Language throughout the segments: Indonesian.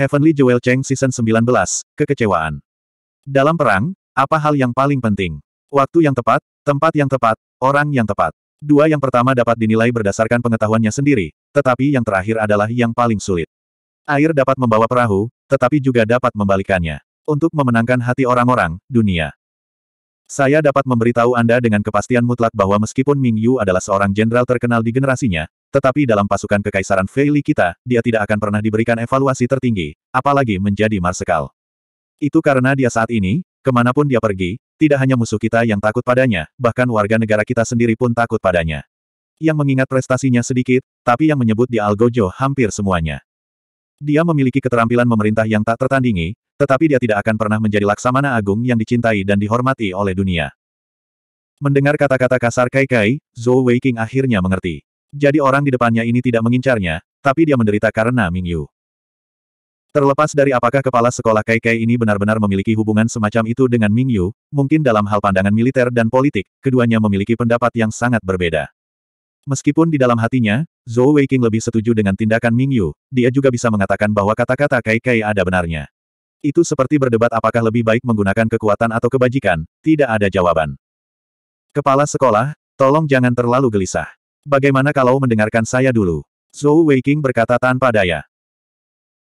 Heavenly Jewel Cheng Season 19, Kekecewaan. Dalam perang, apa hal yang paling penting? Waktu yang tepat, tempat yang tepat, orang yang tepat. Dua yang pertama dapat dinilai berdasarkan pengetahuannya sendiri, tetapi yang terakhir adalah yang paling sulit. Air dapat membawa perahu, tetapi juga dapat membalikannya. Untuk memenangkan hati orang-orang, dunia. Saya dapat memberitahu Anda dengan kepastian mutlak bahwa meskipun Ming Yu adalah seorang jenderal terkenal di generasinya, tetapi dalam pasukan kekaisaran Feili kita, dia tidak akan pernah diberikan evaluasi tertinggi, apalagi menjadi marsekal. Itu karena dia saat ini, kemanapun dia pergi, tidak hanya musuh kita yang takut padanya, bahkan warga negara kita sendiri pun takut padanya. Yang mengingat prestasinya sedikit, tapi yang menyebut di Algojo hampir semuanya. Dia memiliki keterampilan memerintah yang tak tertandingi, tetapi dia tidak akan pernah menjadi laksamana agung yang dicintai dan dihormati oleh dunia. Mendengar kata-kata kasar Kai Kai, Zhou Weiqing akhirnya mengerti. Jadi orang di depannya ini tidak mengincarnya, tapi dia menderita karena Ming Yu. Terlepas dari apakah kepala sekolah Kai Kai ini benar-benar memiliki hubungan semacam itu dengan Ming Yu, mungkin dalam hal pandangan militer dan politik, keduanya memiliki pendapat yang sangat berbeda. Meskipun di dalam hatinya, Zhou Weiqing lebih setuju dengan tindakan Ming Yu, dia juga bisa mengatakan bahwa kata-kata Kai Kai ada benarnya. Itu seperti berdebat apakah lebih baik menggunakan kekuatan atau kebajikan, tidak ada jawaban. Kepala sekolah, tolong jangan terlalu gelisah. Bagaimana kalau mendengarkan saya dulu? Zhou Weiqing berkata tanpa daya.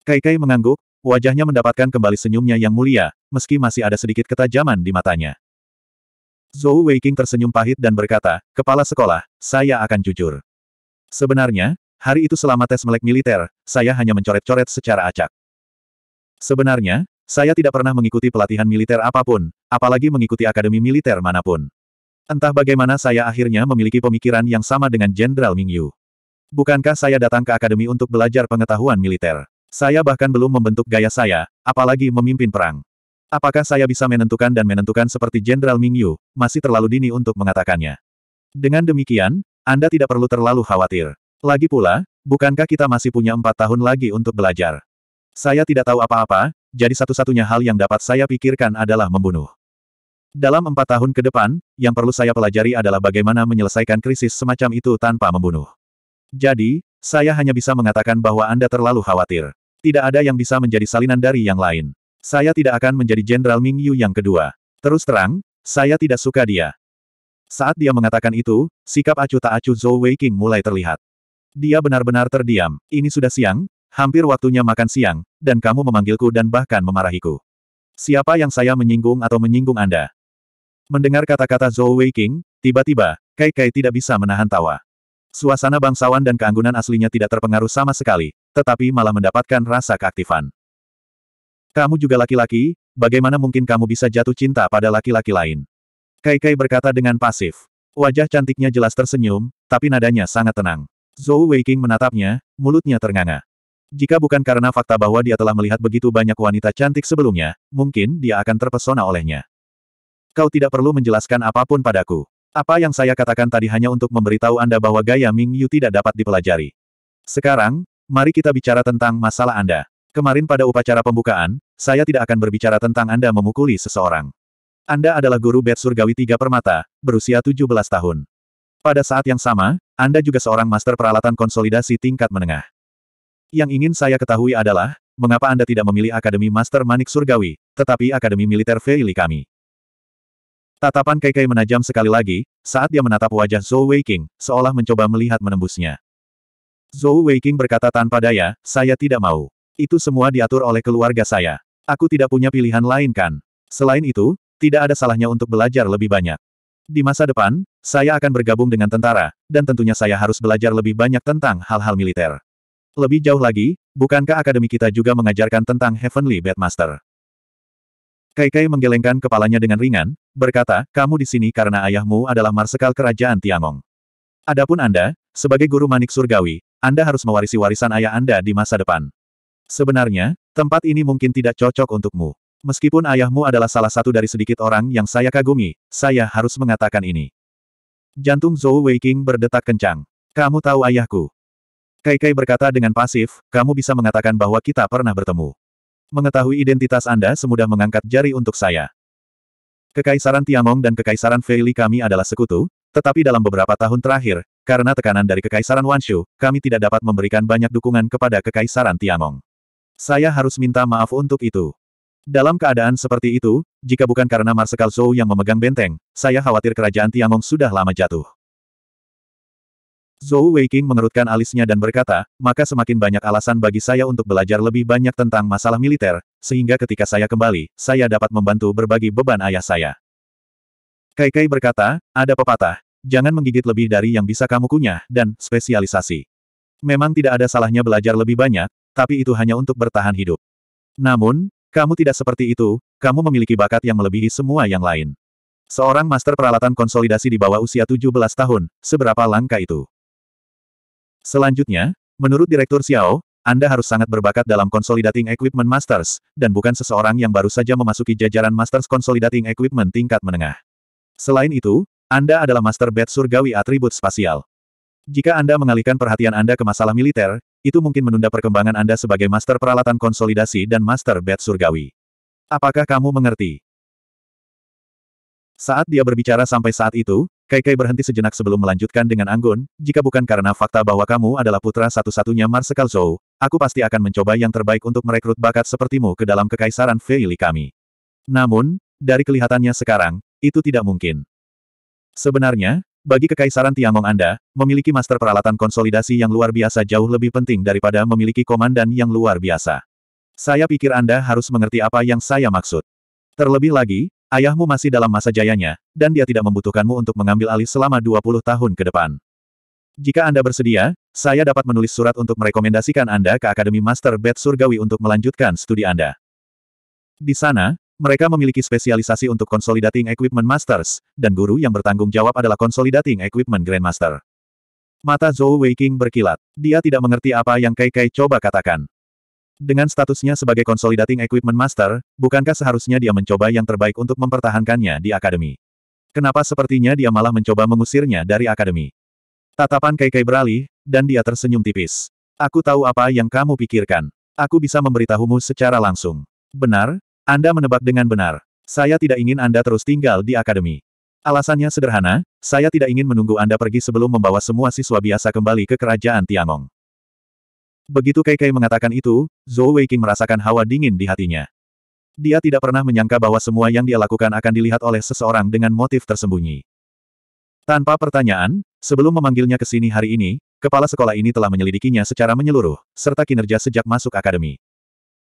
Kai Kai mengangguk, wajahnya mendapatkan kembali senyumnya yang mulia, meski masih ada sedikit ketajaman di matanya. Zhou Weiqing tersenyum pahit dan berkata, Kepala sekolah, saya akan jujur. Sebenarnya, hari itu selama tes melek militer, saya hanya mencoret-coret secara acak. Sebenarnya, saya tidak pernah mengikuti pelatihan militer apapun, apalagi mengikuti akademi militer manapun. Entah bagaimana saya akhirnya memiliki pemikiran yang sama dengan Jenderal Mingyu. Bukankah saya datang ke akademi untuk belajar pengetahuan militer? Saya bahkan belum membentuk gaya saya, apalagi memimpin perang. Apakah saya bisa menentukan dan menentukan seperti Jenderal Ming Yu, masih terlalu dini untuk mengatakannya. Dengan demikian, Anda tidak perlu terlalu khawatir. Lagi pula, bukankah kita masih punya empat tahun lagi untuk belajar? Saya tidak tahu apa-apa, jadi satu-satunya hal yang dapat saya pikirkan adalah membunuh. Dalam empat tahun ke depan, yang perlu saya pelajari adalah bagaimana menyelesaikan krisis semacam itu tanpa membunuh. Jadi, saya hanya bisa mengatakan bahwa Anda terlalu khawatir. Tidak ada yang bisa menjadi salinan dari yang lain. Saya tidak akan menjadi Jenderal Ming Yu yang kedua. Terus terang, saya tidak suka dia. Saat dia mengatakan itu, sikap acuh tak acuh Zhou Weiqing mulai terlihat. Dia benar-benar terdiam. Ini sudah siang, hampir waktunya makan siang, dan kamu memanggilku dan bahkan memarahiku. Siapa yang saya menyinggung atau menyinggung Anda? Mendengar kata-kata Zhou Weiqing, tiba-tiba, Kai Kai tidak bisa menahan tawa. Suasana bangsawan dan keanggunan aslinya tidak terpengaruh sama sekali, tetapi malah mendapatkan rasa keaktifan. Kamu juga laki-laki, bagaimana mungkin kamu bisa jatuh cinta pada laki-laki lain? Kai Kai berkata dengan pasif. Wajah cantiknya jelas tersenyum, tapi nadanya sangat tenang. Zhou Weiqing menatapnya, mulutnya ternganga. Jika bukan karena fakta bahwa dia telah melihat begitu banyak wanita cantik sebelumnya, mungkin dia akan terpesona olehnya. Kau tidak perlu menjelaskan apapun padaku. Apa yang saya katakan tadi hanya untuk memberitahu Anda bahwa gaya Ming Yu tidak dapat dipelajari. Sekarang, mari kita bicara tentang masalah Anda. Kemarin pada upacara pembukaan, saya tidak akan berbicara tentang Anda memukuli seseorang. Anda adalah guru bed surgawi tiga permata, berusia 17 tahun. Pada saat yang sama, Anda juga seorang master peralatan konsolidasi tingkat menengah. Yang ingin saya ketahui adalah, mengapa Anda tidak memilih Akademi Master Manik Surgawi, tetapi Akademi Militer Veili kami? Tatapan KK menajam sekali lagi, saat dia menatap wajah Zhou Weiking seolah mencoba melihat menembusnya. Zhou Weiking berkata tanpa daya, saya tidak mau. Itu semua diatur oleh keluarga saya. Aku tidak punya pilihan lain kan. Selain itu, tidak ada salahnya untuk belajar lebih banyak. Di masa depan, saya akan bergabung dengan tentara, dan tentunya saya harus belajar lebih banyak tentang hal-hal militer. Lebih jauh lagi, bukankah akademi kita juga mengajarkan tentang Heavenly Bedmaster? Kaikai menggelengkan kepalanya dengan ringan, berkata, kamu di sini karena ayahmu adalah marsekal kerajaan Tiangong. Adapun Anda, sebagai guru manik surgawi, Anda harus mewarisi warisan ayah Anda di masa depan. Sebenarnya, tempat ini mungkin tidak cocok untukmu. Meskipun ayahmu adalah salah satu dari sedikit orang yang saya kagumi, saya harus mengatakan ini. Jantung Zhou Weiqing berdetak kencang. Kamu tahu ayahku. Kai Kai berkata dengan pasif, kamu bisa mengatakan bahwa kita pernah bertemu. Mengetahui identitas Anda semudah mengangkat jari untuk saya. Kekaisaran Tiamong dan Kekaisaran Feili kami adalah sekutu, tetapi dalam beberapa tahun terakhir, karena tekanan dari Kekaisaran Wanshu, kami tidak dapat memberikan banyak dukungan kepada Kekaisaran Tiamong. Saya harus minta maaf untuk itu. Dalam keadaan seperti itu, jika bukan karena Marsekal Zhou yang memegang benteng, saya khawatir kerajaan Tiangong sudah lama jatuh. Zhou Weiqing mengerutkan alisnya dan berkata, maka semakin banyak alasan bagi saya untuk belajar lebih banyak tentang masalah militer, sehingga ketika saya kembali, saya dapat membantu berbagi beban ayah saya. Kai Kai berkata, ada pepatah, jangan menggigit lebih dari yang bisa kamu kunyah, dan spesialisasi. Memang tidak ada salahnya belajar lebih banyak, tapi itu hanya untuk bertahan hidup. Namun, kamu tidak seperti itu, kamu memiliki bakat yang melebihi semua yang lain. Seorang master peralatan konsolidasi di bawah usia 17 tahun, seberapa langka itu? Selanjutnya, menurut Direktur Xiao, Anda harus sangat berbakat dalam Consolidating Equipment Masters, dan bukan seseorang yang baru saja memasuki jajaran Masters Consolidating Equipment tingkat menengah. Selain itu, Anda adalah Master Bed Surgawi Atribut Spasial. Jika Anda mengalihkan perhatian Anda ke masalah militer, itu mungkin menunda perkembangan Anda sebagai master peralatan konsolidasi dan master bed surgawi. Apakah kamu mengerti? Saat dia berbicara sampai saat itu, Kaikai berhenti sejenak sebelum melanjutkan dengan anggun, jika bukan karena fakta bahwa kamu adalah putra satu-satunya Marsekal Zhou, aku pasti akan mencoba yang terbaik untuk merekrut bakat sepertimu ke dalam kekaisaran Feili kami. Namun, dari kelihatannya sekarang, itu tidak mungkin. Sebenarnya, bagi Kekaisaran Tiangong Anda, memiliki master peralatan konsolidasi yang luar biasa jauh lebih penting daripada memiliki komandan yang luar biasa. Saya pikir Anda harus mengerti apa yang saya maksud. Terlebih lagi, ayahmu masih dalam masa jayanya, dan dia tidak membutuhkanmu untuk mengambil alih selama 20 tahun ke depan. Jika Anda bersedia, saya dapat menulis surat untuk merekomendasikan Anda ke Akademi Master Bed Surgawi untuk melanjutkan studi Anda. Di sana, mereka memiliki spesialisasi untuk Consolidating Equipment Masters, dan guru yang bertanggung jawab adalah Consolidating Equipment Grandmaster. Mata Zhou Weiqing berkilat. Dia tidak mengerti apa yang Kai Kai coba katakan. Dengan statusnya sebagai Consolidating Equipment Master, bukankah seharusnya dia mencoba yang terbaik untuk mempertahankannya di akademi? Kenapa sepertinya dia malah mencoba mengusirnya dari akademi? Tatapan Kai Kai beralih, dan dia tersenyum tipis. Aku tahu apa yang kamu pikirkan. Aku bisa memberitahumu secara langsung. Benar, anda menebak dengan benar. Saya tidak ingin Anda terus tinggal di akademi. Alasannya sederhana, saya tidak ingin menunggu Anda pergi sebelum membawa semua siswa biasa kembali ke kerajaan Tiangong. Begitu Kei Kei mengatakan itu, Zhou Weiqing merasakan hawa dingin di hatinya. Dia tidak pernah menyangka bahwa semua yang dia lakukan akan dilihat oleh seseorang dengan motif tersembunyi. Tanpa pertanyaan, sebelum memanggilnya ke sini hari ini, kepala sekolah ini telah menyelidikinya secara menyeluruh, serta kinerja sejak masuk akademi.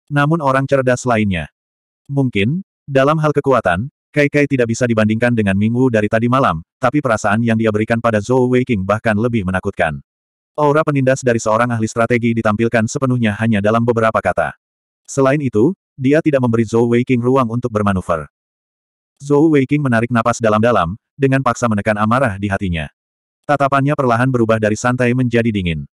Namun orang cerdas lainnya, Mungkin, dalam hal kekuatan, Kai Kai tidak bisa dibandingkan dengan Ming Wu dari tadi malam, tapi perasaan yang dia berikan pada Zhou Weiqing bahkan lebih menakutkan. Aura penindas dari seorang ahli strategi ditampilkan sepenuhnya hanya dalam beberapa kata. Selain itu, dia tidak memberi Zhou Weiqing ruang untuk bermanuver. Zhou Weiqing menarik napas dalam-dalam, dengan paksa menekan amarah di hatinya. Tatapannya perlahan berubah dari santai menjadi dingin.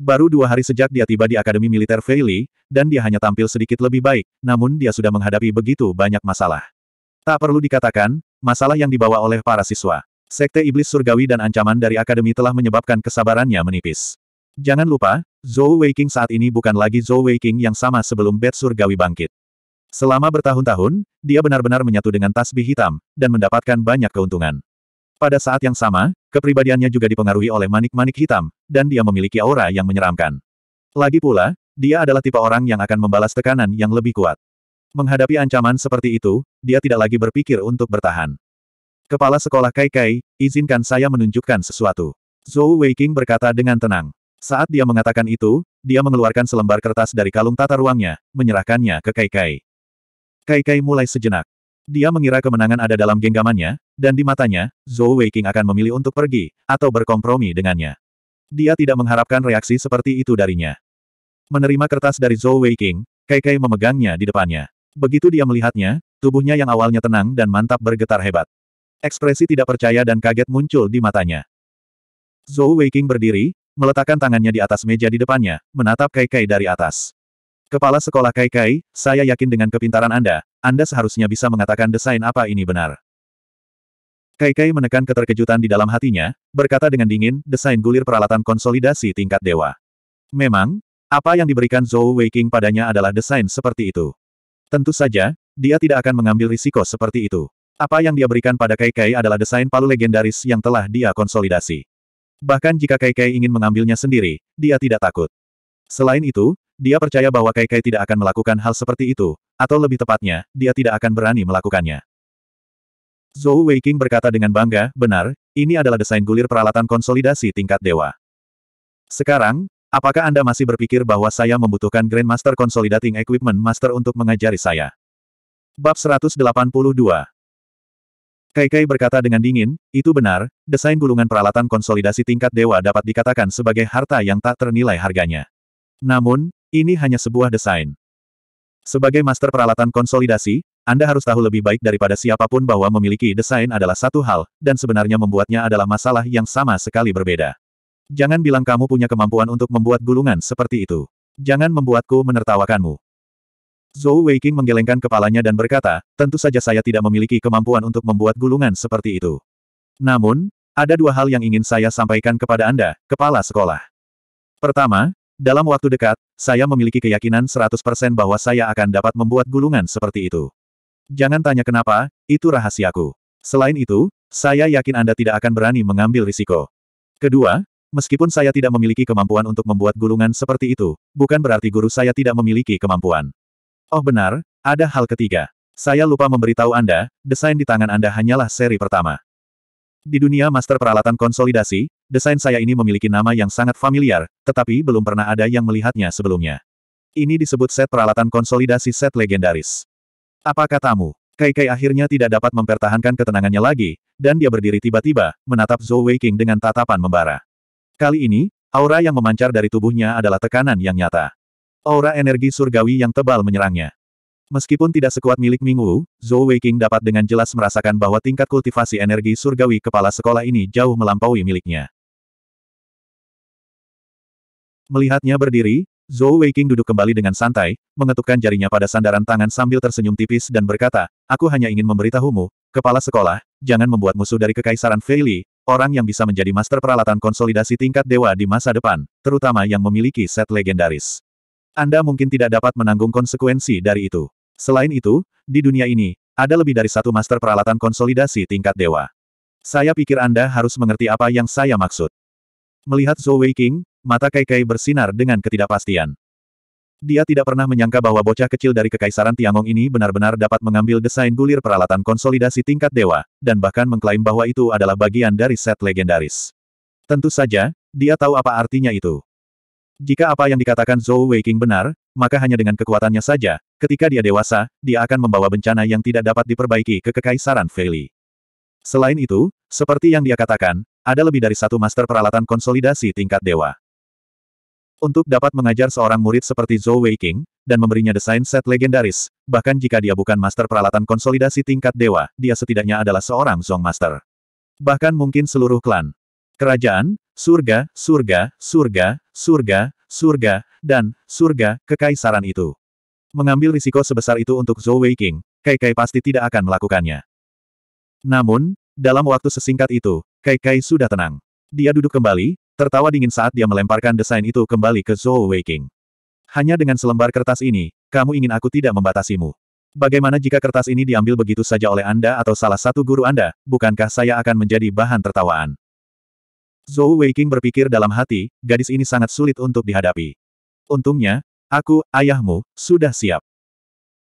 Baru dua hari sejak dia tiba di Akademi Militer Feili, dan dia hanya tampil sedikit lebih baik, namun dia sudah menghadapi begitu banyak masalah. Tak perlu dikatakan, masalah yang dibawa oleh para siswa. Sekte Iblis Surgawi dan ancaman dari Akademi telah menyebabkan kesabarannya menipis. Jangan lupa, Zhou Weiking saat ini bukan lagi Zhou Weiking yang sama sebelum Bed Surgawi bangkit. Selama bertahun-tahun, dia benar-benar menyatu dengan tasbih hitam, dan mendapatkan banyak keuntungan. Pada saat yang sama, kepribadiannya juga dipengaruhi oleh manik-manik hitam, dan dia memiliki aura yang menyeramkan. Lagi pula, dia adalah tipe orang yang akan membalas tekanan yang lebih kuat. Menghadapi ancaman seperti itu, dia tidak lagi berpikir untuk bertahan. Kepala sekolah Kai Kai, izinkan saya menunjukkan sesuatu. Zhou Weiqing berkata dengan tenang. Saat dia mengatakan itu, dia mengeluarkan selembar kertas dari kalung tata ruangnya, menyerahkannya ke Kai Kai. Kai Kai mulai sejenak. Dia mengira kemenangan ada dalam genggamannya, dan di matanya, Zhou Weiqing akan memilih untuk pergi, atau berkompromi dengannya. Dia tidak mengharapkan reaksi seperti itu darinya. Menerima kertas dari Zhou Weiqing, Kai Kai memegangnya di depannya. Begitu dia melihatnya, tubuhnya yang awalnya tenang dan mantap bergetar hebat. Ekspresi tidak percaya dan kaget muncul di matanya. Zhou Weiqing berdiri, meletakkan tangannya di atas meja di depannya, menatap Kai Kai dari atas. Kepala sekolah Kai Kai, saya yakin dengan kepintaran Anda, Anda seharusnya bisa mengatakan desain apa ini benar. Kai Kai menekan keterkejutan di dalam hatinya, berkata dengan dingin, desain gulir peralatan konsolidasi tingkat dewa. Memang, apa yang diberikan Zhou Weiking padanya adalah desain seperti itu. Tentu saja, dia tidak akan mengambil risiko seperti itu. Apa yang dia berikan pada Kai Kai adalah desain palu legendaris yang telah dia konsolidasi. Bahkan jika Kai Kai ingin mengambilnya sendiri, dia tidak takut. Selain itu, dia percaya bahwa Kai Kai tidak akan melakukan hal seperti itu, atau lebih tepatnya, dia tidak akan berani melakukannya. Zhou Weiqing berkata dengan bangga, benar, ini adalah desain gulir peralatan konsolidasi tingkat dewa. Sekarang, apakah Anda masih berpikir bahwa saya membutuhkan Grandmaster Consolidating Equipment Master untuk mengajari saya? Bab 182 Kai-Kai berkata dengan dingin, itu benar, desain gulungan peralatan konsolidasi tingkat dewa dapat dikatakan sebagai harta yang tak ternilai harganya. Namun, ini hanya sebuah desain. Sebagai master peralatan konsolidasi, Anda harus tahu lebih baik daripada siapapun bahwa memiliki desain adalah satu hal, dan sebenarnya membuatnya adalah masalah yang sama sekali berbeda. Jangan bilang kamu punya kemampuan untuk membuat gulungan seperti itu. Jangan membuatku menertawakanmu. Zhou Weiqing menggelengkan kepalanya dan berkata, tentu saja saya tidak memiliki kemampuan untuk membuat gulungan seperti itu. Namun, ada dua hal yang ingin saya sampaikan kepada Anda, kepala sekolah. Pertama, dalam waktu dekat, saya memiliki keyakinan 100% bahwa saya akan dapat membuat gulungan seperti itu. Jangan tanya kenapa, itu rahasiaku. Selain itu, saya yakin Anda tidak akan berani mengambil risiko. Kedua, meskipun saya tidak memiliki kemampuan untuk membuat gulungan seperti itu, bukan berarti guru saya tidak memiliki kemampuan. Oh benar, ada hal ketiga. Saya lupa memberitahu Anda, desain di tangan Anda hanyalah seri pertama. Di dunia master peralatan konsolidasi, desain saya ini memiliki nama yang sangat familiar, tetapi belum pernah ada yang melihatnya sebelumnya. Ini disebut set peralatan konsolidasi set legendaris. Apa katamu? Kai Kai akhirnya tidak dapat mempertahankan ketenangannya lagi, dan dia berdiri tiba-tiba, menatap Zhou Weiqing dengan tatapan membara. Kali ini, aura yang memancar dari tubuhnya adalah tekanan yang nyata. Aura energi surgawi yang tebal menyerangnya. Meskipun tidak sekuat milik Ming Wu, Zhou Weiqing dapat dengan jelas merasakan bahwa tingkat kultivasi energi surgawi kepala sekolah ini jauh melampaui miliknya. Melihatnya berdiri, Zhou Weiqing duduk kembali dengan santai, mengetukkan jarinya pada sandaran tangan sambil tersenyum tipis dan berkata, Aku hanya ingin memberitahumu, kepala sekolah, jangan membuat musuh dari kekaisaran Feili, orang yang bisa menjadi master peralatan konsolidasi tingkat dewa di masa depan, terutama yang memiliki set legendaris. Anda mungkin tidak dapat menanggung konsekuensi dari itu. Selain itu, di dunia ini, ada lebih dari satu master peralatan konsolidasi tingkat dewa. Saya pikir Anda harus mengerti apa yang saya maksud. Melihat Zhou Weiqing, mata Kai Kai bersinar dengan ketidakpastian. Dia tidak pernah menyangka bahwa bocah kecil dari Kekaisaran Tiangong ini benar-benar dapat mengambil desain gulir peralatan konsolidasi tingkat dewa, dan bahkan mengklaim bahwa itu adalah bagian dari set legendaris. Tentu saja, dia tahu apa artinya itu. Jika apa yang dikatakan Zhou Weiqing benar, maka hanya dengan kekuatannya saja, ketika dia dewasa, dia akan membawa bencana yang tidak dapat diperbaiki ke kekaisaran Feli. Selain itu, seperti yang dia katakan, ada lebih dari satu master peralatan konsolidasi tingkat dewa. Untuk dapat mengajar seorang murid seperti Zhou Weiqing, dan memberinya desain set legendaris, bahkan jika dia bukan master peralatan konsolidasi tingkat dewa, dia setidaknya adalah seorang Zhong Master. Bahkan mungkin seluruh klan. Kerajaan, surga, surga, surga, surga, surga, dan surga, kekaisaran itu. Mengambil risiko sebesar itu untuk Zhou Weiqing, Kai Kai pasti tidak akan melakukannya. Namun, dalam waktu sesingkat itu, Kai Kai sudah tenang. Dia duduk kembali, tertawa dingin saat dia melemparkan desain itu kembali ke Zhou Weiqing. Hanya dengan selembar kertas ini, kamu ingin aku tidak membatasimu. Bagaimana jika kertas ini diambil begitu saja oleh Anda atau salah satu guru Anda, bukankah saya akan menjadi bahan tertawaan? Zhou Weiqing berpikir dalam hati, gadis ini sangat sulit untuk dihadapi. Untungnya, aku, ayahmu, sudah siap.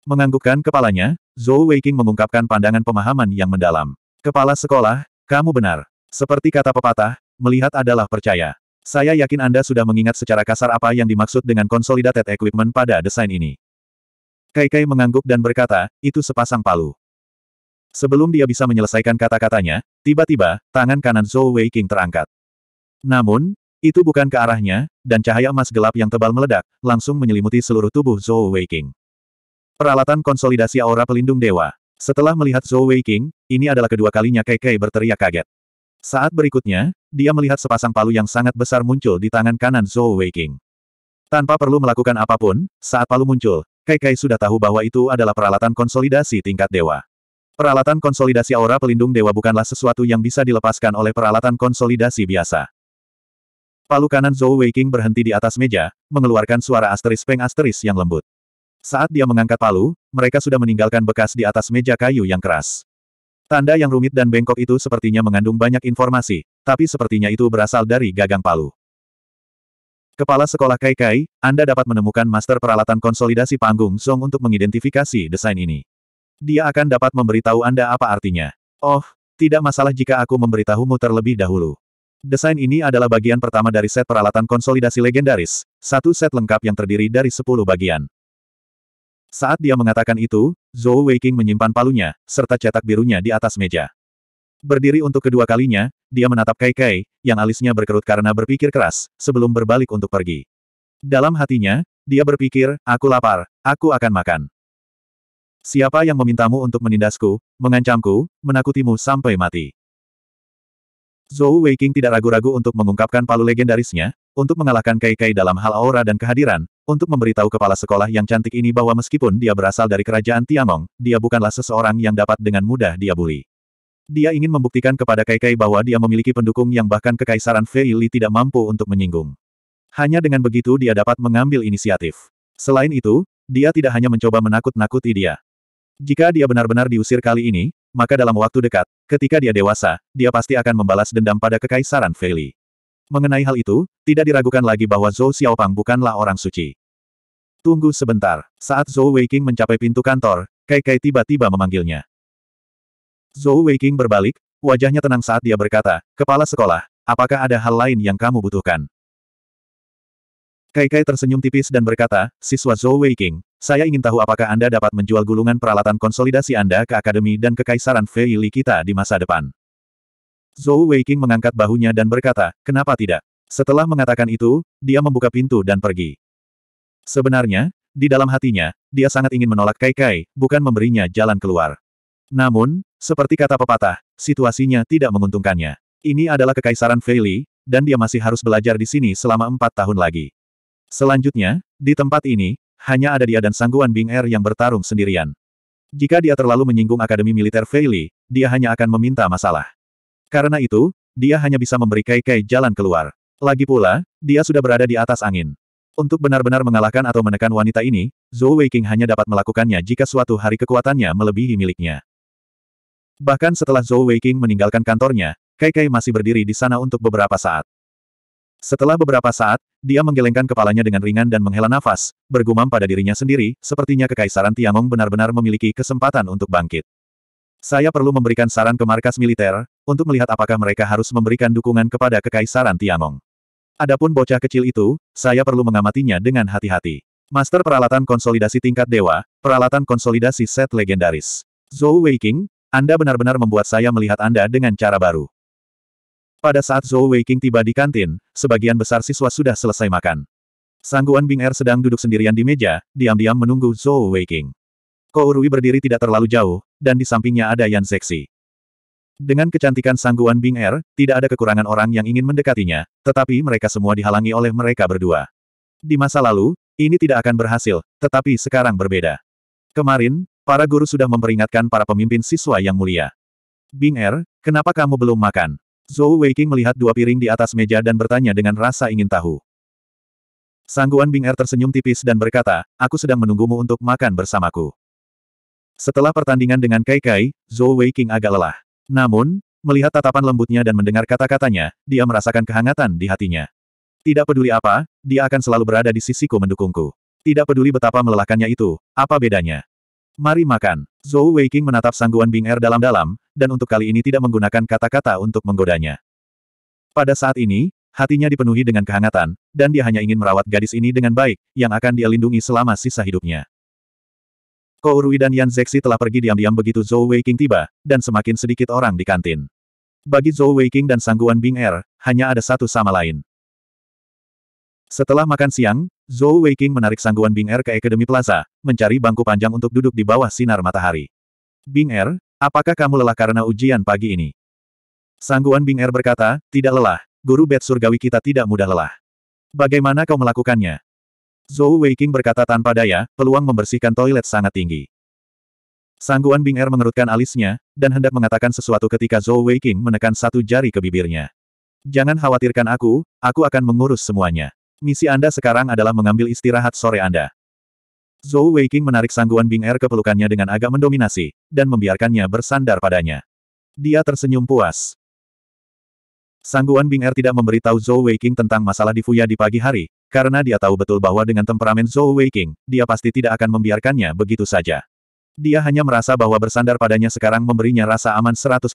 Menganggukkan kepalanya, Zhou Weiqing mengungkapkan pandangan pemahaman yang mendalam. Kepala sekolah, kamu benar. Seperti kata pepatah, melihat adalah percaya. Saya yakin Anda sudah mengingat secara kasar apa yang dimaksud dengan consolidated equipment pada desain ini. Kai Kai mengangguk dan berkata, itu sepasang palu. Sebelum dia bisa menyelesaikan kata-katanya, tiba-tiba, tangan kanan Zhou Weiqing terangkat. Namun, itu bukan ke arahnya, dan cahaya emas gelap yang tebal meledak, langsung menyelimuti seluruh tubuh Zhou Weiqing. Peralatan konsolidasi aura pelindung dewa. Setelah melihat Zhou Weiqing, ini adalah kedua kalinya Kei Kei berteriak kaget. Saat berikutnya, dia melihat sepasang palu yang sangat besar muncul di tangan kanan Zhou Weiqing. Tanpa perlu melakukan apapun, saat palu muncul, Kai Kai sudah tahu bahwa itu adalah peralatan konsolidasi tingkat dewa. Peralatan konsolidasi aura pelindung dewa bukanlah sesuatu yang bisa dilepaskan oleh peralatan konsolidasi biasa. Palu kanan Zhou Weiqing berhenti di atas meja, mengeluarkan suara asteris peng asteris yang lembut. Saat dia mengangkat palu, mereka sudah meninggalkan bekas di atas meja kayu yang keras. Tanda yang rumit dan bengkok itu sepertinya mengandung banyak informasi, tapi sepertinya itu berasal dari gagang palu. Kepala Sekolah Kai Kai, Anda dapat menemukan master peralatan konsolidasi panggung Song untuk mengidentifikasi desain ini. Dia akan dapat memberitahu Anda apa artinya. Oh, tidak masalah jika aku memberitahumu terlebih dahulu. Desain ini adalah bagian pertama dari set peralatan konsolidasi legendaris, satu set lengkap yang terdiri dari sepuluh bagian. Saat dia mengatakan itu, Zhou Weiqing menyimpan palunya, serta cetak birunya di atas meja. Berdiri untuk kedua kalinya, dia menatap Kai Kai, yang alisnya berkerut karena berpikir keras, sebelum berbalik untuk pergi. Dalam hatinya, dia berpikir, aku lapar, aku akan makan. Siapa yang memintamu untuk menindasku, mengancamku, menakutimu sampai mati? Zhou Weiqing tidak ragu-ragu untuk mengungkapkan palu legendarisnya, untuk mengalahkan Kai-Kai dalam hal aura dan kehadiran, untuk memberitahu kepala sekolah yang cantik ini bahwa meskipun dia berasal dari kerajaan Tiamong, dia bukanlah seseorang yang dapat dengan mudah dia bully. Dia ingin membuktikan kepada Kai-Kai bahwa dia memiliki pendukung yang bahkan kekaisaran Fei Li tidak mampu untuk menyinggung. Hanya dengan begitu dia dapat mengambil inisiatif. Selain itu, dia tidak hanya mencoba menakut-nakuti dia. Jika dia benar-benar diusir kali ini, maka dalam waktu dekat, ketika dia dewasa, dia pasti akan membalas dendam pada kekaisaran Feli. Mengenai hal itu, tidak diragukan lagi bahwa Zhou Xiaopang bukanlah orang suci. Tunggu sebentar, saat Zhou Weiqing mencapai pintu kantor, Kai Kai tiba-tiba memanggilnya. Zhou Weiqing berbalik, wajahnya tenang saat dia berkata, Kepala sekolah, apakah ada hal lain yang kamu butuhkan? Kai Kai tersenyum tipis dan berkata, Siswa Zhou Weiqing, saya ingin tahu apakah Anda dapat menjual gulungan peralatan konsolidasi Anda ke Akademi dan Kekaisaran Fei kita di masa depan. Zhou Weiqing mengangkat bahunya dan berkata, kenapa tidak? Setelah mengatakan itu, dia membuka pintu dan pergi. Sebenarnya, di dalam hatinya, dia sangat ingin menolak Kai Kai, bukan memberinya jalan keluar. Namun, seperti kata pepatah, situasinya tidak menguntungkannya. Ini adalah Kekaisaran Fei dan dia masih harus belajar di sini selama empat tahun lagi. Selanjutnya, di tempat ini, hanya ada dia dan sangguan Bing Er yang bertarung sendirian. Jika dia terlalu menyinggung Akademi Militer Feili, dia hanya akan meminta masalah. Karena itu, dia hanya bisa memberi Kai-Kai jalan keluar. Lagi pula, dia sudah berada di atas angin. Untuk benar-benar mengalahkan atau menekan wanita ini, Zhou Weiqing hanya dapat melakukannya jika suatu hari kekuatannya melebihi miliknya. Bahkan setelah Zhou Weiqing meninggalkan kantornya, Kai-Kai masih berdiri di sana untuk beberapa saat. Setelah beberapa saat, dia menggelengkan kepalanya dengan ringan dan menghela nafas, bergumam pada dirinya sendiri, sepertinya Kekaisaran Tiangong benar-benar memiliki kesempatan untuk bangkit. Saya perlu memberikan saran ke markas militer, untuk melihat apakah mereka harus memberikan dukungan kepada Kekaisaran Tiangong. Adapun bocah kecil itu, saya perlu mengamatinya dengan hati-hati. Master Peralatan Konsolidasi Tingkat Dewa, Peralatan Konsolidasi Set Legendaris. Zhou Weiqing, Anda benar-benar membuat saya melihat Anda dengan cara baru. Pada saat Zhou Weiqing tiba di kantin, sebagian besar siswa sudah selesai makan. Sangguan Bing Er sedang duduk sendirian di meja, diam-diam menunggu Zhou Weiqing. Kou Rui berdiri tidak terlalu jauh, dan di sampingnya ada Yan Zexi. Dengan kecantikan sangguan Bing Er, tidak ada kekurangan orang yang ingin mendekatinya, tetapi mereka semua dihalangi oleh mereka berdua. Di masa lalu, ini tidak akan berhasil, tetapi sekarang berbeda. Kemarin, para guru sudah memperingatkan para pemimpin siswa yang mulia. Bing Er, kenapa kamu belum makan? Zhou Weiqing melihat dua piring di atas meja dan bertanya dengan rasa ingin tahu. Sangguan Bing Er tersenyum tipis dan berkata, aku sedang menunggumu untuk makan bersamaku. Setelah pertandingan dengan Kai Kai, Zhou Weiqing agak lelah. Namun, melihat tatapan lembutnya dan mendengar kata-katanya, dia merasakan kehangatan di hatinya. Tidak peduli apa, dia akan selalu berada di sisiku mendukungku. Tidak peduli betapa melelahkannya itu, apa bedanya? Mari makan. Zhou Weiqing menatap sangguan Bing Er dalam-dalam, dan untuk kali ini tidak menggunakan kata-kata untuk menggodanya. Pada saat ini, hatinya dipenuhi dengan kehangatan, dan dia hanya ingin merawat gadis ini dengan baik, yang akan dia lindungi selama sisa hidupnya. Kou Rui dan Yan Zexi telah pergi diam-diam begitu Zhou Weiqing tiba, dan semakin sedikit orang di kantin. Bagi Zhou Weiqing dan sangguan Bing Er, hanya ada satu sama lain. Setelah makan siang, Zhou Weiqing menarik sangguan Bing Er ke Akademi Plaza, mencari bangku panjang untuk duduk di bawah sinar matahari. Bing Er, apakah kamu lelah karena ujian pagi ini? Sangguan Bing Er berkata, tidak lelah, guru bed surgawi kita tidak mudah lelah. Bagaimana kau melakukannya? Zhou Weiqing berkata tanpa daya, peluang membersihkan toilet sangat tinggi. Sangguan Bing Er mengerutkan alisnya, dan hendak mengatakan sesuatu ketika Zhou Weiqing menekan satu jari ke bibirnya. Jangan khawatirkan aku, aku akan mengurus semuanya. Misi Anda sekarang adalah mengambil istirahat sore Anda. Zhou Weiqing menarik sangguan Bing Er ke pelukannya dengan agak mendominasi, dan membiarkannya bersandar padanya. Dia tersenyum puas. Sangguan Bing Er tidak memberitahu Zhou Weiqing tentang masalah di Fuya di pagi hari, karena dia tahu betul bahwa dengan temperamen Zhou Weiqing, dia pasti tidak akan membiarkannya begitu saja. Dia hanya merasa bahwa bersandar padanya sekarang memberinya rasa aman 100%.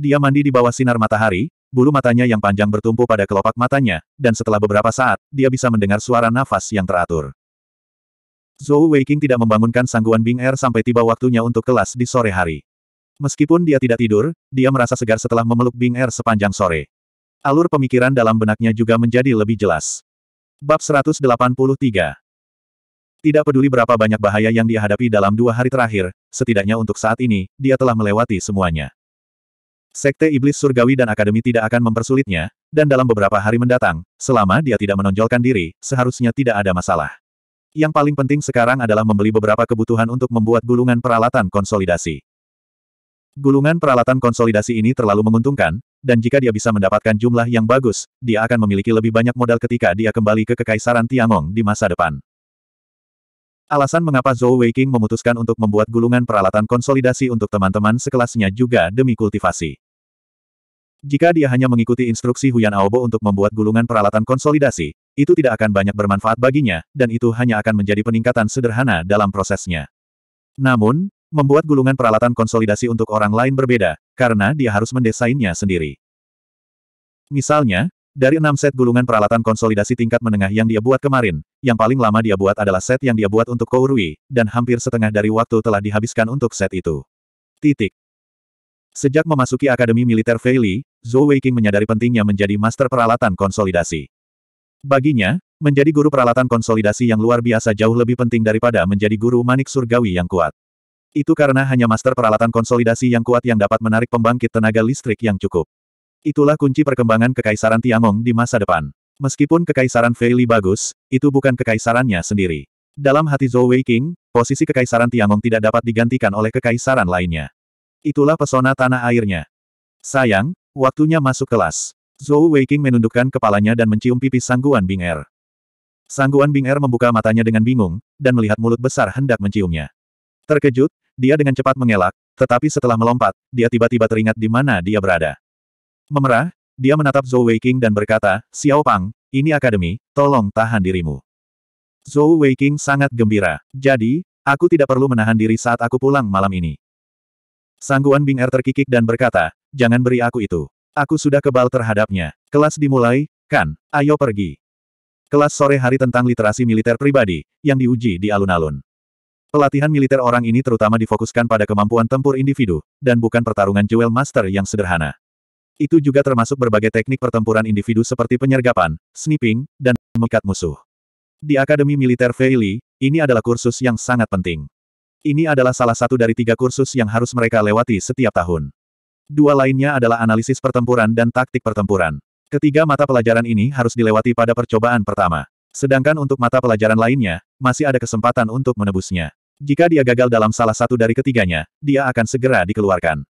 Dia mandi di bawah sinar matahari, bulu matanya yang panjang bertumpu pada kelopak matanya, dan setelah beberapa saat, dia bisa mendengar suara nafas yang teratur. Zhou Weiking tidak membangunkan sangguan Bing Er sampai tiba waktunya untuk kelas di sore hari. Meskipun dia tidak tidur, dia merasa segar setelah memeluk Bing Er sepanjang sore. Alur pemikiran dalam benaknya juga menjadi lebih jelas. Bab 183 Tidak peduli berapa banyak bahaya yang dihadapi dalam dua hari terakhir, setidaknya untuk saat ini, dia telah melewati semuanya. Sekte Iblis Surgawi dan Akademi tidak akan mempersulitnya, dan dalam beberapa hari mendatang, selama dia tidak menonjolkan diri, seharusnya tidak ada masalah. Yang paling penting sekarang adalah membeli beberapa kebutuhan untuk membuat gulungan peralatan konsolidasi. Gulungan peralatan konsolidasi ini terlalu menguntungkan, dan jika dia bisa mendapatkan jumlah yang bagus, dia akan memiliki lebih banyak modal ketika dia kembali ke Kekaisaran Tiangong di masa depan. Alasan mengapa Zhou Weiqing memutuskan untuk membuat gulungan peralatan konsolidasi untuk teman-teman sekelasnya juga demi kultivasi. Jika dia hanya mengikuti instruksi Huyan Aobo untuk membuat gulungan peralatan konsolidasi, itu tidak akan banyak bermanfaat baginya, dan itu hanya akan menjadi peningkatan sederhana dalam prosesnya. Namun, membuat gulungan peralatan konsolidasi untuk orang lain berbeda, karena dia harus mendesainnya sendiri. Misalnya, dari enam set gulungan peralatan konsolidasi tingkat menengah yang dia buat kemarin, yang paling lama dia buat adalah set yang dia buat untuk Kourui, dan hampir setengah dari waktu telah dihabiskan untuk set itu. Titik. Sejak memasuki Akademi Militer Feili, Zhou Weiqing menyadari pentingnya menjadi master peralatan konsolidasi. Baginya, menjadi guru peralatan konsolidasi yang luar biasa jauh lebih penting daripada menjadi guru manik surgawi yang kuat. Itu karena hanya master peralatan konsolidasi yang kuat yang dapat menarik pembangkit tenaga listrik yang cukup. Itulah kunci perkembangan Kekaisaran Tiangong di masa depan. Meskipun Kekaisaran Feili bagus, itu bukan kekaisarannya sendiri. Dalam hati Zhou Weiqing, posisi Kekaisaran Tiangong tidak dapat digantikan oleh kekaisaran lainnya. Itulah pesona tanah airnya. Sayang, waktunya masuk kelas. Zhou Weiqing menundukkan kepalanya dan mencium pipi Sangguan Bing Er. Sangguan Bing Er membuka matanya dengan bingung, dan melihat mulut besar hendak menciumnya. Terkejut, dia dengan cepat mengelak, tetapi setelah melompat, dia tiba-tiba teringat di mana dia berada. Memerah, dia menatap Zhou Weiqing dan berkata, Xiao Pang, ini akademi, tolong tahan dirimu. Zhou Weiqing sangat gembira. Jadi, aku tidak perlu menahan diri saat aku pulang malam ini. Sangguan Bing Er terkikik dan berkata, jangan beri aku itu. Aku sudah kebal terhadapnya. Kelas dimulai, kan? Ayo pergi. Kelas sore hari tentang literasi militer pribadi, yang diuji di alun-alun. Pelatihan militer orang ini terutama difokuskan pada kemampuan tempur individu, dan bukan pertarungan jewel master yang sederhana. Itu juga termasuk berbagai teknik pertempuran individu seperti penyergapan, sniping, dan memikat musuh. Di Akademi Militer Feili, ini adalah kursus yang sangat penting. Ini adalah salah satu dari tiga kursus yang harus mereka lewati setiap tahun. Dua lainnya adalah analisis pertempuran dan taktik pertempuran. Ketiga mata pelajaran ini harus dilewati pada percobaan pertama. Sedangkan untuk mata pelajaran lainnya, masih ada kesempatan untuk menebusnya. Jika dia gagal dalam salah satu dari ketiganya, dia akan segera dikeluarkan.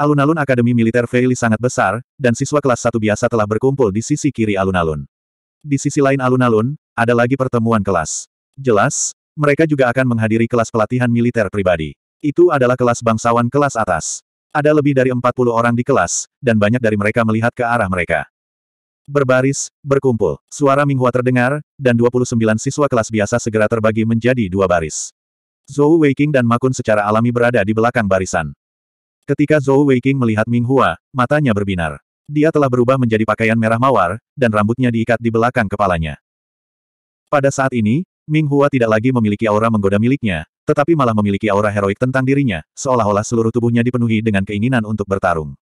Alun-alun Akademi Militer Veili sangat besar, dan siswa kelas satu biasa telah berkumpul di sisi kiri alun-alun. Di sisi lain alun-alun, ada lagi pertemuan kelas. Jelas, mereka juga akan menghadiri kelas pelatihan militer pribadi. Itu adalah kelas bangsawan kelas atas. Ada lebih dari 40 orang di kelas, dan banyak dari mereka melihat ke arah mereka. Berbaris, berkumpul, suara Minghua terdengar, dan 29 siswa kelas biasa segera terbagi menjadi dua baris. Zhou Weiking dan Makun secara alami berada di belakang barisan. Ketika Zhou Weiking melihat Minghua, matanya berbinar. Dia telah berubah menjadi pakaian merah mawar, dan rambutnya diikat di belakang kepalanya. Pada saat ini, Ming Hua tidak lagi memiliki aura menggoda miliknya, tetapi malah memiliki aura heroik tentang dirinya, seolah-olah seluruh tubuhnya dipenuhi dengan keinginan untuk bertarung.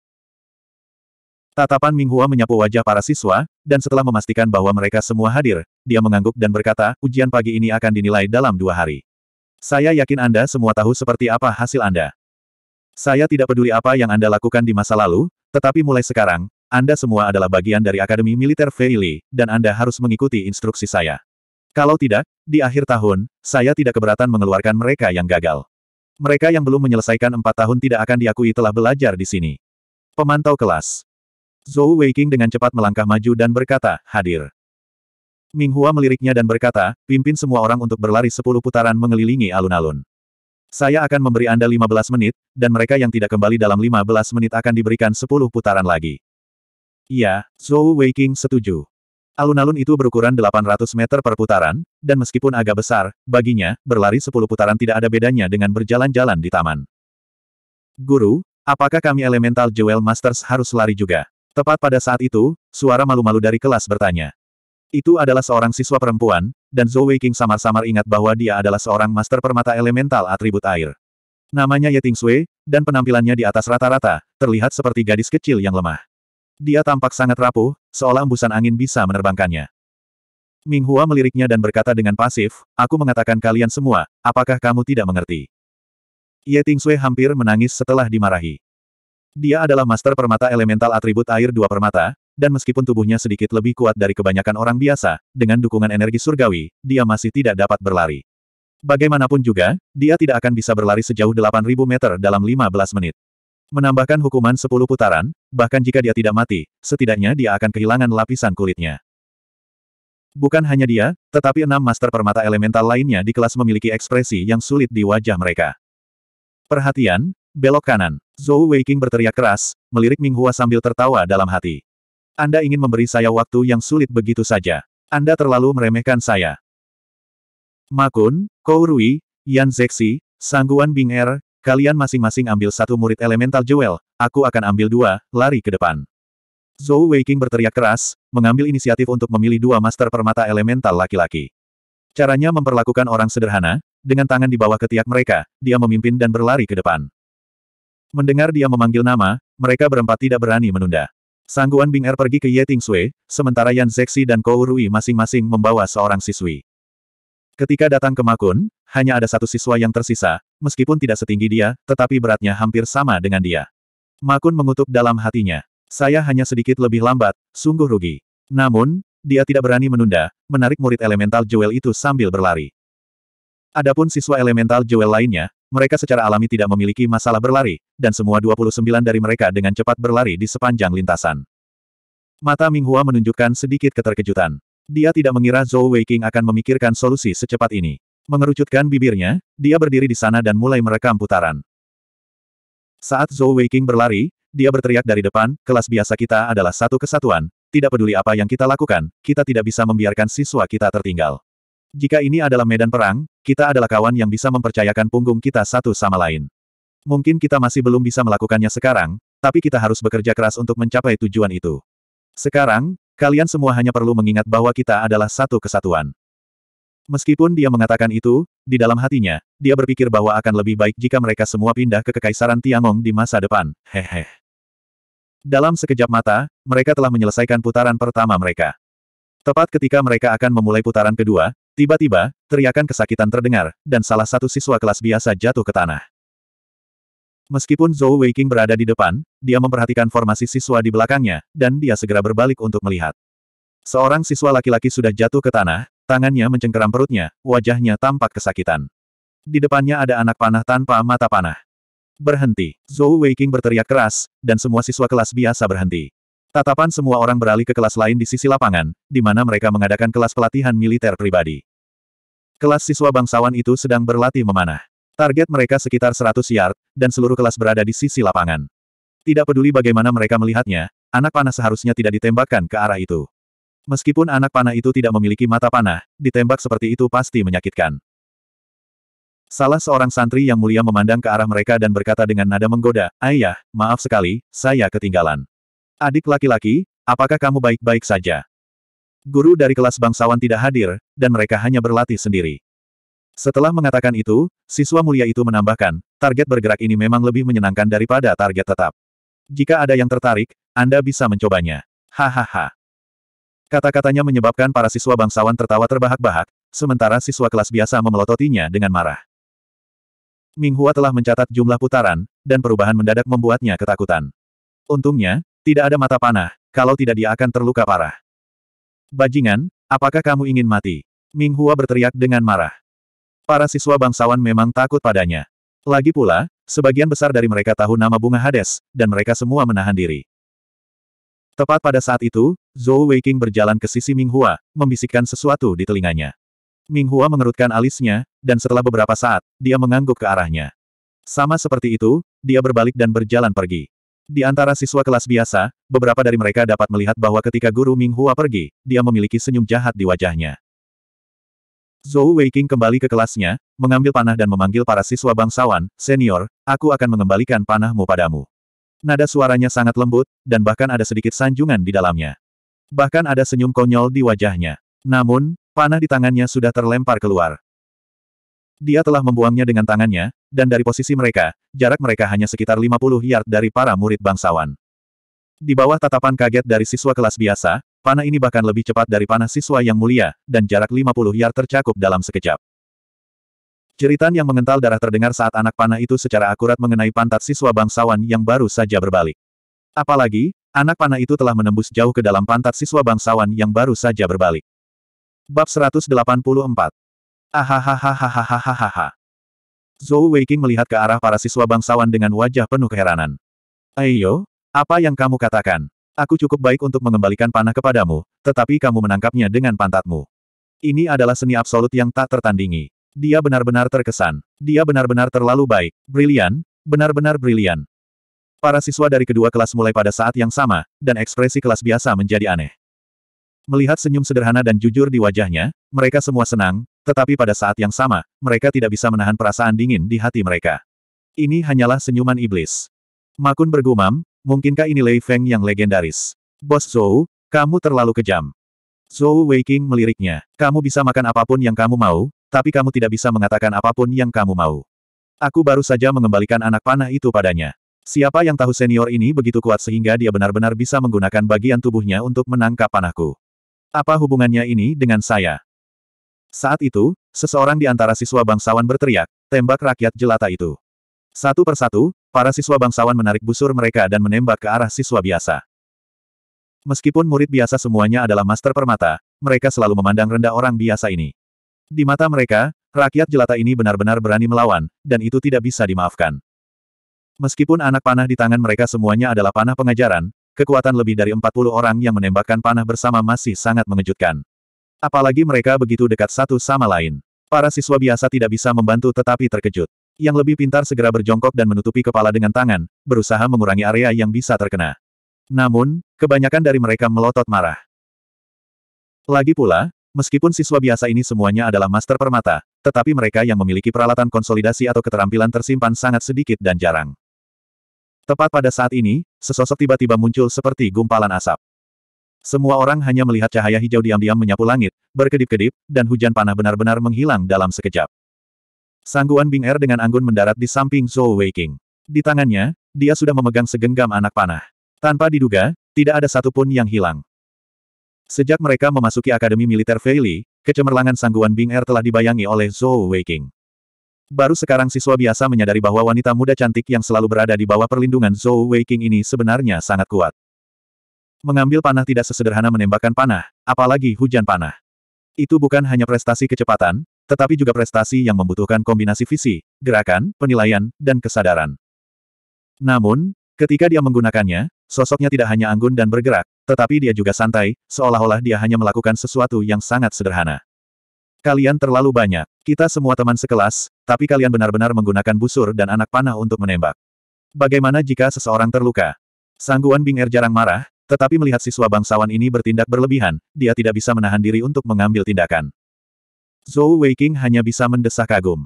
Tatapan Ming Hua menyapu wajah para siswa, dan setelah memastikan bahwa mereka semua hadir, dia mengangguk dan berkata, ujian pagi ini akan dinilai dalam dua hari. Saya yakin Anda semua tahu seperti apa hasil Anda. Saya tidak peduli apa yang Anda lakukan di masa lalu, tetapi mulai sekarang, Anda semua adalah bagian dari Akademi Militer Feili, dan Anda harus mengikuti instruksi saya. Kalau tidak, di akhir tahun, saya tidak keberatan mengeluarkan mereka yang gagal. Mereka yang belum menyelesaikan empat tahun tidak akan diakui telah belajar di sini. Pemantau kelas. Zhou Weiqing dengan cepat melangkah maju dan berkata, hadir. Ming Hua meliriknya dan berkata, pimpin semua orang untuk berlari sepuluh putaran mengelilingi alun-alun. Saya akan memberi Anda lima belas menit, dan mereka yang tidak kembali dalam lima belas menit akan diberikan sepuluh putaran lagi. Iya, Zhou Weiqing setuju. Alun-alun itu berukuran 800 meter per putaran, dan meskipun agak besar, baginya, berlari 10 putaran tidak ada bedanya dengan berjalan-jalan di taman. Guru, apakah kami Elemental Jewel Masters harus lari juga? Tepat pada saat itu, suara malu-malu dari kelas bertanya. Itu adalah seorang siswa perempuan, dan Zoe King samar-samar ingat bahwa dia adalah seorang master permata elemental atribut air. Namanya Ye Ting Sui, dan penampilannya di atas rata-rata, terlihat seperti gadis kecil yang lemah. Dia tampak sangat rapuh, seolah embusan angin bisa menerbangkannya. Ming Hua meliriknya dan berkata dengan pasif, aku mengatakan kalian semua, apakah kamu tidak mengerti? Ye Ting Sui hampir menangis setelah dimarahi. Dia adalah master permata elemental atribut air dua permata, dan meskipun tubuhnya sedikit lebih kuat dari kebanyakan orang biasa, dengan dukungan energi surgawi, dia masih tidak dapat berlari. Bagaimanapun juga, dia tidak akan bisa berlari sejauh 8.000 meter dalam 15 menit. Menambahkan hukuman sepuluh putaran, bahkan jika dia tidak mati, setidaknya dia akan kehilangan lapisan kulitnya. Bukan hanya dia, tetapi enam master permata elemental lainnya di kelas memiliki ekspresi yang sulit di wajah mereka. Perhatian, belok kanan. Zhou Weiqing berteriak keras, melirik Minghua sambil tertawa dalam hati. Anda ingin memberi saya waktu yang sulit begitu saja. Anda terlalu meremehkan saya. Makun, Kou Rui, Yan Zexi, Sangguan Bing Er, Kalian masing-masing ambil satu murid elemental jewel, aku akan ambil dua, lari ke depan. Zhou Weiqing berteriak keras, mengambil inisiatif untuk memilih dua master permata elemental laki-laki. Caranya memperlakukan orang sederhana, dengan tangan di bawah ketiak mereka, dia memimpin dan berlari ke depan. Mendengar dia memanggil nama, mereka berempat tidak berani menunda. Sangguan Bing Er pergi ke Ye Ting Sui, sementara Yan Zexi dan Kou Rui masing-masing membawa seorang siswi. Ketika datang ke Makun, hanya ada satu siswa yang tersisa, meskipun tidak setinggi dia, tetapi beratnya hampir sama dengan dia. Makun mengutuk dalam hatinya. Saya hanya sedikit lebih lambat, sungguh rugi. Namun, dia tidak berani menunda, menarik murid elemental Joel itu sambil berlari. Adapun siswa elemental Joel lainnya, mereka secara alami tidak memiliki masalah berlari, dan semua 29 dari mereka dengan cepat berlari di sepanjang lintasan. Mata Minghua menunjukkan sedikit keterkejutan. Dia tidak mengira Zhou Weiking akan memikirkan solusi secepat ini. Mengerucutkan bibirnya, dia berdiri di sana dan mulai merekam putaran. Saat Zhou Weiqing berlari, dia berteriak dari depan, kelas biasa kita adalah satu kesatuan, tidak peduli apa yang kita lakukan, kita tidak bisa membiarkan siswa kita tertinggal. Jika ini adalah medan perang, kita adalah kawan yang bisa mempercayakan punggung kita satu sama lain. Mungkin kita masih belum bisa melakukannya sekarang, tapi kita harus bekerja keras untuk mencapai tujuan itu. Sekarang, kalian semua hanya perlu mengingat bahwa kita adalah satu kesatuan. Meskipun dia mengatakan itu, di dalam hatinya, dia berpikir bahwa akan lebih baik jika mereka semua pindah ke Kekaisaran Tiangong di masa depan. Hehe. Dalam sekejap mata, mereka telah menyelesaikan putaran pertama mereka. Tepat ketika mereka akan memulai putaran kedua, tiba-tiba, teriakan kesakitan terdengar, dan salah satu siswa kelas biasa jatuh ke tanah. Meskipun Zhou Weiqing berada di depan, dia memperhatikan formasi siswa di belakangnya, dan dia segera berbalik untuk melihat. Seorang siswa laki-laki sudah jatuh ke tanah, Tangannya mencengkeram perutnya, wajahnya tampak kesakitan. Di depannya ada anak panah tanpa mata panah. Berhenti. Zhou Weiking berteriak keras, dan semua siswa kelas biasa berhenti. Tatapan semua orang beralih ke kelas lain di sisi lapangan, di mana mereka mengadakan kelas pelatihan militer pribadi. Kelas siswa bangsawan itu sedang berlatih memanah. Target mereka sekitar 100 yard, dan seluruh kelas berada di sisi lapangan. Tidak peduli bagaimana mereka melihatnya, anak panah seharusnya tidak ditembakkan ke arah itu. Meskipun anak panah itu tidak memiliki mata panah, ditembak seperti itu pasti menyakitkan. Salah seorang santri yang mulia memandang ke arah mereka dan berkata dengan nada menggoda, Ayah, maaf sekali, saya ketinggalan. Adik laki-laki, apakah kamu baik-baik saja? Guru dari kelas bangsawan tidak hadir, dan mereka hanya berlatih sendiri. Setelah mengatakan itu, siswa mulia itu menambahkan, target bergerak ini memang lebih menyenangkan daripada target tetap. Jika ada yang tertarik, Anda bisa mencobanya. Hahaha. Kata-katanya menyebabkan para siswa bangsawan tertawa terbahak-bahak, sementara siswa kelas biasa memelototinya dengan marah. Ming Hua telah mencatat jumlah putaran, dan perubahan mendadak membuatnya ketakutan. Untungnya, tidak ada mata panah, kalau tidak dia akan terluka parah. Bajingan, apakah kamu ingin mati? Ming Hua berteriak dengan marah. Para siswa bangsawan memang takut padanya. Lagi pula, sebagian besar dari mereka tahu nama bunga Hades, dan mereka semua menahan diri. Tepat pada saat itu, Zhou Weiqing berjalan ke sisi Minghua, membisikkan sesuatu di telinganya. Minghua mengerutkan alisnya, dan setelah beberapa saat, dia mengangguk ke arahnya. Sama seperti itu, dia berbalik dan berjalan pergi. Di antara siswa kelas biasa, beberapa dari mereka dapat melihat bahwa ketika guru Minghua pergi, dia memiliki senyum jahat di wajahnya. Zhou Weiqing kembali ke kelasnya, mengambil panah dan memanggil para siswa bangsawan, senior, aku akan mengembalikan panahmu padamu. Nada suaranya sangat lembut, dan bahkan ada sedikit sanjungan di dalamnya. Bahkan ada senyum konyol di wajahnya. Namun, panah di tangannya sudah terlempar keluar. Dia telah membuangnya dengan tangannya, dan dari posisi mereka, jarak mereka hanya sekitar 50 yard dari para murid bangsawan. Di bawah tatapan kaget dari siswa kelas biasa, panah ini bahkan lebih cepat dari panah siswa yang mulia, dan jarak 50 yard tercakup dalam sekejap. Ceritan yang mengental darah terdengar saat anak panah itu secara akurat mengenai pantat siswa bangsawan yang baru saja berbalik. Apalagi, Anak panah itu telah menembus jauh ke dalam pantat siswa bangsawan yang baru saja berbalik. Bab 184 Ahahahahahahahaha Zhou Weiqing melihat ke arah para siswa bangsawan dengan wajah penuh keheranan. Ayo, apa yang kamu katakan? Aku cukup baik untuk mengembalikan panah kepadamu, tetapi kamu menangkapnya dengan pantatmu. Ini adalah seni absolut yang tak tertandingi. Dia benar-benar terkesan. Dia benar-benar terlalu baik. Brilian, benar-benar brilian. Para siswa dari kedua kelas mulai pada saat yang sama, dan ekspresi kelas biasa menjadi aneh. Melihat senyum sederhana dan jujur di wajahnya, mereka semua senang, tetapi pada saat yang sama, mereka tidak bisa menahan perasaan dingin di hati mereka. Ini hanyalah senyuman iblis. Makun bergumam, mungkinkah ini Lei Feng yang legendaris? Bos Zhou, kamu terlalu kejam. Zhou Weiking meliriknya. Kamu bisa makan apapun yang kamu mau, tapi kamu tidak bisa mengatakan apapun yang kamu mau. Aku baru saja mengembalikan anak panah itu padanya. Siapa yang tahu senior ini begitu kuat sehingga dia benar-benar bisa menggunakan bagian tubuhnya untuk menangkap panahku? Apa hubungannya ini dengan saya? Saat itu, seseorang di antara siswa bangsawan berteriak, tembak rakyat jelata itu. Satu persatu, para siswa bangsawan menarik busur mereka dan menembak ke arah siswa biasa. Meskipun murid biasa semuanya adalah master permata, mereka selalu memandang rendah orang biasa ini. Di mata mereka, rakyat jelata ini benar-benar berani melawan, dan itu tidak bisa dimaafkan. Meskipun anak panah di tangan mereka semuanya adalah panah pengajaran, kekuatan lebih dari 40 orang yang menembakkan panah bersama masih sangat mengejutkan. Apalagi mereka begitu dekat satu sama lain. Para siswa biasa tidak bisa membantu tetapi terkejut. Yang lebih pintar segera berjongkok dan menutupi kepala dengan tangan, berusaha mengurangi area yang bisa terkena. Namun, kebanyakan dari mereka melotot marah. Lagi pula, meskipun siswa biasa ini semuanya adalah master permata, tetapi mereka yang memiliki peralatan konsolidasi atau keterampilan tersimpan sangat sedikit dan jarang. Tepat pada saat ini, sesosok tiba-tiba muncul seperti gumpalan asap. Semua orang hanya melihat cahaya hijau diam-diam menyapu langit, berkedip-kedip, dan hujan panah benar-benar menghilang dalam sekejap. Sangguan Bing Er dengan anggun mendarat di samping Zhou Weiqing. Di tangannya, dia sudah memegang segenggam anak panah. Tanpa diduga, tidak ada satupun yang hilang. Sejak mereka memasuki Akademi Militer Feili, kecemerlangan sangguan Bing Er telah dibayangi oleh Zhou Weiqing. Baru sekarang siswa biasa menyadari bahwa wanita muda cantik yang selalu berada di bawah perlindungan Zhou Weiqing ini sebenarnya sangat kuat. Mengambil panah tidak sesederhana menembakkan panah, apalagi hujan panah. Itu bukan hanya prestasi kecepatan, tetapi juga prestasi yang membutuhkan kombinasi visi, gerakan, penilaian, dan kesadaran. Namun, ketika dia menggunakannya, sosoknya tidak hanya anggun dan bergerak, tetapi dia juga santai, seolah-olah dia hanya melakukan sesuatu yang sangat sederhana. Kalian terlalu banyak. Kita semua teman sekelas, tapi kalian benar-benar menggunakan busur dan anak panah untuk menembak. Bagaimana jika seseorang terluka? Sangguan Binger jarang marah, tetapi melihat siswa bangsawan ini bertindak berlebihan, dia tidak bisa menahan diri untuk mengambil tindakan. Zhou Weiqing hanya bisa mendesah kagum.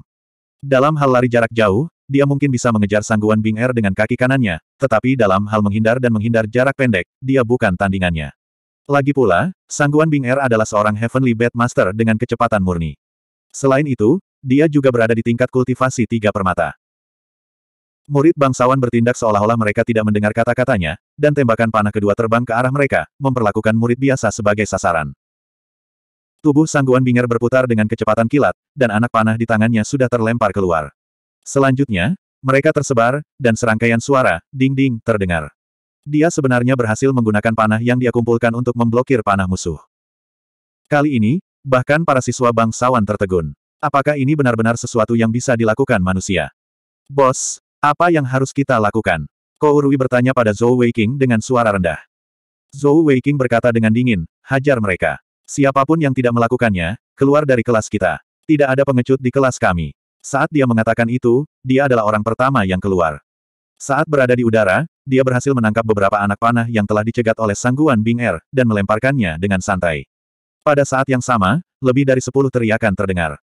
Dalam hal lari jarak jauh, dia mungkin bisa mengejar Sangguan Bing Er dengan kaki kanannya, tetapi dalam hal menghindar dan menghindar jarak pendek, dia bukan tandingannya. Lagi pula, Sangguan Bing Er adalah seorang Heavenly Bat Master dengan kecepatan murni. Selain itu, dia juga berada di tingkat kultivasi tiga permata. Murid bangsawan bertindak seolah-olah mereka tidak mendengar kata-katanya, dan tembakan panah kedua terbang ke arah mereka, memperlakukan murid biasa sebagai sasaran. Tubuh Sangguan Binger berputar dengan kecepatan kilat, dan anak panah di tangannya sudah terlempar keluar. Selanjutnya, mereka tersebar, dan serangkaian suara, ding-ding, terdengar. Dia sebenarnya berhasil menggunakan panah yang dia kumpulkan untuk memblokir panah musuh. Kali ini, bahkan para siswa bangsawan tertegun. Apakah ini benar-benar sesuatu yang bisa dilakukan manusia? Bos, apa yang harus kita lakukan? Rui bertanya pada Zhou Weiqing dengan suara rendah. Zhou Weiqing berkata dengan dingin, hajar mereka. Siapapun yang tidak melakukannya, keluar dari kelas kita. Tidak ada pengecut di kelas kami. Saat dia mengatakan itu, dia adalah orang pertama yang keluar. Saat berada di udara, dia berhasil menangkap beberapa anak panah yang telah dicegat oleh sangguan Bing Er, dan melemparkannya dengan santai. Pada saat yang sama, lebih dari sepuluh teriakan terdengar.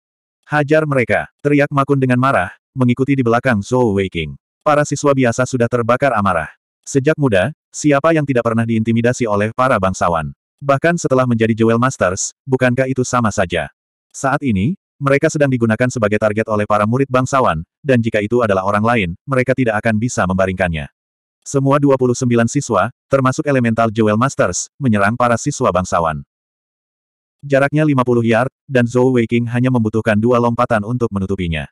Hajar mereka, teriak Makun dengan marah, mengikuti di belakang Zhou Weiqing. Para siswa biasa sudah terbakar amarah. Sejak muda, siapa yang tidak pernah diintimidasi oleh para bangsawan? Bahkan setelah menjadi Jewel Masters, bukankah itu sama saja? Saat ini, mereka sedang digunakan sebagai target oleh para murid bangsawan, dan jika itu adalah orang lain, mereka tidak akan bisa membaringkannya. Semua 29 siswa, termasuk Elemental Jewel Masters, menyerang para siswa bangsawan. Jaraknya 50 yard, dan Zhou Weiqing hanya membutuhkan dua lompatan untuk menutupinya.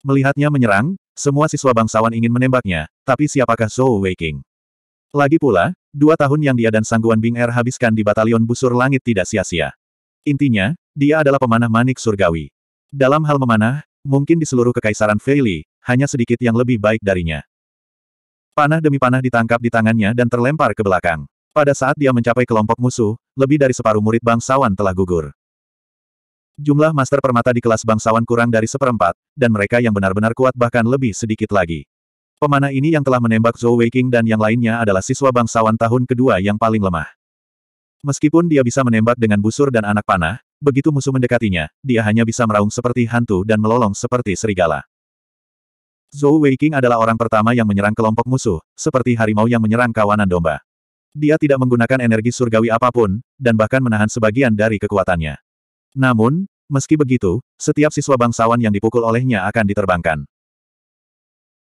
Melihatnya menyerang, semua siswa bangsawan ingin menembaknya, tapi siapakah Zhou Weiqing? Lagi pula, dua tahun yang dia dan Sangguan Bing Er habiskan di Batalion Busur Langit tidak sia-sia. Intinya, dia adalah pemanah manik surgawi. Dalam hal memanah, mungkin di seluruh kekaisaran Feili, hanya sedikit yang lebih baik darinya. Panah demi panah ditangkap di tangannya dan terlempar ke belakang. Pada saat dia mencapai kelompok musuh, lebih dari separuh murid bangsawan telah gugur. Jumlah master permata di kelas bangsawan kurang dari seperempat, dan mereka yang benar-benar kuat bahkan lebih sedikit lagi. Pemanah ini yang telah menembak Zhou Weiking dan yang lainnya adalah siswa bangsawan tahun kedua yang paling lemah. Meskipun dia bisa menembak dengan busur dan anak panah, Begitu musuh mendekatinya, dia hanya bisa meraung seperti hantu dan melolong seperti serigala. Zhou Weiqing adalah orang pertama yang menyerang kelompok musuh, seperti harimau yang menyerang kawanan domba. Dia tidak menggunakan energi surgawi apapun, dan bahkan menahan sebagian dari kekuatannya. Namun, meski begitu, setiap siswa bangsawan yang dipukul olehnya akan diterbangkan.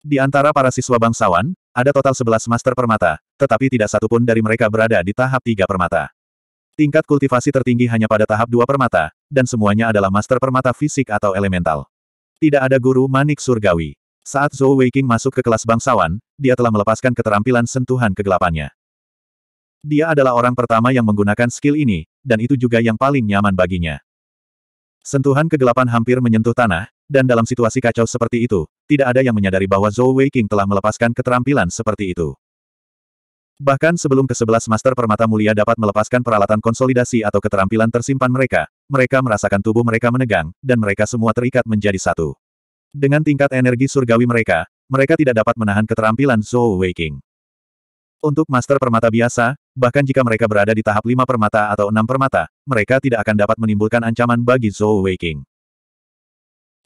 Di antara para siswa bangsawan, ada total 11 master permata, tetapi tidak satupun dari mereka berada di tahap tiga permata. Tingkat kultivasi tertinggi hanya pada tahap dua permata, dan semuanya adalah master permata fisik atau elemental. Tidak ada guru manik surgawi. Saat Zhou Weiqing masuk ke kelas bangsawan, dia telah melepaskan keterampilan sentuhan kegelapannya. Dia adalah orang pertama yang menggunakan skill ini, dan itu juga yang paling nyaman baginya. Sentuhan kegelapan hampir menyentuh tanah, dan dalam situasi kacau seperti itu, tidak ada yang menyadari bahwa Zhou Weiqing telah melepaskan keterampilan seperti itu. Bahkan sebelum ke-11 Master Permata Mulia dapat melepaskan peralatan konsolidasi atau keterampilan tersimpan mereka, mereka merasakan tubuh mereka menegang, dan mereka semua terikat menjadi satu. Dengan tingkat energi surgawi mereka, mereka tidak dapat menahan keterampilan Zhou Waking. Untuk Master Permata biasa, bahkan jika mereka berada di tahap 5 permata atau 6 permata, mereka tidak akan dapat menimbulkan ancaman bagi Zhou Waking.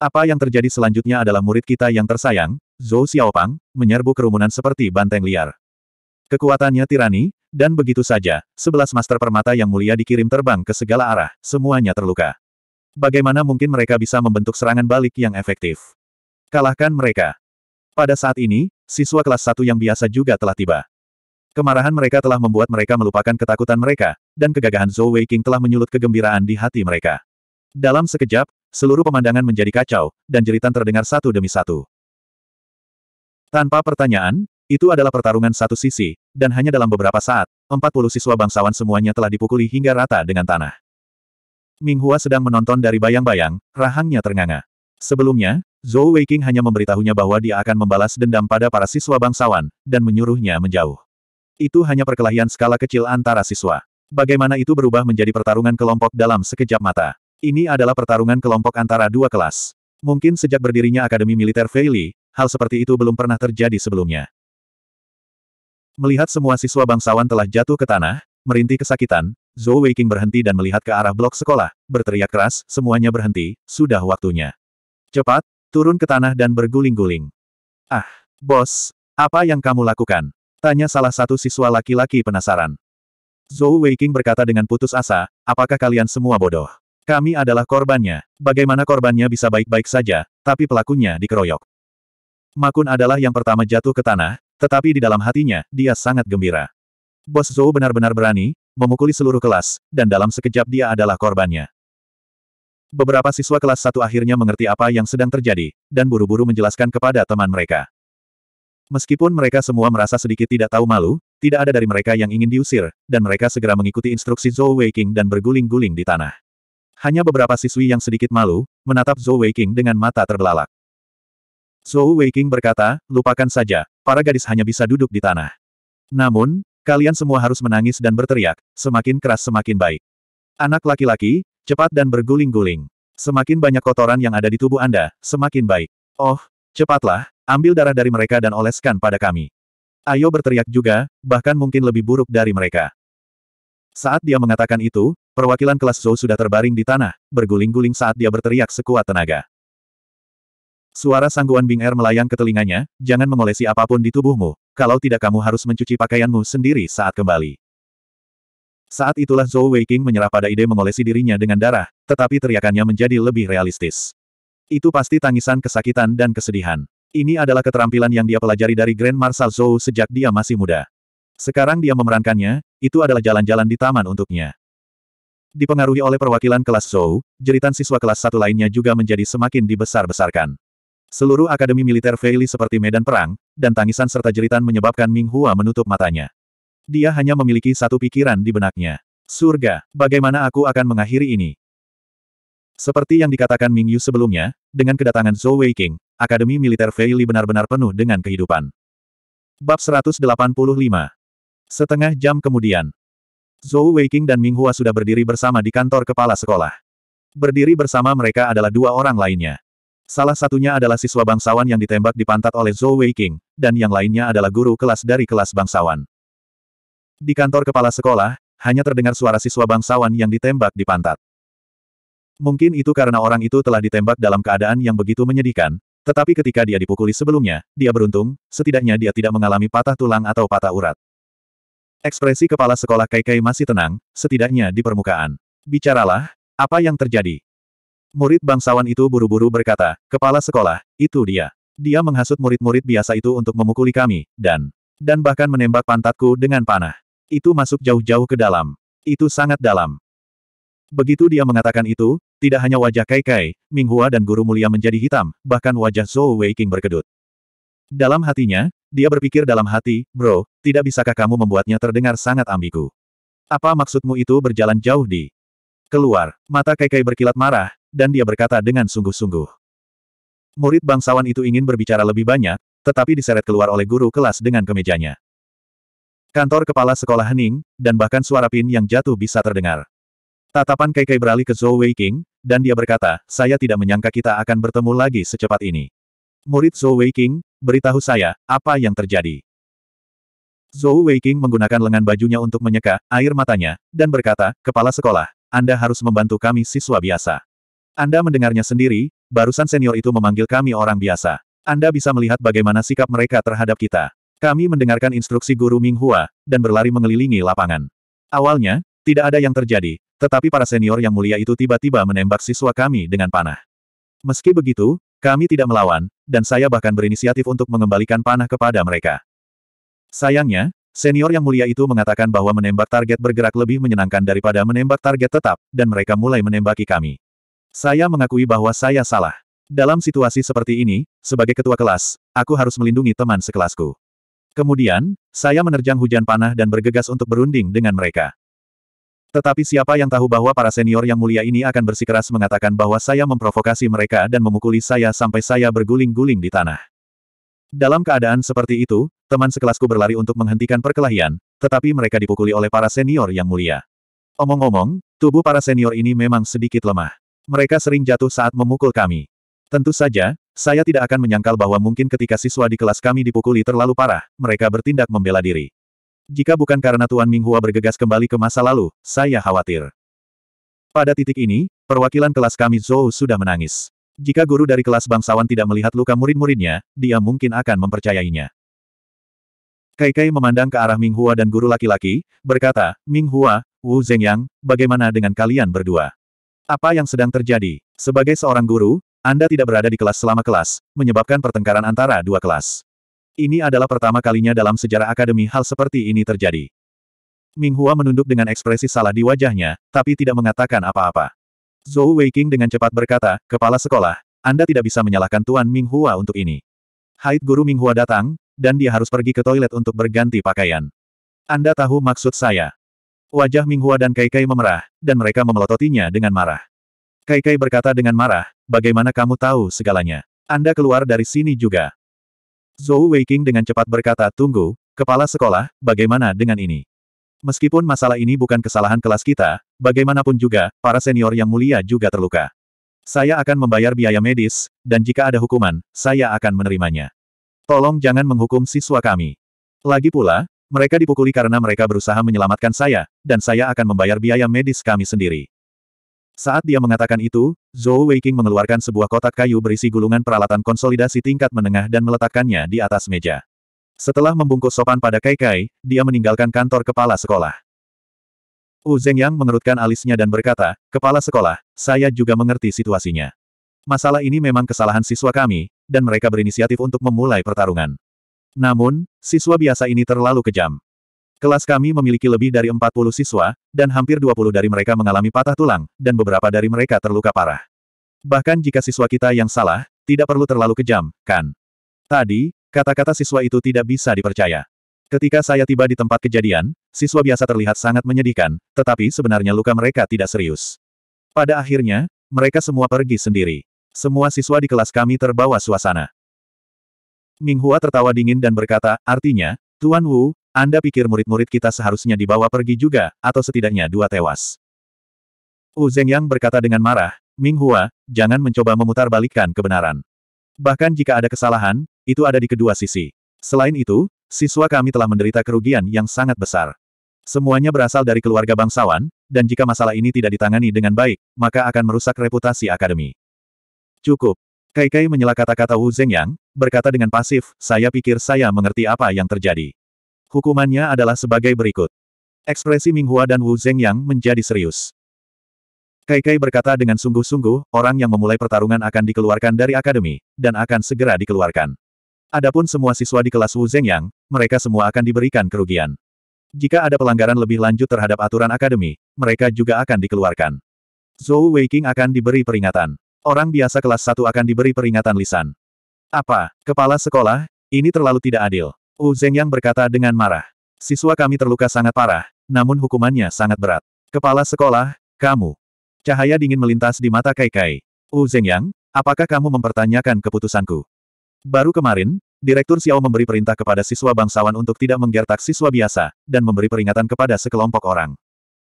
Apa yang terjadi selanjutnya adalah murid kita yang tersayang, Zhou Xiaopang, menyerbu kerumunan seperti banteng liar. Kekuatannya tirani, dan begitu saja, sebelas master permata yang mulia dikirim terbang ke segala arah, semuanya terluka. Bagaimana mungkin mereka bisa membentuk serangan balik yang efektif? Kalahkan mereka. Pada saat ini, siswa kelas satu yang biasa juga telah tiba. Kemarahan mereka telah membuat mereka melupakan ketakutan mereka, dan kegagahan Zhou Weiqing telah menyulut kegembiraan di hati mereka. Dalam sekejap, seluruh pemandangan menjadi kacau, dan jeritan terdengar satu demi satu. Tanpa pertanyaan, itu adalah pertarungan satu sisi, dan hanya dalam beberapa saat, 40 siswa bangsawan semuanya telah dipukuli hingga rata dengan tanah. Ming Hua sedang menonton dari bayang-bayang, rahangnya ternganga. Sebelumnya, Zhou Weiqing hanya memberitahunya bahwa dia akan membalas dendam pada para siswa bangsawan, dan menyuruhnya menjauh. Itu hanya perkelahian skala kecil antara siswa. Bagaimana itu berubah menjadi pertarungan kelompok dalam sekejap mata. Ini adalah pertarungan kelompok antara dua kelas. Mungkin sejak berdirinya Akademi Militer Feili, hal seperti itu belum pernah terjadi sebelumnya. Melihat semua siswa bangsawan telah jatuh ke tanah, merintih kesakitan, Zhou Weiqing berhenti dan melihat ke arah blok sekolah, berteriak keras, semuanya berhenti, sudah waktunya. Cepat, turun ke tanah dan berguling-guling. Ah, bos, apa yang kamu lakukan? Tanya salah satu siswa laki-laki penasaran. Zhou Weiqing berkata dengan putus asa, apakah kalian semua bodoh? Kami adalah korbannya. Bagaimana korbannya bisa baik-baik saja, tapi pelakunya dikeroyok. Makun adalah yang pertama jatuh ke tanah, tetapi di dalam hatinya, dia sangat gembira. Bos Zhou benar-benar berani, memukuli seluruh kelas, dan dalam sekejap dia adalah korbannya. Beberapa siswa kelas satu akhirnya mengerti apa yang sedang terjadi, dan buru-buru menjelaskan kepada teman mereka. Meskipun mereka semua merasa sedikit tidak tahu malu, tidak ada dari mereka yang ingin diusir, dan mereka segera mengikuti instruksi Zhou Weiqing dan berguling-guling di tanah. Hanya beberapa siswi yang sedikit malu, menatap Zhou Weiqing dengan mata terbelalak. Zhou Weiqing berkata, lupakan saja, para gadis hanya bisa duduk di tanah. Namun, kalian semua harus menangis dan berteriak, semakin keras semakin baik. Anak laki-laki, cepat dan berguling-guling. Semakin banyak kotoran yang ada di tubuh Anda, semakin baik. Oh, cepatlah, ambil darah dari mereka dan oleskan pada kami. Ayo berteriak juga, bahkan mungkin lebih buruk dari mereka. Saat dia mengatakan itu, perwakilan kelas Zhou sudah terbaring di tanah, berguling-guling saat dia berteriak sekuat tenaga. Suara sangguan Bing Er melayang ke telinganya, jangan mengolesi apapun di tubuhmu, kalau tidak kamu harus mencuci pakaianmu sendiri saat kembali. Saat itulah Zhou Weiqing menyerah pada ide mengolesi dirinya dengan darah, tetapi teriakannya menjadi lebih realistis. Itu pasti tangisan kesakitan dan kesedihan. Ini adalah keterampilan yang dia pelajari dari Grand Marshal Zhou sejak dia masih muda. Sekarang dia memerankannya, itu adalah jalan-jalan di taman untuknya. Dipengaruhi oleh perwakilan kelas Zhou, jeritan siswa kelas satu lainnya juga menjadi semakin dibesar-besarkan. Seluruh akademi militer Feili seperti medan perang, dan tangisan serta jeritan menyebabkan Ming Hua menutup matanya. Dia hanya memiliki satu pikiran di benaknya. Surga, bagaimana aku akan mengakhiri ini? Seperti yang dikatakan Ming Yu sebelumnya, dengan kedatangan Zhou Weiqing, Akademi Militer Feili benar-benar penuh dengan kehidupan. Bab 185 Setengah jam kemudian, Zhou Weiqing dan Ming Hua sudah berdiri bersama di kantor kepala sekolah. Berdiri bersama mereka adalah dua orang lainnya. Salah satunya adalah siswa bangsawan yang ditembak di pantat oleh Zhou Weiqing, dan yang lainnya adalah guru kelas dari kelas bangsawan. Di kantor kepala sekolah, hanya terdengar suara siswa bangsawan yang ditembak di pantat. Mungkin itu karena orang itu telah ditembak dalam keadaan yang begitu menyedihkan, tetapi ketika dia dipukuli sebelumnya, dia beruntung, setidaknya dia tidak mengalami patah tulang atau patah urat. Ekspresi kepala sekolah Kaikai masih tenang, setidaknya di permukaan. Bicaralah, apa yang terjadi? Murid bangsawan itu buru-buru berkata, kepala sekolah, itu dia. Dia menghasut murid-murid biasa itu untuk memukuli kami, dan dan bahkan menembak pantatku dengan panah. Itu masuk jauh-jauh ke dalam. Itu sangat dalam. Begitu dia mengatakan itu, tidak hanya wajah Kai Kai, Ming Hua dan guru mulia menjadi hitam, bahkan wajah Zhou Wei King berkedut. Dalam hatinya, dia berpikir dalam hati, bro, tidak bisakah kamu membuatnya terdengar sangat ambigu? Apa maksudmu itu berjalan jauh di keluar? Mata Kai Kai berkilat marah, dan dia berkata dengan sungguh-sungguh. Murid bangsawan itu ingin berbicara lebih banyak, tetapi diseret keluar oleh guru kelas dengan kemejanya. Kantor kepala sekolah hening, dan bahkan suara pin yang jatuh bisa terdengar. Tatapan Keikei beralih ke Zhou Weiqing, dan dia berkata, saya tidak menyangka kita akan bertemu lagi secepat ini. Murid Zhou Weiqing, beritahu saya, apa yang terjadi? Zhou Weiqing menggunakan lengan bajunya untuk menyeka air matanya, dan berkata, Kepala sekolah, Anda harus membantu kami siswa biasa. Anda mendengarnya sendiri, barusan senior itu memanggil kami orang biasa. Anda bisa melihat bagaimana sikap mereka terhadap kita. Kami mendengarkan instruksi guru Minghua, dan berlari mengelilingi lapangan. Awalnya, tidak ada yang terjadi, tetapi para senior yang mulia itu tiba-tiba menembak siswa kami dengan panah. Meski begitu, kami tidak melawan, dan saya bahkan berinisiatif untuk mengembalikan panah kepada mereka. Sayangnya, senior yang mulia itu mengatakan bahwa menembak target bergerak lebih menyenangkan daripada menembak target tetap, dan mereka mulai menembaki kami. Saya mengakui bahwa saya salah. Dalam situasi seperti ini, sebagai ketua kelas, aku harus melindungi teman sekelasku. Kemudian, saya menerjang hujan panah dan bergegas untuk berunding dengan mereka. Tetapi siapa yang tahu bahwa para senior yang mulia ini akan bersikeras mengatakan bahwa saya memprovokasi mereka dan memukuli saya sampai saya berguling-guling di tanah. Dalam keadaan seperti itu, teman sekelasku berlari untuk menghentikan perkelahian, tetapi mereka dipukuli oleh para senior yang mulia. Omong-omong, tubuh para senior ini memang sedikit lemah. Mereka sering jatuh saat memukul kami. Tentu saja, saya tidak akan menyangkal bahwa mungkin ketika siswa di kelas kami dipukuli terlalu parah, mereka bertindak membela diri. Jika bukan karena Tuan Minghua bergegas kembali ke masa lalu, saya khawatir. Pada titik ini, perwakilan kelas kami Zhou sudah menangis. Jika guru dari kelas bangsawan tidak melihat luka murid-muridnya, dia mungkin akan mempercayainya. Kai Kai memandang ke arah Minghua dan guru laki-laki, berkata, Minghua, Wu Zhengyang, bagaimana dengan kalian berdua? Apa yang sedang terjadi? Sebagai seorang guru, Anda tidak berada di kelas selama kelas, menyebabkan pertengkaran antara dua kelas. Ini adalah pertama kalinya dalam sejarah akademi hal seperti ini terjadi. Ming Hua menunduk dengan ekspresi salah di wajahnya, tapi tidak mengatakan apa-apa. Zhou Weiqing dengan cepat berkata, Kepala sekolah, Anda tidak bisa menyalahkan Tuan Ming Hua untuk ini. Haid guru Ming Hua datang, dan dia harus pergi ke toilet untuk berganti pakaian. Anda tahu maksud saya. Wajah Minghua dan Kaikai memerah, dan mereka memelototinya dengan marah. Kaikai berkata dengan marah, bagaimana kamu tahu segalanya? Anda keluar dari sini juga. Zhou Weiking dengan cepat berkata tunggu, kepala sekolah, bagaimana dengan ini? Meskipun masalah ini bukan kesalahan kelas kita, bagaimanapun juga, para senior yang mulia juga terluka. Saya akan membayar biaya medis, dan jika ada hukuman, saya akan menerimanya. Tolong jangan menghukum siswa kami. Lagi pula, mereka dipukuli karena mereka berusaha menyelamatkan saya, dan saya akan membayar biaya medis kami sendiri. Saat dia mengatakan itu, Zhou Weiqing mengeluarkan sebuah kotak kayu berisi gulungan peralatan konsolidasi tingkat menengah dan meletakkannya di atas meja. Setelah membungkus sopan pada Kai Kai, dia meninggalkan kantor kepala sekolah. Wu Zeng Yang mengerutkan alisnya dan berkata, Kepala sekolah, saya juga mengerti situasinya. Masalah ini memang kesalahan siswa kami, dan mereka berinisiatif untuk memulai pertarungan. Namun, siswa biasa ini terlalu kejam. Kelas kami memiliki lebih dari 40 siswa, dan hampir 20 dari mereka mengalami patah tulang, dan beberapa dari mereka terluka parah. Bahkan jika siswa kita yang salah, tidak perlu terlalu kejam, kan? Tadi, kata-kata siswa itu tidak bisa dipercaya. Ketika saya tiba di tempat kejadian, siswa biasa terlihat sangat menyedihkan, tetapi sebenarnya luka mereka tidak serius. Pada akhirnya, mereka semua pergi sendiri. Semua siswa di kelas kami terbawa suasana. Ming Hua tertawa dingin dan berkata, artinya, Tuan Wu, Anda pikir murid-murid kita seharusnya dibawa pergi juga, atau setidaknya dua tewas. Wu Zhengyang berkata dengan marah, Ming Hua, jangan mencoba memutarbalikkan kebenaran. Bahkan jika ada kesalahan, itu ada di kedua sisi. Selain itu, siswa kami telah menderita kerugian yang sangat besar. Semuanya berasal dari keluarga bangsawan, dan jika masalah ini tidak ditangani dengan baik, maka akan merusak reputasi akademi. Cukup, Kai Kai menyela kata-kata Wu Zhengyang, berkata dengan pasif, saya pikir saya mengerti apa yang terjadi. Hukumannya adalah sebagai berikut. Ekspresi Ming Hua dan Wu Zhengyang menjadi serius. Kai Kai berkata dengan sungguh-sungguh, orang yang memulai pertarungan akan dikeluarkan dari akademi, dan akan segera dikeluarkan. Adapun semua siswa di kelas Wu Zhengyang, mereka semua akan diberikan kerugian. Jika ada pelanggaran lebih lanjut terhadap aturan akademi, mereka juga akan dikeluarkan. Zhou Weiking akan diberi peringatan. Orang biasa kelas 1 akan diberi peringatan lisan. Apa, kepala sekolah, ini terlalu tidak adil. Wu Yang berkata dengan marah. Siswa kami terluka sangat parah, namun hukumannya sangat berat. Kepala sekolah, kamu. Cahaya dingin melintas di mata Kai Kai. Wu Yang, apakah kamu mempertanyakan keputusanku? Baru kemarin, Direktur Xiao memberi perintah kepada siswa bangsawan untuk tidak menggertak siswa biasa, dan memberi peringatan kepada sekelompok orang.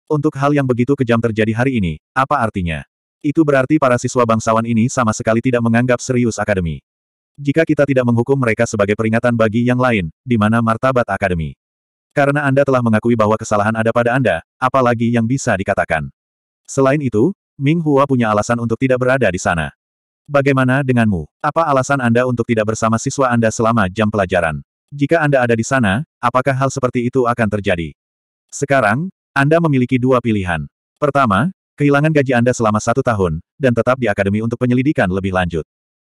Untuk hal yang begitu kejam terjadi hari ini, apa artinya? Itu berarti para siswa bangsawan ini sama sekali tidak menganggap serius akademi. Jika kita tidak menghukum mereka sebagai peringatan bagi yang lain, di mana martabat akademi? Karena Anda telah mengakui bahwa kesalahan ada pada Anda, apalagi yang bisa dikatakan. Selain itu, Ming Hua punya alasan untuk tidak berada di sana. Bagaimana denganmu? Apa alasan Anda untuk tidak bersama siswa Anda selama jam pelajaran? Jika Anda ada di sana, apakah hal seperti itu akan terjadi? Sekarang, Anda memiliki dua pilihan. Pertama, kehilangan gaji Anda selama satu tahun, dan tetap di akademi untuk penyelidikan lebih lanjut.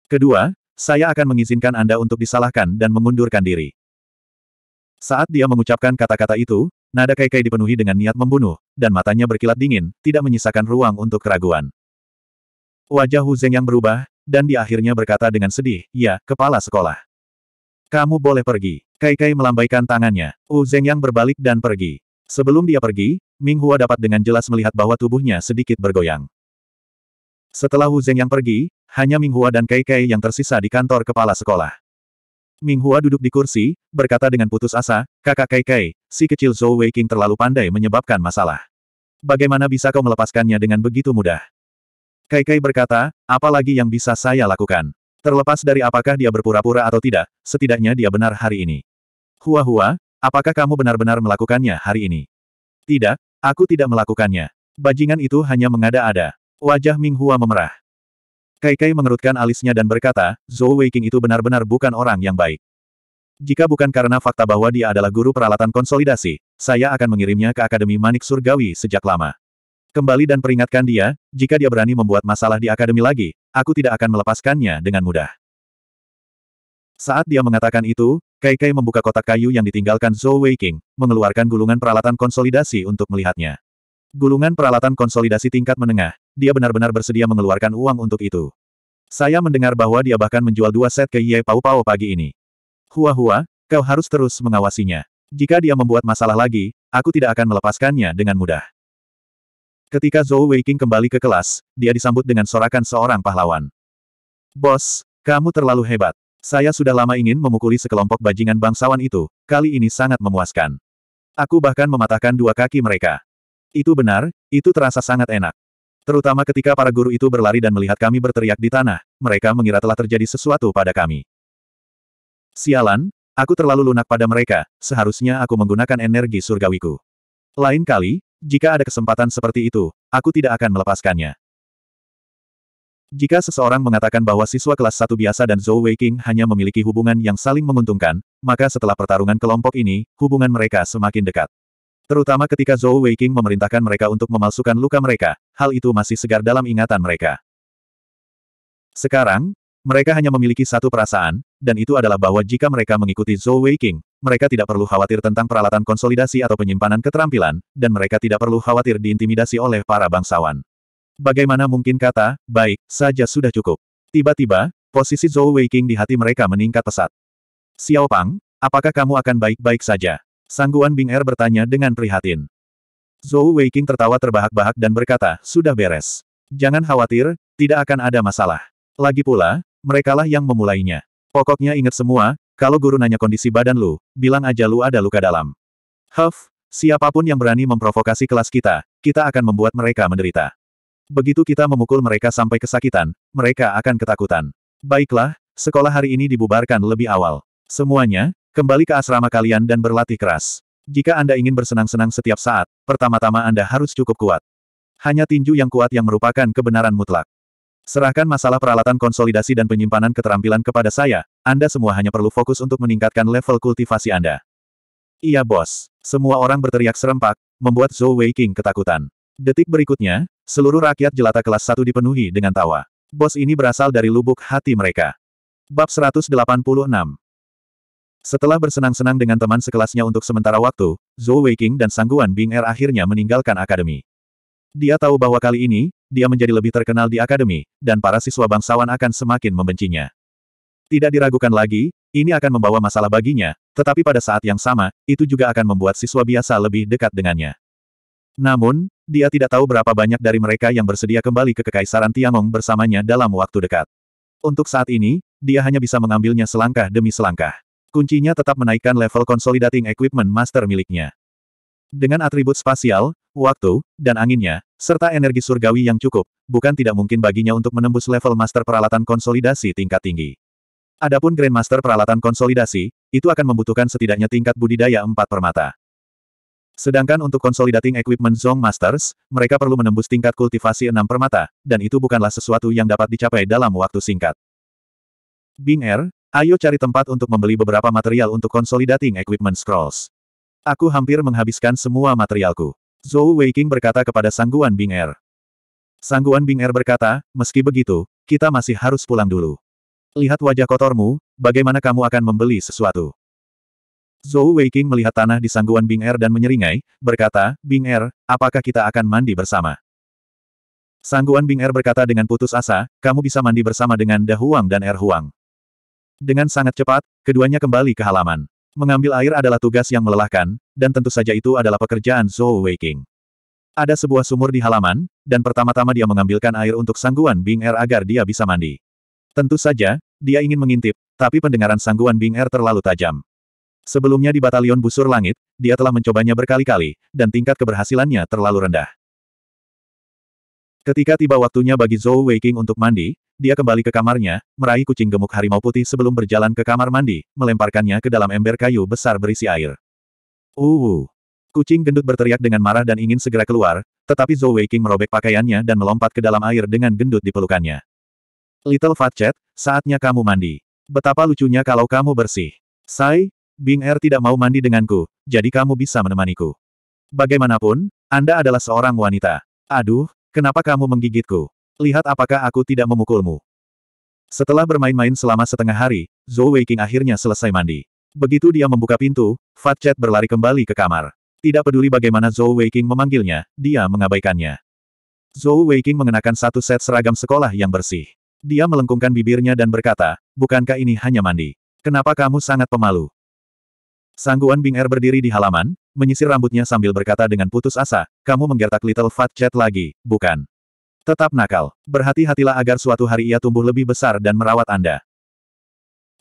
Kedua, saya akan mengizinkan Anda untuk disalahkan dan mengundurkan diri. Saat dia mengucapkan kata-kata itu, nada Kai -kai dipenuhi dengan niat membunuh, dan matanya berkilat dingin, tidak menyisakan ruang untuk keraguan. Wajah Hu Zeng yang berubah, dan di akhirnya berkata dengan sedih, ya, kepala sekolah. Kamu boleh pergi. Kai -kai melambaikan tangannya. Hu Zeng yang berbalik dan pergi. Sebelum dia pergi, Ming Hua dapat dengan jelas melihat bahwa tubuhnya sedikit bergoyang. Setelah Hu Zeng yang pergi, hanya Ming Hua dan Kai Kai yang tersisa di kantor kepala sekolah. Ming Hua duduk di kursi, berkata dengan putus asa, kakak Kai Kai, si kecil Zhou Wei King terlalu pandai menyebabkan masalah. Bagaimana bisa kau melepaskannya dengan begitu mudah? Kai Kai berkata, apalagi yang bisa saya lakukan? Terlepas dari apakah dia berpura-pura atau tidak, setidaknya dia benar hari ini. Hua-hua, Apakah kamu benar-benar melakukannya hari ini? Tidak, aku tidak melakukannya. Bajingan itu hanya mengada-ada. Wajah Ming Hua memerah. Kai Kai mengerutkan alisnya dan berkata, Zhou Weiqing itu benar-benar bukan orang yang baik. Jika bukan karena fakta bahwa dia adalah guru peralatan konsolidasi, saya akan mengirimnya ke Akademi Manik Surgawi sejak lama. Kembali dan peringatkan dia, jika dia berani membuat masalah di Akademi lagi, aku tidak akan melepaskannya dengan mudah. Saat dia mengatakan itu, Kai Kai membuka kotak kayu yang ditinggalkan Zhou Weiqing, mengeluarkan gulungan peralatan konsolidasi untuk melihatnya. Gulungan peralatan konsolidasi tingkat menengah, dia benar-benar bersedia mengeluarkan uang untuk itu. Saya mendengar bahwa dia bahkan menjual dua set ke Ye Pau Pau pagi ini. Hua-hua, kau harus terus mengawasinya. Jika dia membuat masalah lagi, aku tidak akan melepaskannya dengan mudah. Ketika Zhou Weiqing kembali ke kelas, dia disambut dengan sorakan seorang pahlawan. Bos, kamu terlalu hebat. Saya sudah lama ingin memukuli sekelompok bajingan bangsawan itu, kali ini sangat memuaskan. Aku bahkan mematahkan dua kaki mereka. Itu benar, itu terasa sangat enak. Terutama ketika para guru itu berlari dan melihat kami berteriak di tanah, mereka mengira telah terjadi sesuatu pada kami. Sialan, aku terlalu lunak pada mereka, seharusnya aku menggunakan energi surgawiku. Lain kali, jika ada kesempatan seperti itu, aku tidak akan melepaskannya. Jika seseorang mengatakan bahwa siswa kelas 1 biasa dan Zhou Weiqing hanya memiliki hubungan yang saling menguntungkan, maka setelah pertarungan kelompok ini, hubungan mereka semakin dekat. Terutama ketika Zhou Weiqing memerintahkan mereka untuk memalsukan luka mereka, hal itu masih segar dalam ingatan mereka. Sekarang, mereka hanya memiliki satu perasaan, dan itu adalah bahwa jika mereka mengikuti Zhou Weiqing, mereka tidak perlu khawatir tentang peralatan konsolidasi atau penyimpanan keterampilan, dan mereka tidak perlu khawatir diintimidasi oleh para bangsawan. Bagaimana mungkin kata, baik, saja sudah cukup. Tiba-tiba, posisi Zhou Weiqing di hati mereka meningkat pesat. Xiao Pang, apakah kamu akan baik-baik saja? Sangguan Bing Er bertanya dengan prihatin. Zhou Weiqing tertawa terbahak-bahak dan berkata, sudah beres. Jangan khawatir, tidak akan ada masalah. Lagi pula, merekalah yang memulainya. Pokoknya ingat semua, kalau guru nanya kondisi badan lu, bilang aja lu ada luka dalam. Huff, siapapun yang berani memprovokasi kelas kita, kita akan membuat mereka menderita. Begitu kita memukul mereka sampai kesakitan, mereka akan ketakutan. Baiklah, sekolah hari ini dibubarkan lebih awal. Semuanya, kembali ke asrama kalian dan berlatih keras. Jika Anda ingin bersenang-senang setiap saat, pertama-tama Anda harus cukup kuat. Hanya tinju yang kuat yang merupakan kebenaran mutlak. Serahkan masalah peralatan konsolidasi dan penyimpanan keterampilan kepada saya, Anda semua hanya perlu fokus untuk meningkatkan level kultivasi Anda. Iya bos, semua orang berteriak serempak, membuat Zhou Weiking ketakutan. Detik berikutnya, seluruh rakyat jelata kelas 1 dipenuhi dengan tawa. Bos ini berasal dari lubuk hati mereka. Bab 186 Setelah bersenang-senang dengan teman sekelasnya untuk sementara waktu, Zhou Weiqing dan Sangguan Bing Er akhirnya meninggalkan akademi. Dia tahu bahwa kali ini, dia menjadi lebih terkenal di akademi, dan para siswa bangsawan akan semakin membencinya. Tidak diragukan lagi, ini akan membawa masalah baginya, tetapi pada saat yang sama, itu juga akan membuat siswa biasa lebih dekat dengannya. Namun, dia tidak tahu berapa banyak dari mereka yang bersedia kembali ke Kekaisaran Tiangong bersamanya dalam waktu dekat. Untuk saat ini, dia hanya bisa mengambilnya selangkah demi selangkah. Kuncinya tetap menaikkan level consolidating equipment master miliknya. Dengan atribut spasial, waktu, dan anginnya, serta energi surgawi yang cukup, bukan tidak mungkin baginya untuk menembus level master peralatan konsolidasi tingkat tinggi. Adapun Grandmaster peralatan konsolidasi, itu akan membutuhkan setidaknya tingkat budidaya empat permata. Sedangkan untuk Consolidating Equipment Zong Masters, mereka perlu menembus tingkat kultivasi enam permata, dan itu bukanlah sesuatu yang dapat dicapai dalam waktu singkat. Bing Er, ayo cari tempat untuk membeli beberapa material untuk Consolidating Equipment Scrolls. Aku hampir menghabiskan semua materialku. Zhou Weiqing berkata kepada Sangguan Bing Er. Sangguan Bing Er berkata, meski begitu, kita masih harus pulang dulu. Lihat wajah kotormu, bagaimana kamu akan membeli sesuatu. Zhou Weiqing melihat tanah di sangguan Bing Er dan menyeringai, berkata, Bing Er, apakah kita akan mandi bersama? Sangguan Bing Er berkata dengan putus asa, kamu bisa mandi bersama dengan Da Huang dan Er Huang. Dengan sangat cepat, keduanya kembali ke halaman. Mengambil air adalah tugas yang melelahkan, dan tentu saja itu adalah pekerjaan Zhou Weiqing. Ada sebuah sumur di halaman, dan pertama-tama dia mengambilkan air untuk sangguan Bing Er agar dia bisa mandi. Tentu saja, dia ingin mengintip, tapi pendengaran sangguan Bing Er terlalu tajam. Sebelumnya di batalion busur langit, dia telah mencobanya berkali-kali, dan tingkat keberhasilannya terlalu rendah. Ketika tiba waktunya bagi Zhou Weiqing untuk mandi, dia kembali ke kamarnya, meraih kucing gemuk harimau putih sebelum berjalan ke kamar mandi, melemparkannya ke dalam ember kayu besar berisi air. Uh, Kucing gendut berteriak dengan marah dan ingin segera keluar, tetapi Zhou Weiqing merobek pakaiannya dan melompat ke dalam air dengan gendut di pelukannya. Little Fat Cat, saatnya kamu mandi. Betapa lucunya kalau kamu bersih. Sai, Bing Er tidak mau mandi denganku, jadi kamu bisa menemaniku. Bagaimanapun, Anda adalah seorang wanita. Aduh, kenapa kamu menggigitku? Lihat apakah aku tidak memukulmu. Setelah bermain-main selama setengah hari, Zhou Weiqing akhirnya selesai mandi. Begitu dia membuka pintu, Fat Chat berlari kembali ke kamar. Tidak peduli bagaimana Zhou Weiqing memanggilnya, dia mengabaikannya. Zhou Weiqing mengenakan satu set seragam sekolah yang bersih. Dia melengkungkan bibirnya dan berkata, bukankah ini hanya mandi? Kenapa kamu sangat pemalu? Sangguan Bing Er berdiri di halaman, menyisir rambutnya sambil berkata dengan putus asa, kamu menggertak Little Fat Chat lagi, bukan? Tetap nakal. Berhati-hatilah agar suatu hari ia tumbuh lebih besar dan merawat Anda.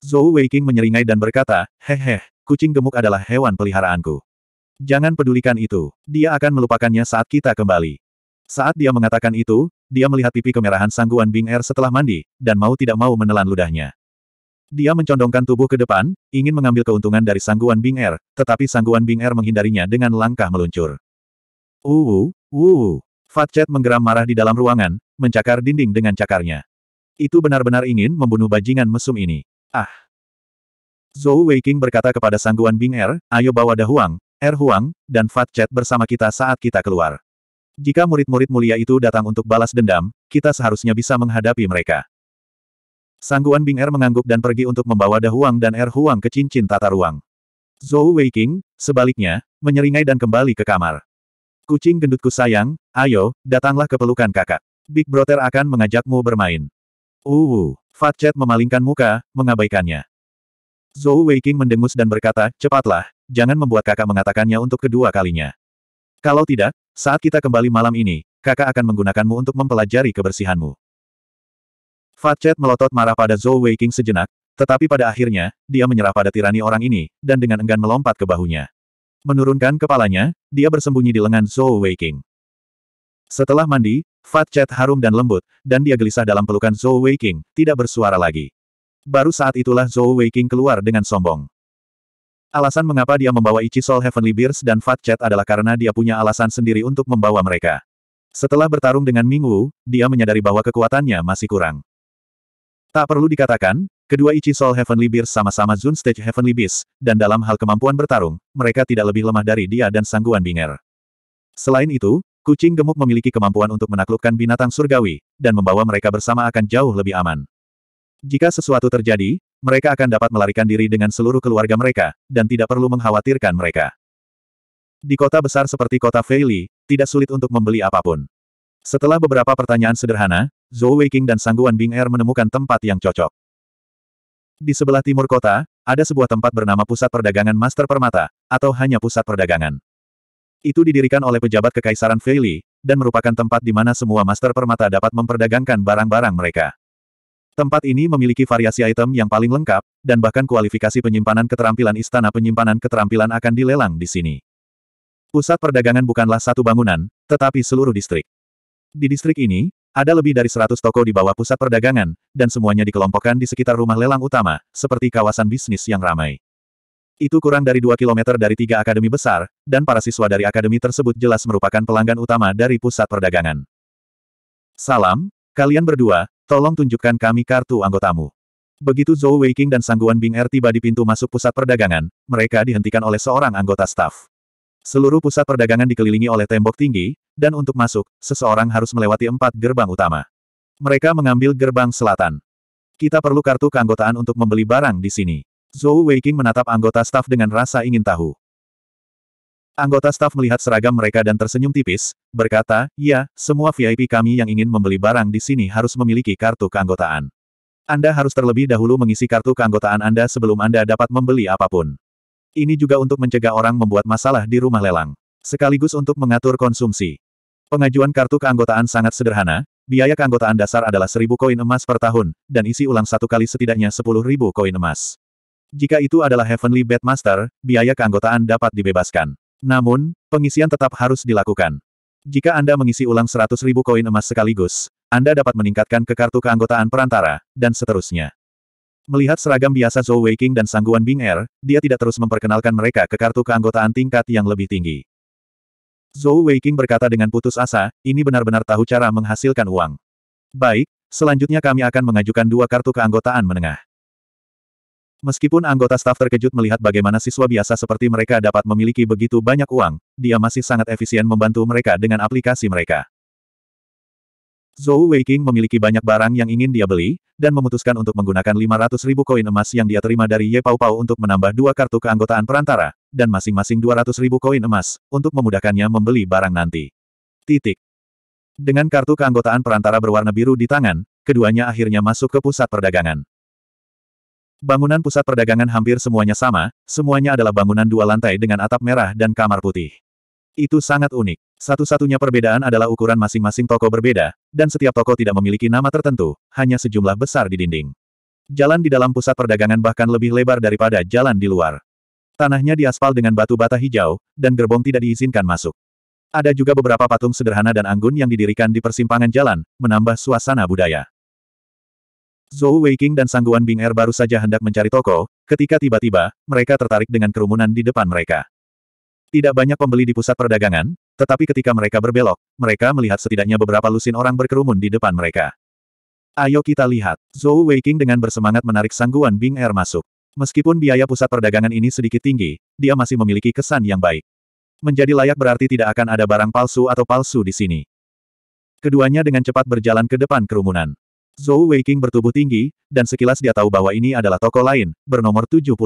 Zhou Weiqing menyeringai dan berkata, "Hehe, kucing gemuk adalah hewan peliharaanku. Jangan pedulikan itu. Dia akan melupakannya saat kita kembali. Saat dia mengatakan itu, dia melihat pipi kemerahan sangguan Bing Er setelah mandi, dan mau tidak mau menelan ludahnya. Dia mencondongkan tubuh ke depan, ingin mengambil keuntungan dari sangguan Bing Er, tetapi sangguan Bing Er menghindarinya dengan langkah meluncur. Uwu, uwu. Fat Chet menggeram marah di dalam ruangan, mencakar dinding dengan cakarnya. Itu benar-benar ingin membunuh bajingan mesum ini. Ah! Zhou Weiking berkata kepada sangguan Bing Er, ayo bawa Dahuang, Er Huang, dan Fat Chet bersama kita saat kita keluar. Jika murid-murid mulia itu datang untuk balas dendam, kita seharusnya bisa menghadapi mereka. Sangguan Bing Er mengangguk dan pergi untuk membawa Da Huang dan Er Huang ke cincin tata ruang. Zhou Weiqing, sebaliknya, menyeringai dan kembali ke kamar. Kucing gendutku sayang, ayo, datanglah ke pelukan kakak. Big Brother akan mengajakmu bermain. Uh, Fat Chat memalingkan muka, mengabaikannya. Zhou Weiqing mendengus dan berkata, cepatlah, jangan membuat kakak mengatakannya untuk kedua kalinya. Kalau tidak, saat kita kembali malam ini, kakak akan menggunakanmu untuk mempelajari kebersihanmu. Fat Chet melotot marah pada Zhou Weiqing sejenak, tetapi pada akhirnya, dia menyerah pada tirani orang ini, dan dengan enggan melompat ke bahunya. Menurunkan kepalanya, dia bersembunyi di lengan Zhou Weiqing. Setelah mandi, Fat Chet harum dan lembut, dan dia gelisah dalam pelukan Zhou Weiqing, tidak bersuara lagi. Baru saat itulah Zhou Weiqing keluar dengan sombong. Alasan mengapa dia membawa Ichi Soul Heavenly Beers dan Fat Chet adalah karena dia punya alasan sendiri untuk membawa mereka. Setelah bertarung dengan Ming Wu, dia menyadari bahwa kekuatannya masih kurang. Tak perlu dikatakan, kedua Soul Heavenly Bears sama-sama Zun Stage Heavenly Beast, dan dalam hal kemampuan bertarung, mereka tidak lebih lemah dari dia dan Sangguan Binger. Selain itu, kucing gemuk memiliki kemampuan untuk menaklukkan binatang surgawi, dan membawa mereka bersama akan jauh lebih aman. Jika sesuatu terjadi, mereka akan dapat melarikan diri dengan seluruh keluarga mereka, dan tidak perlu mengkhawatirkan mereka. Di kota besar seperti kota Feili, tidak sulit untuk membeli apapun. Setelah beberapa pertanyaan sederhana, Zhou Weiqing dan sangguan Bing Er menemukan tempat yang cocok. Di sebelah timur kota, ada sebuah tempat bernama Pusat Perdagangan Master Permata, atau hanya Pusat Perdagangan. Itu didirikan oleh pejabat Kekaisaran Feili, dan merupakan tempat di mana semua Master Permata dapat memperdagangkan barang-barang mereka. Tempat ini memiliki variasi item yang paling lengkap, dan bahkan kualifikasi penyimpanan keterampilan istana penyimpanan keterampilan akan dilelang di sini. Pusat perdagangan bukanlah satu bangunan, tetapi seluruh distrik. Di distrik ini, ada lebih dari 100 toko di bawah pusat perdagangan, dan semuanya dikelompokkan di sekitar rumah lelang utama, seperti kawasan bisnis yang ramai. Itu kurang dari 2 km dari tiga akademi besar, dan para siswa dari akademi tersebut jelas merupakan pelanggan utama dari pusat perdagangan. Salam, kalian berdua, tolong tunjukkan kami kartu anggotamu. Begitu Zhou Weiqing dan Sangguan Bing Er tiba di pintu masuk pusat perdagangan, mereka dihentikan oleh seorang anggota staf. Seluruh pusat perdagangan dikelilingi oleh tembok tinggi, dan untuk masuk, seseorang harus melewati empat gerbang utama. Mereka mengambil gerbang selatan. Kita perlu kartu keanggotaan untuk membeli barang di sini. Zhou Weiqing menatap anggota staf dengan rasa ingin tahu. Anggota staf melihat seragam mereka dan tersenyum tipis, berkata, Ya, semua VIP kami yang ingin membeli barang di sini harus memiliki kartu keanggotaan. Anda harus terlebih dahulu mengisi kartu keanggotaan Anda sebelum Anda dapat membeli apapun. Ini juga untuk mencegah orang membuat masalah di rumah lelang. Sekaligus untuk mengatur konsumsi. Pengajuan kartu keanggotaan sangat sederhana, biaya keanggotaan dasar adalah 1000 koin emas per tahun, dan isi ulang satu kali setidaknya 10.000 koin emas. Jika itu adalah Heavenly Bedmaster, biaya keanggotaan dapat dibebaskan. Namun, pengisian tetap harus dilakukan. Jika Anda mengisi ulang 100.000 koin emas sekaligus, Anda dapat meningkatkan ke kartu keanggotaan perantara, dan seterusnya. Melihat seragam biasa Zhou Weiqing dan sangguan Bing Er, dia tidak terus memperkenalkan mereka ke kartu keanggotaan tingkat yang lebih tinggi. Zhou Weiqing berkata dengan putus asa, ini benar-benar tahu cara menghasilkan uang. Baik, selanjutnya kami akan mengajukan dua kartu keanggotaan menengah. Meskipun anggota staf terkejut melihat bagaimana siswa biasa seperti mereka dapat memiliki begitu banyak uang, dia masih sangat efisien membantu mereka dengan aplikasi mereka. Zhou Weiqing memiliki banyak barang yang ingin dia beli, dan memutuskan untuk menggunakan 500 ribu koin emas yang dia terima dari Ye Pao Pao untuk menambah dua kartu keanggotaan perantara, dan masing-masing 200 ribu koin emas, untuk memudahkannya membeli barang nanti. Titik. Dengan kartu keanggotaan perantara berwarna biru di tangan, keduanya akhirnya masuk ke pusat perdagangan. Bangunan pusat perdagangan hampir semuanya sama, semuanya adalah bangunan dua lantai dengan atap merah dan kamar putih. Itu sangat unik. Satu-satunya perbedaan adalah ukuran masing-masing toko berbeda, dan setiap toko tidak memiliki nama tertentu, hanya sejumlah besar di dinding. Jalan di dalam pusat perdagangan bahkan lebih lebar daripada jalan di luar. Tanahnya diaspal dengan batu bata hijau, dan gerbong tidak diizinkan masuk. Ada juga beberapa patung sederhana dan anggun yang didirikan di persimpangan jalan, menambah suasana budaya. Zhou Weiqing dan Sangguan Bing Er baru saja hendak mencari toko, ketika tiba-tiba, mereka tertarik dengan kerumunan di depan mereka. Tidak banyak pembeli di pusat perdagangan, tetapi ketika mereka berbelok, mereka melihat setidaknya beberapa lusin orang berkerumun di depan mereka. Ayo kita lihat. Zhou Weiqing dengan bersemangat menarik sangguan Bing Air masuk. Meskipun biaya pusat perdagangan ini sedikit tinggi, dia masih memiliki kesan yang baik. Menjadi layak berarti tidak akan ada barang palsu atau palsu di sini. Keduanya dengan cepat berjalan ke depan kerumunan. Zhou Weiqing bertubuh tinggi, dan sekilas dia tahu bahwa ini adalah toko lain, bernomor 76.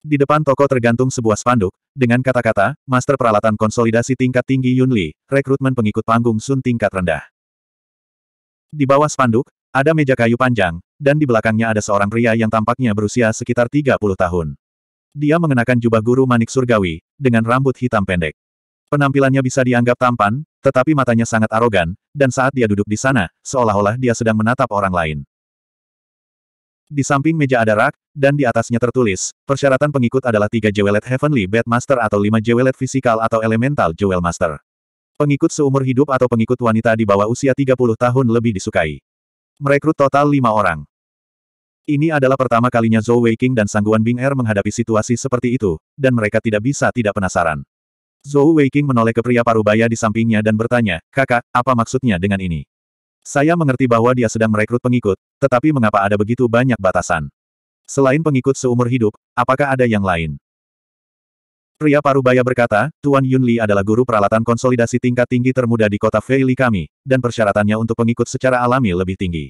Di depan toko tergantung sebuah spanduk, dengan kata-kata, Master Peralatan Konsolidasi Tingkat Tinggi Yunli, Rekrutmen Pengikut Panggung Sun Tingkat Rendah. Di bawah spanduk, ada meja kayu panjang, dan di belakangnya ada seorang pria yang tampaknya berusia sekitar 30 tahun. Dia mengenakan jubah guru manik surgawi, dengan rambut hitam pendek. Penampilannya bisa dianggap tampan, tetapi matanya sangat arogan, dan saat dia duduk di sana, seolah-olah dia sedang menatap orang lain. Di samping meja ada rak, dan di atasnya tertulis, persyaratan pengikut adalah 3 Jeweled Heavenly Bed Master atau 5 Jeweled Physical atau Elemental Jewel Master. Pengikut seumur hidup atau pengikut wanita di bawah usia 30 tahun lebih disukai. Merekrut total 5 orang. Ini adalah pertama kalinya Zhou Weiqing dan Sangguan Bing Er menghadapi situasi seperti itu, dan mereka tidak bisa tidak penasaran. Zhou Weiqing menoleh ke pria parubaya di sampingnya dan bertanya, kakak, apa maksudnya dengan ini? Saya mengerti bahwa dia sedang merekrut pengikut, tetapi mengapa ada begitu banyak batasan? Selain pengikut seumur hidup, apakah ada yang lain? Pria Parubaya berkata, Tuan Yunli adalah guru peralatan konsolidasi tingkat tinggi termuda di kota Feili kami, dan persyaratannya untuk pengikut secara alami lebih tinggi.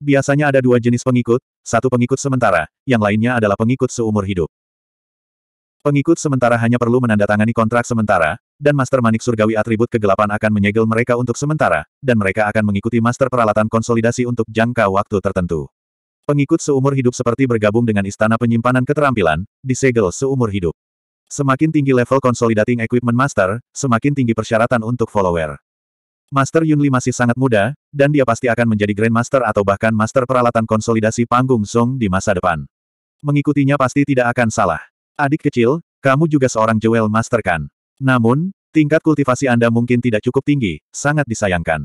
Biasanya ada dua jenis pengikut, satu pengikut sementara, yang lainnya adalah pengikut seumur hidup. Pengikut sementara hanya perlu menandatangani kontrak sementara, dan Master Manik Surgawi atribut kegelapan akan menyegel mereka untuk sementara, dan mereka akan mengikuti Master Peralatan Konsolidasi untuk jangka waktu tertentu. Pengikut seumur hidup seperti bergabung dengan Istana Penyimpanan Keterampilan, disegel seumur hidup. Semakin tinggi level Consolidating Equipment Master, semakin tinggi persyaratan untuk follower. Master Yunli masih sangat muda, dan dia pasti akan menjadi Grand Master atau bahkan Master Peralatan Konsolidasi Panggung Song di masa depan. Mengikutinya pasti tidak akan salah. Adik kecil, kamu juga seorang Jewel Master kan? Namun, tingkat kultivasi Anda mungkin tidak cukup tinggi, sangat disayangkan.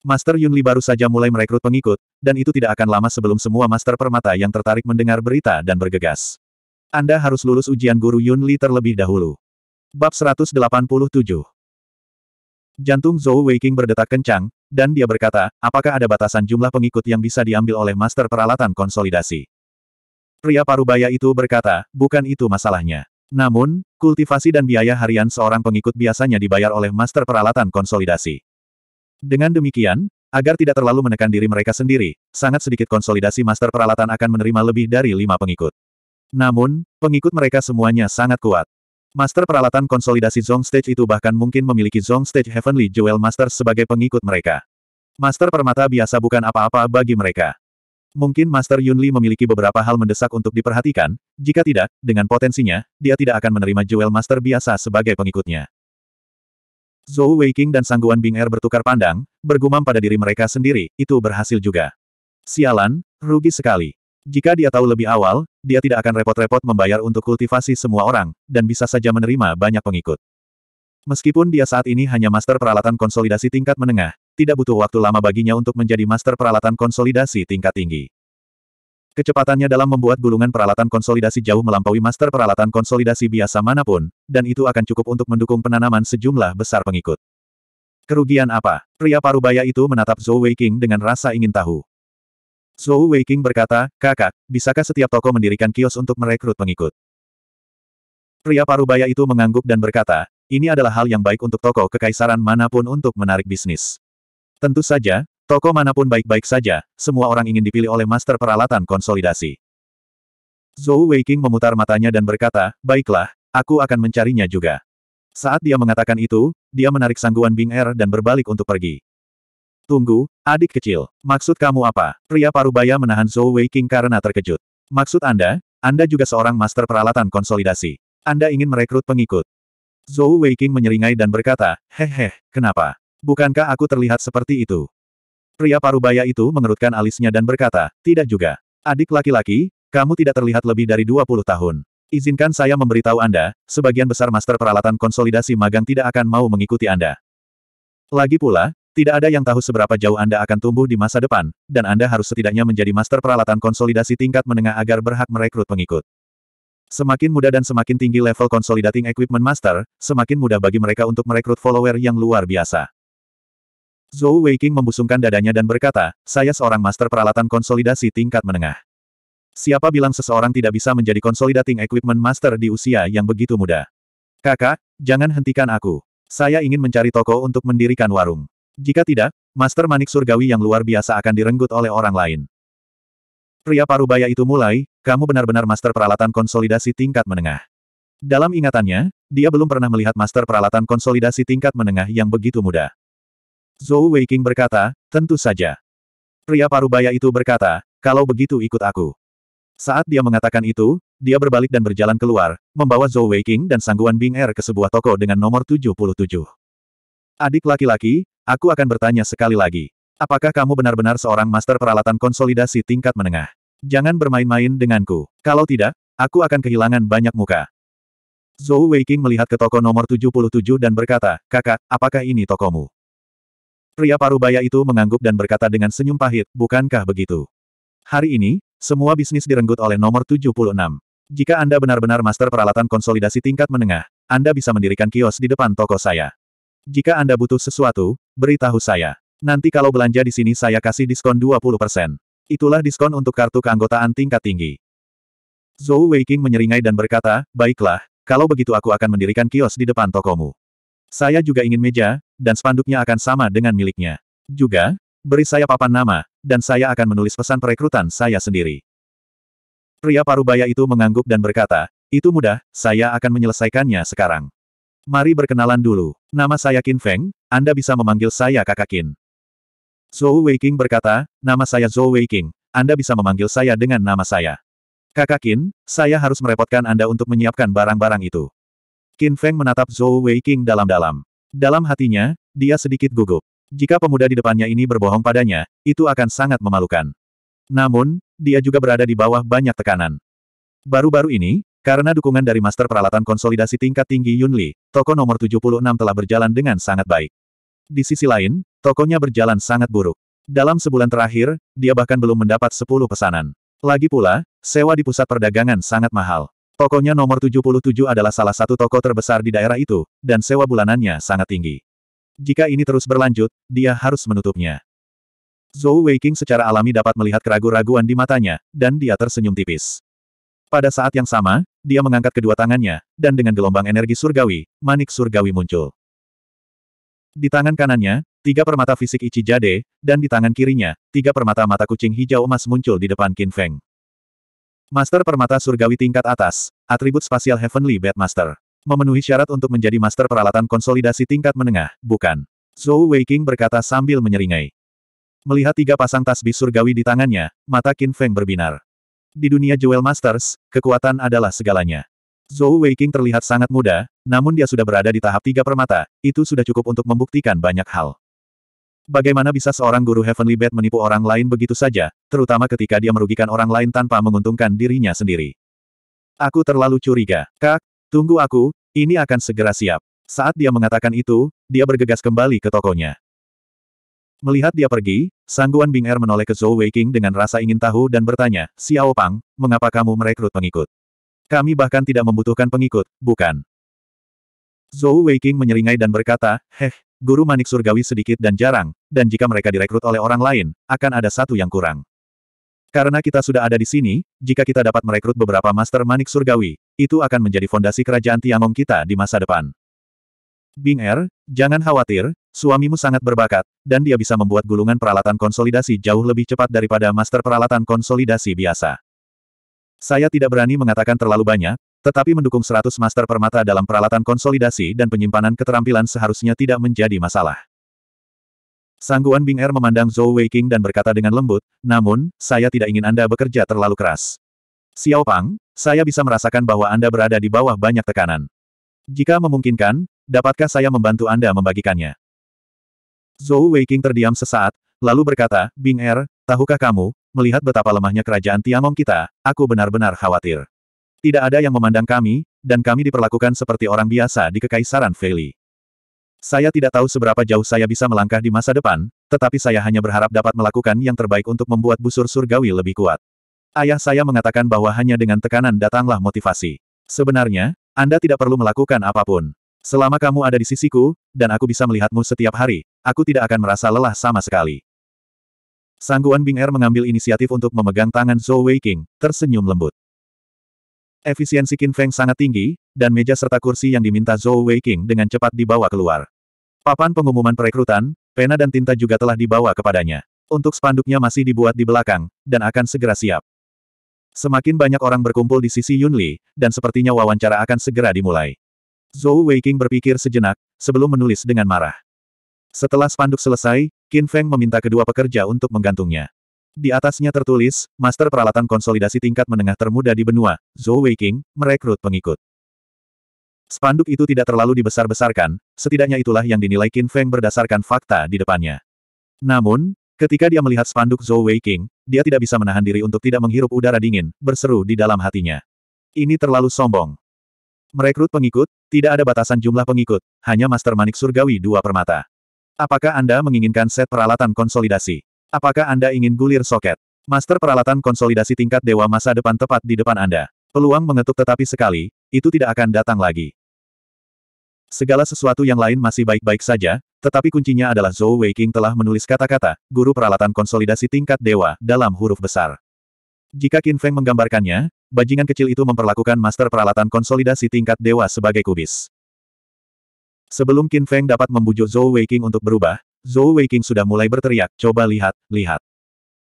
Master Yunli baru saja mulai merekrut pengikut, dan itu tidak akan lama sebelum semua master permata yang tertarik mendengar berita dan bergegas. Anda harus lulus ujian guru Yunli terlebih dahulu. Bab 187 Jantung Zhou Weiking berdetak kencang, dan dia berkata, apakah ada batasan jumlah pengikut yang bisa diambil oleh master peralatan konsolidasi? Pria parubaya itu berkata, bukan itu masalahnya. Namun, kultivasi dan biaya harian seorang pengikut biasanya dibayar oleh master peralatan konsolidasi. Dengan demikian, agar tidak terlalu menekan diri mereka sendiri, sangat sedikit konsolidasi master peralatan akan menerima lebih dari lima pengikut. Namun, pengikut mereka semuanya sangat kuat. Master peralatan konsolidasi Zong Stage itu bahkan mungkin memiliki Zong Stage Heavenly Jewel Master sebagai pengikut mereka. Master permata biasa bukan apa-apa bagi mereka. Mungkin Master Yunli memiliki beberapa hal mendesak untuk diperhatikan, jika tidak, dengan potensinya, dia tidak akan menerima Jewel Master biasa sebagai pengikutnya. Zhou Weiqing dan Sangguan Bing Er bertukar pandang, bergumam pada diri mereka sendiri, itu berhasil juga. Sialan, rugi sekali. Jika dia tahu lebih awal, dia tidak akan repot-repot membayar untuk kultivasi semua orang, dan bisa saja menerima banyak pengikut. Meskipun dia saat ini hanya master peralatan konsolidasi tingkat menengah, tidak butuh waktu lama baginya untuk menjadi master peralatan konsolidasi tingkat tinggi. Kecepatannya dalam membuat gulungan peralatan konsolidasi jauh melampaui master peralatan konsolidasi biasa manapun, dan itu akan cukup untuk mendukung penanaman sejumlah besar pengikut. Kerugian apa? Pria parubaya itu menatap Zhou Weiqing dengan rasa ingin tahu. Zhou Weiqing berkata, kakak, bisakah setiap toko mendirikan kios untuk merekrut pengikut? Pria parubaya itu mengangguk dan berkata, ini adalah hal yang baik untuk toko kekaisaran manapun untuk menarik bisnis. Tentu saja, toko manapun baik-baik saja, semua orang ingin dipilih oleh master peralatan konsolidasi. Zhou Weiking memutar matanya dan berkata, baiklah, aku akan mencarinya juga. Saat dia mengatakan itu, dia menarik sangguan Bing Er dan berbalik untuk pergi. Tunggu, adik kecil, maksud kamu apa? Pria parubaya menahan Zhou Weiking karena terkejut. Maksud Anda, Anda juga seorang master peralatan konsolidasi. Anda ingin merekrut pengikut. Zhou Weiking menyeringai dan berkata, "Hehe, kenapa? Bukankah aku terlihat seperti itu? Pria parubaya itu mengerutkan alisnya dan berkata, tidak juga. Adik laki-laki, kamu tidak terlihat lebih dari 20 tahun. Izinkan saya memberitahu Anda, sebagian besar master peralatan konsolidasi magang tidak akan mau mengikuti Anda. Lagi pula, tidak ada yang tahu seberapa jauh Anda akan tumbuh di masa depan, dan Anda harus setidaknya menjadi master peralatan konsolidasi tingkat menengah agar berhak merekrut pengikut. Semakin mudah dan semakin tinggi level Consolidating Equipment Master, semakin mudah bagi mereka untuk merekrut follower yang luar biasa. Zhou Weiqing membusungkan dadanya dan berkata, saya seorang master peralatan konsolidasi tingkat menengah. Siapa bilang seseorang tidak bisa menjadi consolidating equipment master di usia yang begitu muda? Kakak, jangan hentikan aku. Saya ingin mencari toko untuk mendirikan warung. Jika tidak, master manik surgawi yang luar biasa akan direnggut oleh orang lain. Pria parubaya itu mulai, kamu benar-benar master peralatan konsolidasi tingkat menengah. Dalam ingatannya, dia belum pernah melihat master peralatan konsolidasi tingkat menengah yang begitu muda. Zhou Weiqing berkata, tentu saja. Pria parubaya itu berkata, kalau begitu ikut aku. Saat dia mengatakan itu, dia berbalik dan berjalan keluar, membawa Zhou Weiqing dan sangguan Bing Er ke sebuah toko dengan nomor 77. Adik laki-laki, aku akan bertanya sekali lagi. Apakah kamu benar-benar seorang master peralatan konsolidasi tingkat menengah? Jangan bermain-main denganku. Kalau tidak, aku akan kehilangan banyak muka. Zhou Weiqing melihat ke toko nomor 77 dan berkata, Kakak, apakah ini tokomu? Pria parubaya itu mengangguk dan berkata dengan senyum pahit, bukankah begitu? Hari ini, semua bisnis direnggut oleh nomor 76. Jika Anda benar-benar master peralatan konsolidasi tingkat menengah, Anda bisa mendirikan kios di depan toko saya. Jika Anda butuh sesuatu, beritahu saya. Nanti kalau belanja di sini saya kasih diskon 20%. Itulah diskon untuk kartu keanggotaan tingkat tinggi. Zhou Weiking menyeringai dan berkata, baiklah, kalau begitu aku akan mendirikan kios di depan tokomu. Saya juga ingin meja, dan spanduknya akan sama dengan miliknya. Juga, beri saya papan nama, dan saya akan menulis pesan perekrutan saya sendiri. Pria parubaya itu mengangguk dan berkata, itu mudah, saya akan menyelesaikannya sekarang. Mari berkenalan dulu. Nama saya Qin Feng, Anda bisa memanggil saya kakak Qin. Zhou Weiqing berkata, nama saya Zhou Weiqing, Anda bisa memanggil saya dengan nama saya. Kakak Qin, saya harus merepotkan Anda untuk menyiapkan barang-barang itu. Qin Feng menatap Zhou Weiqing dalam-dalam. Dalam hatinya, dia sedikit gugup. Jika pemuda di depannya ini berbohong padanya, itu akan sangat memalukan. Namun, dia juga berada di bawah banyak tekanan. Baru-baru ini, karena dukungan dari Master Peralatan Konsolidasi Tingkat Tinggi Yunli, toko nomor 76 telah berjalan dengan sangat baik. Di sisi lain, tokonya berjalan sangat buruk. Dalam sebulan terakhir, dia bahkan belum mendapat 10 pesanan. Lagi pula, sewa di pusat perdagangan sangat mahal. Tokonya nomor 77 adalah salah satu toko terbesar di daerah itu, dan sewa bulanannya sangat tinggi. Jika ini terus berlanjut, dia harus menutupnya. Zhou Weiqing secara alami dapat melihat keraguan-raguan di matanya, dan dia tersenyum tipis. Pada saat yang sama, dia mengangkat kedua tangannya, dan dengan gelombang energi surgawi, manik surgawi muncul. Di tangan kanannya, tiga permata fisik Ichi Jade, dan di tangan kirinya, tiga permata mata kucing hijau emas muncul di depan Qin Feng. Master Permata Surgawi tingkat atas, atribut spasial Heavenly Master, Memenuhi syarat untuk menjadi master peralatan konsolidasi tingkat menengah, bukan. Zhou Weiking berkata sambil menyeringai. Melihat tiga pasang tasbih surgawi di tangannya, mata Qin Feng berbinar. Di dunia Jewel Masters, kekuatan adalah segalanya. Zhou Weiking terlihat sangat muda, namun dia sudah berada di tahap tiga permata, itu sudah cukup untuk membuktikan banyak hal. Bagaimana bisa seorang guru Heavenly Bat menipu orang lain begitu saja, terutama ketika dia merugikan orang lain tanpa menguntungkan dirinya sendiri? Aku terlalu curiga. Kak, tunggu aku, ini akan segera siap. Saat dia mengatakan itu, dia bergegas kembali ke tokonya. Melihat dia pergi, Sangguan Bing Er menoleh ke Zhou Weiqing dengan rasa ingin tahu dan bertanya, Xiao Pang, mengapa kamu merekrut pengikut? Kami bahkan tidak membutuhkan pengikut, bukan? Zhou Weiqing menyeringai dan berkata, Heh, guru manik surgawi sedikit dan jarang, dan jika mereka direkrut oleh orang lain, akan ada satu yang kurang. Karena kita sudah ada di sini, jika kita dapat merekrut beberapa master manik surgawi, itu akan menjadi fondasi kerajaan Tiangong kita di masa depan. Bing Er, jangan khawatir, suamimu sangat berbakat, dan dia bisa membuat gulungan peralatan konsolidasi jauh lebih cepat daripada master peralatan konsolidasi biasa. Saya tidak berani mengatakan terlalu banyak, tetapi mendukung 100 master permata dalam peralatan konsolidasi dan penyimpanan keterampilan seharusnya tidak menjadi masalah. Sangguan Bing Er memandang Zhou Weiqing dan berkata dengan lembut, namun, saya tidak ingin Anda bekerja terlalu keras. Xiao Pang, saya bisa merasakan bahwa Anda berada di bawah banyak tekanan. Jika memungkinkan, dapatkah saya membantu Anda membagikannya? Zhou Weiqing terdiam sesaat, lalu berkata, Bing Er, tahukah kamu, melihat betapa lemahnya kerajaan Tiangong kita, aku benar-benar khawatir. Tidak ada yang memandang kami, dan kami diperlakukan seperti orang biasa di Kekaisaran Veli. Saya tidak tahu seberapa jauh saya bisa melangkah di masa depan, tetapi saya hanya berharap dapat melakukan yang terbaik untuk membuat busur surgawi lebih kuat. Ayah saya mengatakan bahwa hanya dengan tekanan datanglah motivasi. Sebenarnya, Anda tidak perlu melakukan apapun. Selama kamu ada di sisiku, dan aku bisa melihatmu setiap hari, aku tidak akan merasa lelah sama sekali. Sangguan Bing Er mengambil inisiatif untuk memegang tangan Zhou King, tersenyum lembut. Efisiensi Qin Feng sangat tinggi, dan meja serta kursi yang diminta Zhou Weiqing dengan cepat dibawa keluar. Papan pengumuman perekrutan, pena dan tinta juga telah dibawa kepadanya. Untuk spanduknya masih dibuat di belakang, dan akan segera siap. Semakin banyak orang berkumpul di sisi Yunli, dan sepertinya wawancara akan segera dimulai. Zhou Weiqing berpikir sejenak, sebelum menulis dengan marah. Setelah spanduk selesai, Qin Feng meminta kedua pekerja untuk menggantungnya. Di atasnya tertulis, Master Peralatan Konsolidasi Tingkat Menengah Termuda di Benua, Zhou Weiking, merekrut pengikut. Spanduk itu tidak terlalu dibesar-besarkan, setidaknya itulah yang dinilai Qin Feng berdasarkan fakta di depannya. Namun, ketika dia melihat spanduk Zhou Weiking, dia tidak bisa menahan diri untuk tidak menghirup udara dingin, berseru di dalam hatinya. Ini terlalu sombong. Merekrut pengikut, tidak ada batasan jumlah pengikut, hanya Master Manik Surgawi dua permata. Apakah Anda menginginkan set peralatan konsolidasi? Apakah Anda ingin gulir soket? Master peralatan konsolidasi tingkat dewa masa depan tepat di depan Anda. Peluang mengetuk tetapi sekali, itu tidak akan datang lagi. Segala sesuatu yang lain masih baik-baik saja, tetapi kuncinya adalah Zhou Weiqing telah menulis kata-kata, guru peralatan konsolidasi tingkat dewa, dalam huruf besar. Jika Qin Feng menggambarkannya, bajingan kecil itu memperlakukan master peralatan konsolidasi tingkat dewa sebagai kubis. Sebelum Qin Feng dapat membujuk Zhou Weiqing untuk berubah, Zhou Weiqing sudah mulai berteriak, coba lihat, lihat.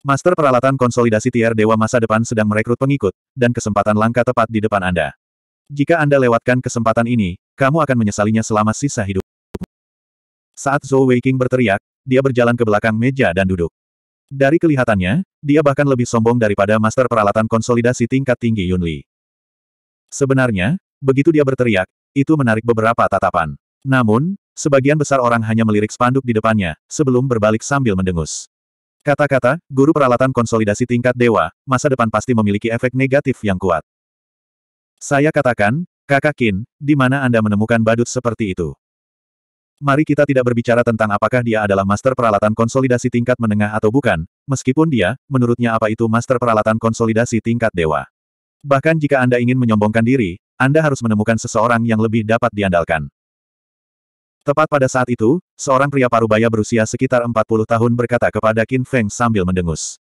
Master peralatan konsolidasi tier dewa masa depan sedang merekrut pengikut, dan kesempatan langka tepat di depan Anda. Jika Anda lewatkan kesempatan ini, kamu akan menyesalinya selama sisa hidup. Saat Zhou Weiqing berteriak, dia berjalan ke belakang meja dan duduk. Dari kelihatannya, dia bahkan lebih sombong daripada master peralatan konsolidasi tingkat tinggi Yunli. Sebenarnya, begitu dia berteriak, itu menarik beberapa tatapan. Namun, Sebagian besar orang hanya melirik spanduk di depannya, sebelum berbalik sambil mendengus. Kata-kata, guru peralatan konsolidasi tingkat dewa, masa depan pasti memiliki efek negatif yang kuat. Saya katakan, kakak Kin, di mana Anda menemukan badut seperti itu? Mari kita tidak berbicara tentang apakah dia adalah master peralatan konsolidasi tingkat menengah atau bukan, meskipun dia, menurutnya apa itu master peralatan konsolidasi tingkat dewa. Bahkan jika Anda ingin menyombongkan diri, Anda harus menemukan seseorang yang lebih dapat diandalkan. Tepat pada saat itu, seorang pria parubaya berusia sekitar 40 tahun berkata kepada Qin Feng sambil mendengus.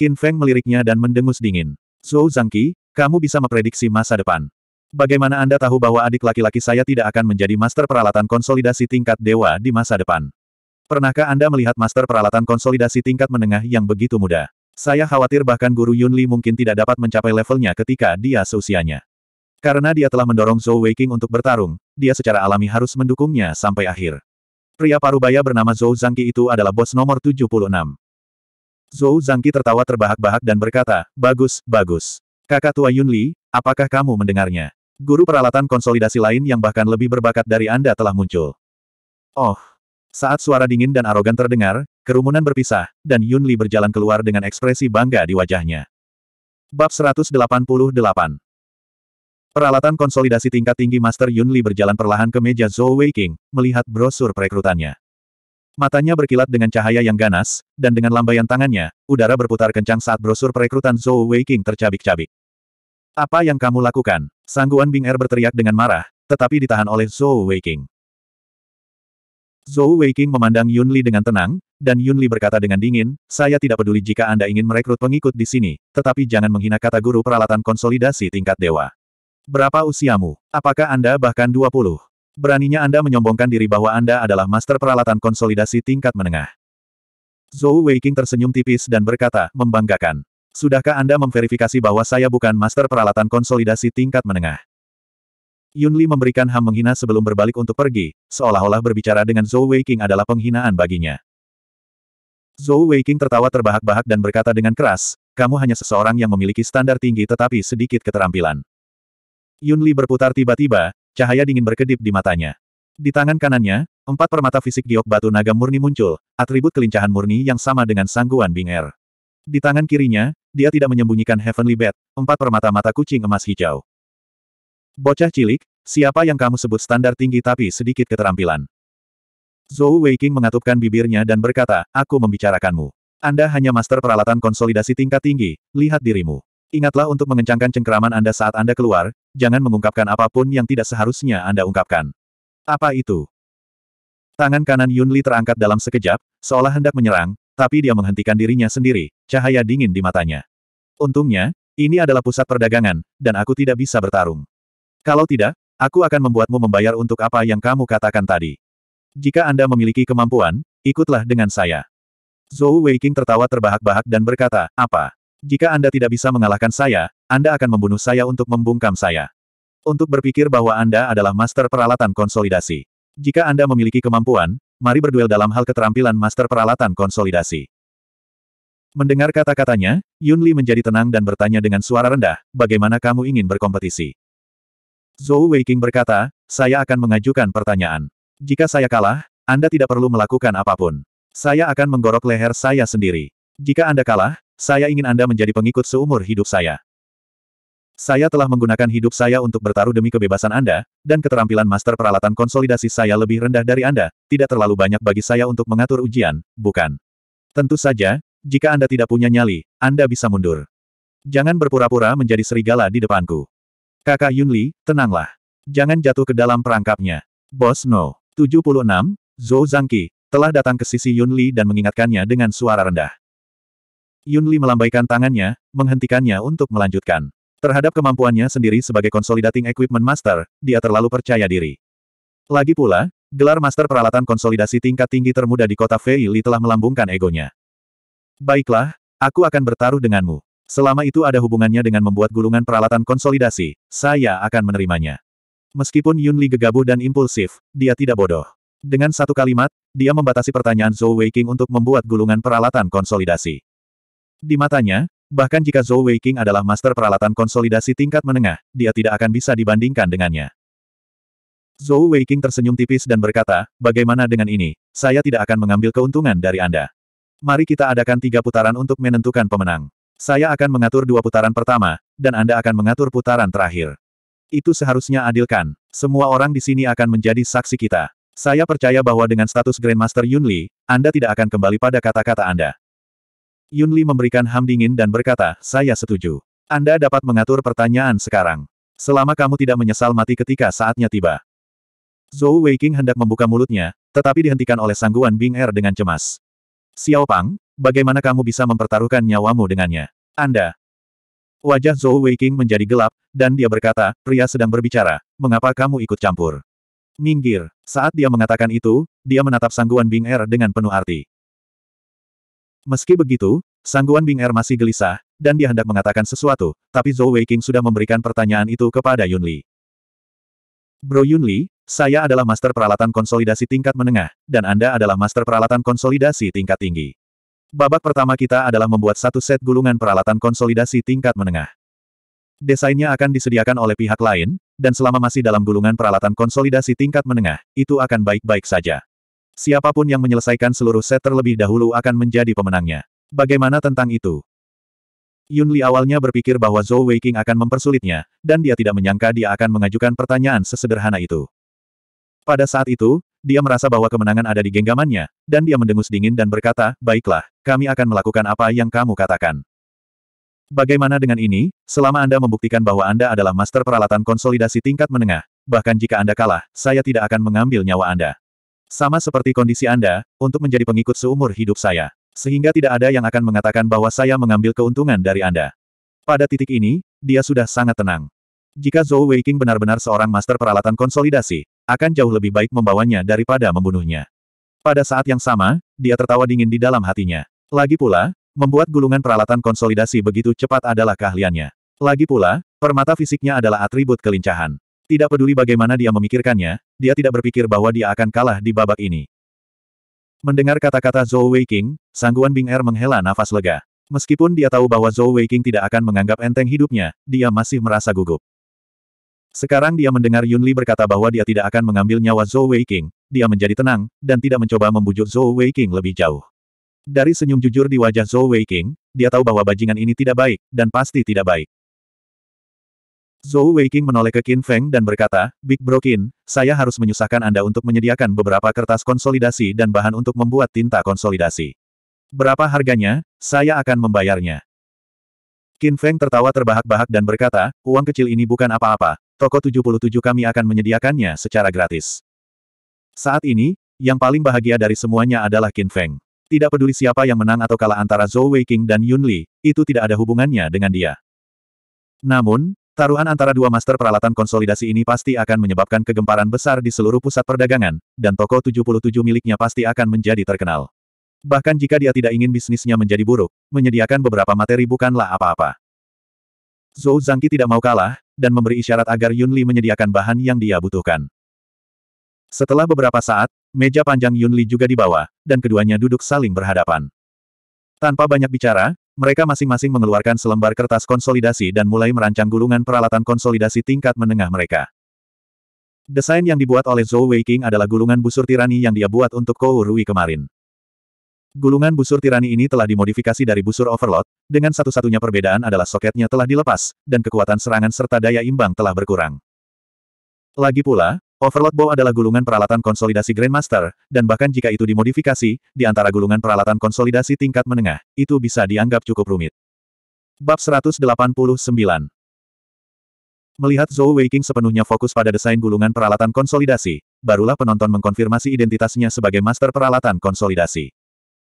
Qin Feng meliriknya dan mendengus dingin. Zhou Zhangqi, kamu bisa memprediksi masa depan. Bagaimana Anda tahu bahwa adik laki-laki saya tidak akan menjadi master peralatan konsolidasi tingkat dewa di masa depan? Pernahkah Anda melihat master peralatan konsolidasi tingkat menengah yang begitu muda? Saya khawatir bahkan guru Yunli mungkin tidak dapat mencapai levelnya ketika dia seusianya. Karena dia telah mendorong Zhou Weiqing untuk bertarung, dia secara alami harus mendukungnya sampai akhir. Pria parubaya bernama Zhou Zhangqi itu adalah bos nomor 76. Zhou Zhangqi tertawa terbahak-bahak dan berkata, Bagus, bagus. Kakak tua Yunli, apakah kamu mendengarnya? Guru peralatan konsolidasi lain yang bahkan lebih berbakat dari Anda telah muncul. Oh. Saat suara dingin dan arogan terdengar, kerumunan berpisah, dan Yunli berjalan keluar dengan ekspresi bangga di wajahnya. Bab 188 Peralatan konsolidasi tingkat tinggi Master Yun Li berjalan perlahan ke meja Zhou Weiking, melihat brosur perekrutannya. Matanya berkilat dengan cahaya yang ganas, dan dengan lambaian tangannya, udara berputar kencang saat brosur perekrutan Zhou Weiking tercabik-cabik. Apa yang kamu lakukan? Sangguan Bing Er berteriak dengan marah, tetapi ditahan oleh Zhou Weiking. Zhou Weiking memandang Yun Li dengan tenang, dan Yun Li berkata dengan dingin, saya tidak peduli jika Anda ingin merekrut pengikut di sini, tetapi jangan menghina kata guru peralatan konsolidasi tingkat dewa. Berapa usiamu? Apakah Anda bahkan 20? Beraninya Anda menyombongkan diri bahwa Anda adalah master peralatan konsolidasi tingkat menengah. Zhou Weiking tersenyum tipis dan berkata, membanggakan. Sudahkah Anda memverifikasi bahwa saya bukan master peralatan konsolidasi tingkat menengah? Yunli memberikan ham menghina sebelum berbalik untuk pergi, seolah-olah berbicara dengan Zhou Weiking adalah penghinaan baginya. Zhou Weiking tertawa terbahak-bahak dan berkata dengan keras, kamu hanya seseorang yang memiliki standar tinggi tetapi sedikit keterampilan. Yun Li berputar tiba-tiba, cahaya dingin berkedip di matanya. Di tangan kanannya, empat permata fisik giok batu naga murni muncul, atribut kelincahan murni yang sama dengan sangguan Bing er. Di tangan kirinya, dia tidak menyembunyikan Heavenly Bed, empat permata mata kucing emas hijau. Bocah cilik, siapa yang kamu sebut standar tinggi tapi sedikit keterampilan? Zhou Weiqing mengatupkan bibirnya dan berkata, aku membicarakanmu. Anda hanya master peralatan konsolidasi tingkat tinggi, lihat dirimu. Ingatlah untuk mengencangkan cengkeraman Anda saat Anda keluar, jangan mengungkapkan apapun yang tidak seharusnya Anda ungkapkan. Apa itu? Tangan kanan Yun Li terangkat dalam sekejap, seolah hendak menyerang, tapi dia menghentikan dirinya sendiri, cahaya dingin di matanya. Untungnya, ini adalah pusat perdagangan, dan aku tidak bisa bertarung. Kalau tidak, aku akan membuatmu membayar untuk apa yang kamu katakan tadi. Jika Anda memiliki kemampuan, ikutlah dengan saya. Zhou Weiking tertawa terbahak-bahak dan berkata, apa? Jika Anda tidak bisa mengalahkan saya, anda akan membunuh saya untuk membungkam saya. Untuk berpikir bahwa Anda adalah master peralatan konsolidasi. Jika Anda memiliki kemampuan, mari berduel dalam hal keterampilan master peralatan konsolidasi. Mendengar kata-katanya, Yun Li menjadi tenang dan bertanya dengan suara rendah, bagaimana kamu ingin berkompetisi? Zhou Weiqing berkata, saya akan mengajukan pertanyaan. Jika saya kalah, Anda tidak perlu melakukan apapun. Saya akan menggorok leher saya sendiri. Jika Anda kalah, saya ingin Anda menjadi pengikut seumur hidup saya. Saya telah menggunakan hidup saya untuk bertaruh demi kebebasan Anda, dan keterampilan master peralatan konsolidasi saya lebih rendah dari Anda, tidak terlalu banyak bagi saya untuk mengatur ujian, bukan? Tentu saja, jika Anda tidak punya nyali, Anda bisa mundur. Jangan berpura-pura menjadi serigala di depanku. Kakak Yunli, tenanglah. Jangan jatuh ke dalam perangkapnya. Bos No. 76, Zhou Zhangqi, telah datang ke sisi Yunli dan mengingatkannya dengan suara rendah. Yunli melambaikan tangannya, menghentikannya untuk melanjutkan. Terhadap kemampuannya sendiri sebagai Consolidating Equipment Master, dia terlalu percaya diri. Lagi pula, gelar Master Peralatan Konsolidasi tingkat tinggi termuda di kota Veili telah melambungkan egonya. Baiklah, aku akan bertaruh denganmu. Selama itu ada hubungannya dengan membuat gulungan peralatan konsolidasi, saya akan menerimanya. Meskipun Yun Li gegabah dan impulsif, dia tidak bodoh. Dengan satu kalimat, dia membatasi pertanyaan Zhou Weiqing untuk membuat gulungan peralatan konsolidasi. Di matanya, Bahkan jika Zhou Weiqing adalah master peralatan konsolidasi tingkat menengah, dia tidak akan bisa dibandingkan dengannya. Zhou Weiqing tersenyum tipis dan berkata, bagaimana dengan ini, saya tidak akan mengambil keuntungan dari Anda. Mari kita adakan tiga putaran untuk menentukan pemenang. Saya akan mengatur dua putaran pertama, dan Anda akan mengatur putaran terakhir. Itu seharusnya adilkan. Semua orang di sini akan menjadi saksi kita. Saya percaya bahwa dengan status Grandmaster Yunli, Anda tidak akan kembali pada kata-kata Anda. Yunli memberikan ham dingin dan berkata, saya setuju. Anda dapat mengatur pertanyaan sekarang. Selama kamu tidak menyesal mati ketika saatnya tiba. Zhou Weiqing hendak membuka mulutnya, tetapi dihentikan oleh sangguan Bing Er dengan cemas. Xiao Pang, bagaimana kamu bisa mempertaruhkan nyawamu dengannya? Anda. Wajah Zhou Weiqing menjadi gelap, dan dia berkata, pria sedang berbicara, mengapa kamu ikut campur? Minggir. Saat dia mengatakan itu, dia menatap sangguan Bing Er dengan penuh arti. Meski begitu, Sangguan Bing Er masih gelisah, dan dia hendak mengatakan sesuatu, tapi Zhou Weiqing sudah memberikan pertanyaan itu kepada Yun Li. Bro Yun Li, saya adalah master peralatan konsolidasi tingkat menengah, dan Anda adalah master peralatan konsolidasi tingkat tinggi. Babak pertama kita adalah membuat satu set gulungan peralatan konsolidasi tingkat menengah. Desainnya akan disediakan oleh pihak lain, dan selama masih dalam gulungan peralatan konsolidasi tingkat menengah, itu akan baik-baik saja. Siapapun yang menyelesaikan seluruh set terlebih dahulu akan menjadi pemenangnya. Bagaimana tentang itu? Yun Li awalnya berpikir bahwa Zhou Weiqing akan mempersulitnya, dan dia tidak menyangka dia akan mengajukan pertanyaan sesederhana itu. Pada saat itu, dia merasa bahwa kemenangan ada di genggamannya, dan dia mendengus dingin dan berkata, Baiklah, kami akan melakukan apa yang kamu katakan. Bagaimana dengan ini, selama Anda membuktikan bahwa Anda adalah master peralatan konsolidasi tingkat menengah, bahkan jika Anda kalah, saya tidak akan mengambil nyawa Anda. Sama seperti kondisi Anda, untuk menjadi pengikut seumur hidup saya. Sehingga tidak ada yang akan mengatakan bahwa saya mengambil keuntungan dari Anda. Pada titik ini, dia sudah sangat tenang. Jika Zhou Weiqing benar-benar seorang master peralatan konsolidasi, akan jauh lebih baik membawanya daripada membunuhnya. Pada saat yang sama, dia tertawa dingin di dalam hatinya. Lagi pula, membuat gulungan peralatan konsolidasi begitu cepat adalah keahliannya. Lagi pula, permata fisiknya adalah atribut kelincahan. Tidak peduli bagaimana dia memikirkannya, dia tidak berpikir bahwa dia akan kalah di babak ini. Mendengar kata-kata Zhou Weiqing, sangguan Bing Er menghela nafas lega. Meskipun dia tahu bahwa Zhou Weiqing tidak akan menganggap enteng hidupnya, dia masih merasa gugup. Sekarang dia mendengar Yun Li berkata bahwa dia tidak akan mengambil nyawa Zhou Weiqing, dia menjadi tenang, dan tidak mencoba membujuk Zhou Weiqing lebih jauh. Dari senyum jujur di wajah Zhou Weiqing, dia tahu bahwa bajingan ini tidak baik, dan pasti tidak baik. Zhou Weiqing menoleh ke Qin Feng dan berkata, Big Bro Qin, saya harus menyusahkan Anda untuk menyediakan beberapa kertas konsolidasi dan bahan untuk membuat tinta konsolidasi. Berapa harganya? Saya akan membayarnya. Qin Feng tertawa terbahak-bahak dan berkata, uang kecil ini bukan apa-apa, toko 77 kami akan menyediakannya secara gratis. Saat ini, yang paling bahagia dari semuanya adalah Qin Feng. Tidak peduli siapa yang menang atau kalah antara Zhou Weiqing dan Yun Li, itu tidak ada hubungannya dengan dia. Namun, Taruhan antara dua master peralatan konsolidasi ini pasti akan menyebabkan kegemparan besar di seluruh pusat perdagangan, dan toko 77 miliknya pasti akan menjadi terkenal. Bahkan jika dia tidak ingin bisnisnya menjadi buruk, menyediakan beberapa materi bukanlah apa-apa. Zhou Zhangqi tidak mau kalah, dan memberi isyarat agar Yun Li menyediakan bahan yang dia butuhkan. Setelah beberapa saat, meja panjang Yun Li juga dibawa, dan keduanya duduk saling berhadapan. Tanpa banyak bicara, mereka masing-masing mengeluarkan selembar kertas konsolidasi dan mulai merancang gulungan peralatan konsolidasi tingkat menengah mereka. Desain yang dibuat oleh Zhou Weiqing adalah gulungan busur tirani yang dia buat untuk Kou Rui kemarin. Gulungan busur tirani ini telah dimodifikasi dari busur overload, dengan satu-satunya perbedaan adalah soketnya telah dilepas, dan kekuatan serangan serta daya imbang telah berkurang. Lagi pula, Overload Bow adalah gulungan peralatan konsolidasi Grandmaster, dan bahkan jika itu dimodifikasi, di antara gulungan peralatan konsolidasi tingkat menengah, itu bisa dianggap cukup rumit. Bab 189 Melihat Zhou Weiqing sepenuhnya fokus pada desain gulungan peralatan konsolidasi, barulah penonton mengkonfirmasi identitasnya sebagai master peralatan konsolidasi.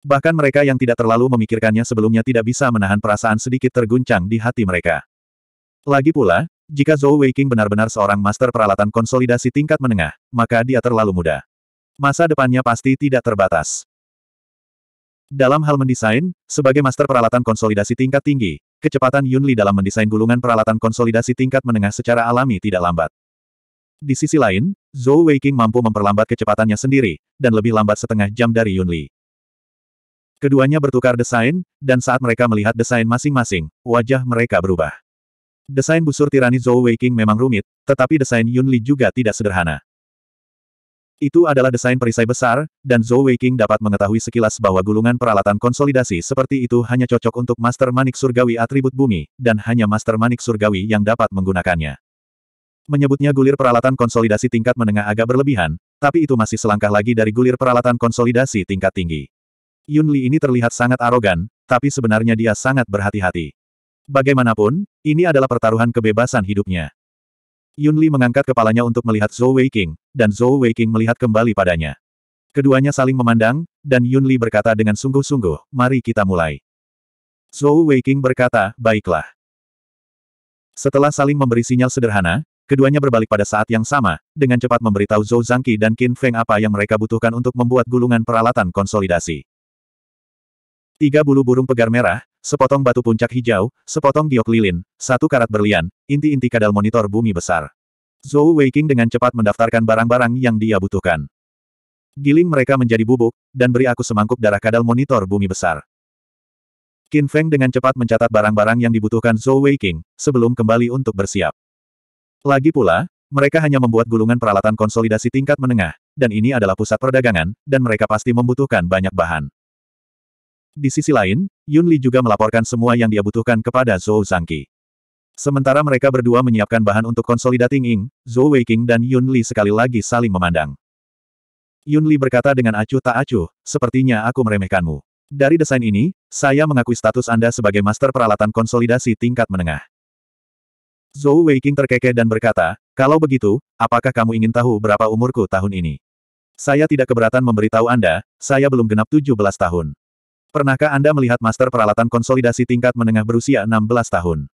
Bahkan mereka yang tidak terlalu memikirkannya sebelumnya tidak bisa menahan perasaan sedikit terguncang di hati mereka. Lagi pula, jika Zhou Weiqing benar-benar seorang master peralatan konsolidasi tingkat menengah, maka dia terlalu muda. Masa depannya pasti tidak terbatas. Dalam hal mendesain, sebagai master peralatan konsolidasi tingkat tinggi, kecepatan Yun Li dalam mendesain gulungan peralatan konsolidasi tingkat menengah secara alami tidak lambat. Di sisi lain, Zhou Weiqing mampu memperlambat kecepatannya sendiri, dan lebih lambat setengah jam dari Yun Li. Keduanya bertukar desain, dan saat mereka melihat desain masing-masing, wajah mereka berubah. Desain busur tirani Zhou Weiqing memang rumit, tetapi desain Yun Li juga tidak sederhana. Itu adalah desain perisai besar, dan Zhou Weiqing dapat mengetahui sekilas bahwa gulungan peralatan konsolidasi seperti itu hanya cocok untuk Master Manik Surgawi atribut bumi, dan hanya Master Manik Surgawi yang dapat menggunakannya. Menyebutnya gulir peralatan konsolidasi tingkat menengah agak berlebihan, tapi itu masih selangkah lagi dari gulir peralatan konsolidasi tingkat tinggi. Yun Li ini terlihat sangat arogan, tapi sebenarnya dia sangat berhati-hati. Bagaimanapun, ini adalah pertaruhan kebebasan hidupnya. Yun Li mengangkat kepalanya untuk melihat Zhou Weiqing, dan Zhou Weiqing melihat kembali padanya. Keduanya saling memandang, dan Yun Li berkata dengan sungguh-sungguh, mari kita mulai. Zhou Weiqing berkata, baiklah. Setelah saling memberi sinyal sederhana, keduanya berbalik pada saat yang sama, dengan cepat memberitahu Zhou Zhangqi dan Qin Feng apa yang mereka butuhkan untuk membuat gulungan peralatan konsolidasi. Tiga bulu burung pegar merah, sepotong batu puncak hijau, sepotong giok lilin, satu karat berlian, inti-inti kadal monitor bumi besar. Zhou Weiqing dengan cepat mendaftarkan barang-barang yang dia butuhkan. Giling mereka menjadi bubuk, dan beri aku semangkuk darah kadal monitor bumi besar. Qin Feng dengan cepat mencatat barang-barang yang dibutuhkan Zhou Weiqing, sebelum kembali untuk bersiap. Lagi pula, mereka hanya membuat gulungan peralatan konsolidasi tingkat menengah, dan ini adalah pusat perdagangan, dan mereka pasti membutuhkan banyak bahan. Di sisi lain, Yun Li juga melaporkan semua yang dia butuhkan kepada Zhou Zangqi. Sementara mereka berdua menyiapkan bahan untuk konsolidating Ing, Zhou Weiqing dan Yun Li sekali lagi saling memandang. Yun Li berkata dengan acuh tak acuh, sepertinya aku meremehkanmu. Dari desain ini, saya mengakui status Anda sebagai master peralatan konsolidasi tingkat menengah. Zhou Weiqing terkekeh dan berkata, kalau begitu, apakah kamu ingin tahu berapa umurku tahun ini? Saya tidak keberatan memberitahu Anda, saya belum genap 17 tahun. Pernahkah Anda melihat master peralatan konsolidasi tingkat menengah berusia 16 tahun?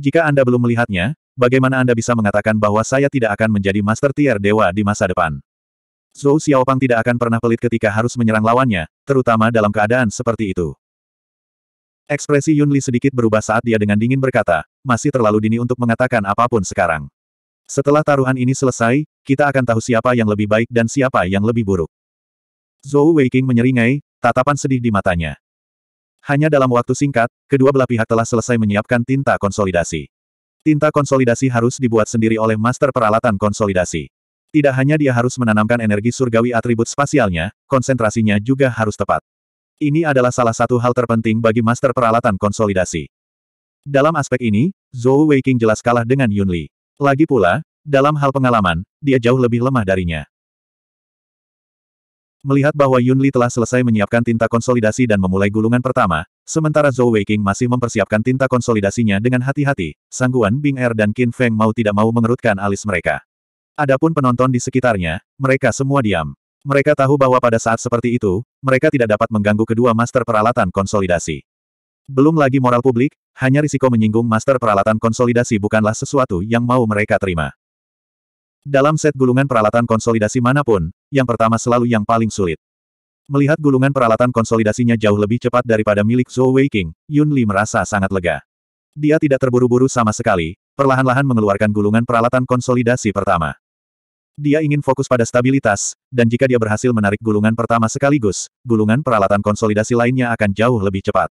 Jika Anda belum melihatnya, bagaimana Anda bisa mengatakan bahwa saya tidak akan menjadi master tier dewa di masa depan? Zhou Xiaopang tidak akan pernah pelit ketika harus menyerang lawannya, terutama dalam keadaan seperti itu. Ekspresi Yun Li sedikit berubah saat dia dengan dingin berkata, masih terlalu dini untuk mengatakan apapun sekarang. Setelah taruhan ini selesai, kita akan tahu siapa yang lebih baik dan siapa yang lebih buruk. Zhou Weiqing menyeringai, Tatapan sedih di matanya. Hanya dalam waktu singkat, kedua belah pihak telah selesai menyiapkan tinta konsolidasi. Tinta konsolidasi harus dibuat sendiri oleh master peralatan konsolidasi. Tidak hanya dia harus menanamkan energi surgawi atribut spasialnya, konsentrasinya juga harus tepat. Ini adalah salah satu hal terpenting bagi master peralatan konsolidasi. Dalam aspek ini, Zhou Weiqing jelas kalah dengan Yun Li. Lagi pula, dalam hal pengalaman, dia jauh lebih lemah darinya. Melihat bahwa Yun Li telah selesai menyiapkan tinta konsolidasi dan memulai gulungan pertama, sementara Zhou Weiqing masih mempersiapkan tinta konsolidasinya dengan hati-hati, Sangguan Bing Er dan Qin Feng mau tidak mau mengerutkan alis mereka. Adapun penonton di sekitarnya, mereka semua diam. Mereka tahu bahwa pada saat seperti itu, mereka tidak dapat mengganggu kedua master peralatan konsolidasi. Belum lagi moral publik, hanya risiko menyinggung master peralatan konsolidasi bukanlah sesuatu yang mau mereka terima. Dalam set gulungan peralatan konsolidasi manapun, yang pertama selalu yang paling sulit. Melihat gulungan peralatan konsolidasinya jauh lebih cepat daripada milik Zhou Weiqing, Yun Li merasa sangat lega. Dia tidak terburu-buru sama sekali, perlahan-lahan mengeluarkan gulungan peralatan konsolidasi pertama. Dia ingin fokus pada stabilitas, dan jika dia berhasil menarik gulungan pertama sekaligus, gulungan peralatan konsolidasi lainnya akan jauh lebih cepat.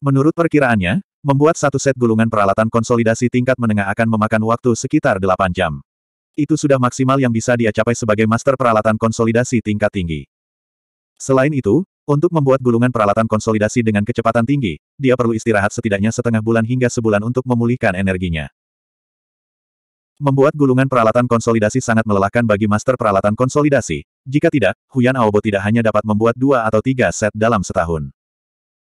Menurut perkiraannya, membuat satu set gulungan peralatan konsolidasi tingkat menengah akan memakan waktu sekitar 8 jam itu sudah maksimal yang bisa dia capai sebagai master peralatan konsolidasi tingkat tinggi. Selain itu, untuk membuat gulungan peralatan konsolidasi dengan kecepatan tinggi, dia perlu istirahat setidaknya setengah bulan hingga sebulan untuk memulihkan energinya. Membuat gulungan peralatan konsolidasi sangat melelahkan bagi master peralatan konsolidasi. Jika tidak, Huyan Aobo tidak hanya dapat membuat dua atau tiga set dalam setahun.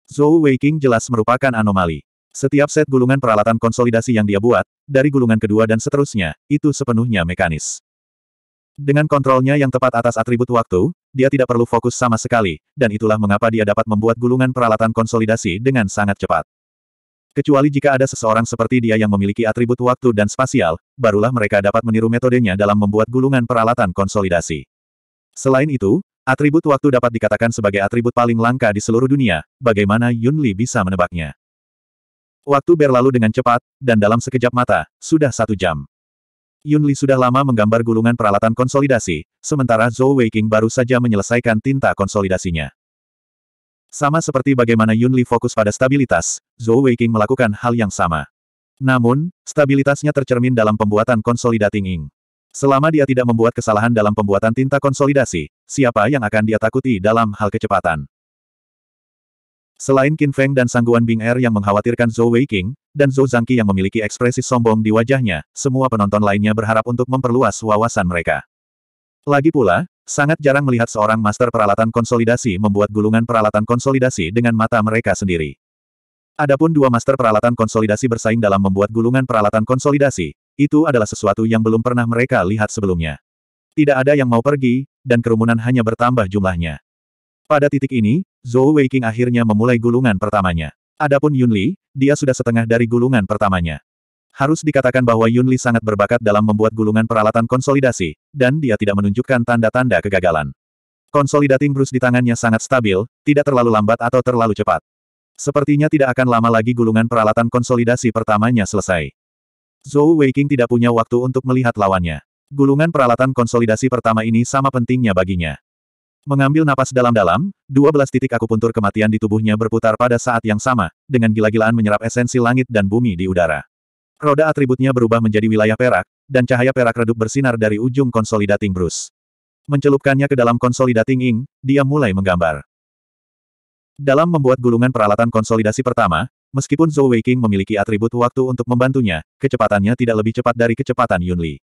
Zhou Weiqing jelas merupakan anomali. Setiap set gulungan peralatan konsolidasi yang dia buat, dari gulungan kedua dan seterusnya, itu sepenuhnya mekanis. Dengan kontrolnya yang tepat atas atribut waktu, dia tidak perlu fokus sama sekali, dan itulah mengapa dia dapat membuat gulungan peralatan konsolidasi dengan sangat cepat. Kecuali jika ada seseorang seperti dia yang memiliki atribut waktu dan spasial, barulah mereka dapat meniru metodenya dalam membuat gulungan peralatan konsolidasi. Selain itu, atribut waktu dapat dikatakan sebagai atribut paling langka di seluruh dunia, bagaimana Yun Li bisa menebaknya. Waktu berlalu dengan cepat, dan dalam sekejap mata, sudah satu jam. Yun Li sudah lama menggambar gulungan peralatan konsolidasi, sementara Zhou Weiqing baru saja menyelesaikan tinta konsolidasinya. Sama seperti bagaimana Yun Li fokus pada stabilitas, Zhou Weiqing melakukan hal yang sama. Namun, stabilitasnya tercermin dalam pembuatan konsolidating ing. Selama dia tidak membuat kesalahan dalam pembuatan tinta konsolidasi, siapa yang akan dia takuti dalam hal kecepatan? Selain Qin Feng dan sangguan Bing Er yang mengkhawatirkan Zhou Weiqing, dan Zhou Zangqi yang memiliki ekspresi sombong di wajahnya, semua penonton lainnya berharap untuk memperluas wawasan mereka. Lagi pula, sangat jarang melihat seorang master peralatan konsolidasi membuat gulungan peralatan konsolidasi dengan mata mereka sendiri. Adapun dua master peralatan konsolidasi bersaing dalam membuat gulungan peralatan konsolidasi, itu adalah sesuatu yang belum pernah mereka lihat sebelumnya. Tidak ada yang mau pergi, dan kerumunan hanya bertambah jumlahnya. Pada titik ini, Zhou Weiqing akhirnya memulai gulungan pertamanya. Adapun Yun Li, dia sudah setengah dari gulungan pertamanya. Harus dikatakan bahwa Yun Li sangat berbakat dalam membuat gulungan peralatan konsolidasi, dan dia tidak menunjukkan tanda-tanda kegagalan. Konsolidating Bruce di tangannya sangat stabil, tidak terlalu lambat atau terlalu cepat. Sepertinya tidak akan lama lagi gulungan peralatan konsolidasi pertamanya selesai. Zhou Weiqing tidak punya waktu untuk melihat lawannya. Gulungan peralatan konsolidasi pertama ini sama pentingnya baginya. Mengambil napas dalam-dalam, 12 titik akupuntur kematian di tubuhnya berputar pada saat yang sama, dengan gila-gilaan menyerap esensi langit dan bumi di udara. Roda atributnya berubah menjadi wilayah perak, dan cahaya perak redup bersinar dari ujung konsolidating Bruce. Mencelupkannya ke dalam konsolidating ing, dia mulai menggambar. Dalam membuat gulungan peralatan konsolidasi pertama, meskipun Zhou Weiqing memiliki atribut waktu untuk membantunya, kecepatannya tidak lebih cepat dari kecepatan Yunli.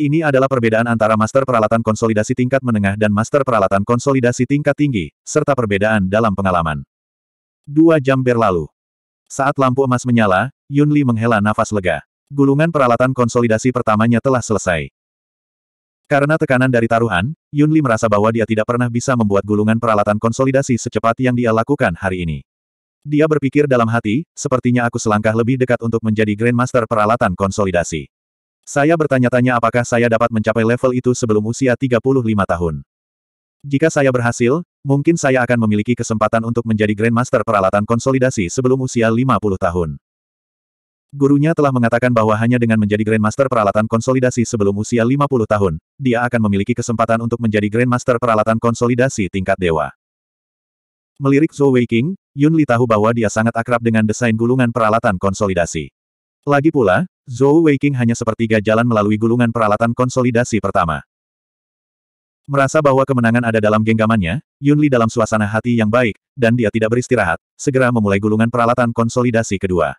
Ini adalah perbedaan antara master peralatan konsolidasi tingkat menengah dan master peralatan konsolidasi tingkat tinggi, serta perbedaan dalam pengalaman. Dua jam berlalu. Saat lampu emas menyala, Yun Li menghela nafas lega. Gulungan peralatan konsolidasi pertamanya telah selesai. Karena tekanan dari taruhan, Yun Li merasa bahwa dia tidak pernah bisa membuat gulungan peralatan konsolidasi secepat yang dia lakukan hari ini. Dia berpikir dalam hati, sepertinya aku selangkah lebih dekat untuk menjadi Grandmaster peralatan konsolidasi. Saya bertanya-tanya apakah saya dapat mencapai level itu sebelum usia 35 tahun. Jika saya berhasil, mungkin saya akan memiliki kesempatan untuk menjadi Grandmaster peralatan konsolidasi sebelum usia 50 tahun. Gurunya telah mengatakan bahwa hanya dengan menjadi Grandmaster peralatan konsolidasi sebelum usia 50 tahun, dia akan memiliki kesempatan untuk menjadi Grandmaster peralatan konsolidasi tingkat dewa. Melirik Zhou Weiqing, Yun Li tahu bahwa dia sangat akrab dengan desain gulungan peralatan konsolidasi. Lagi pula, Zhou Weiqing hanya sepertiga jalan melalui gulungan peralatan konsolidasi pertama. Merasa bahwa kemenangan ada dalam genggamannya, Yunli dalam suasana hati yang baik, dan dia tidak beristirahat, segera memulai gulungan peralatan konsolidasi kedua.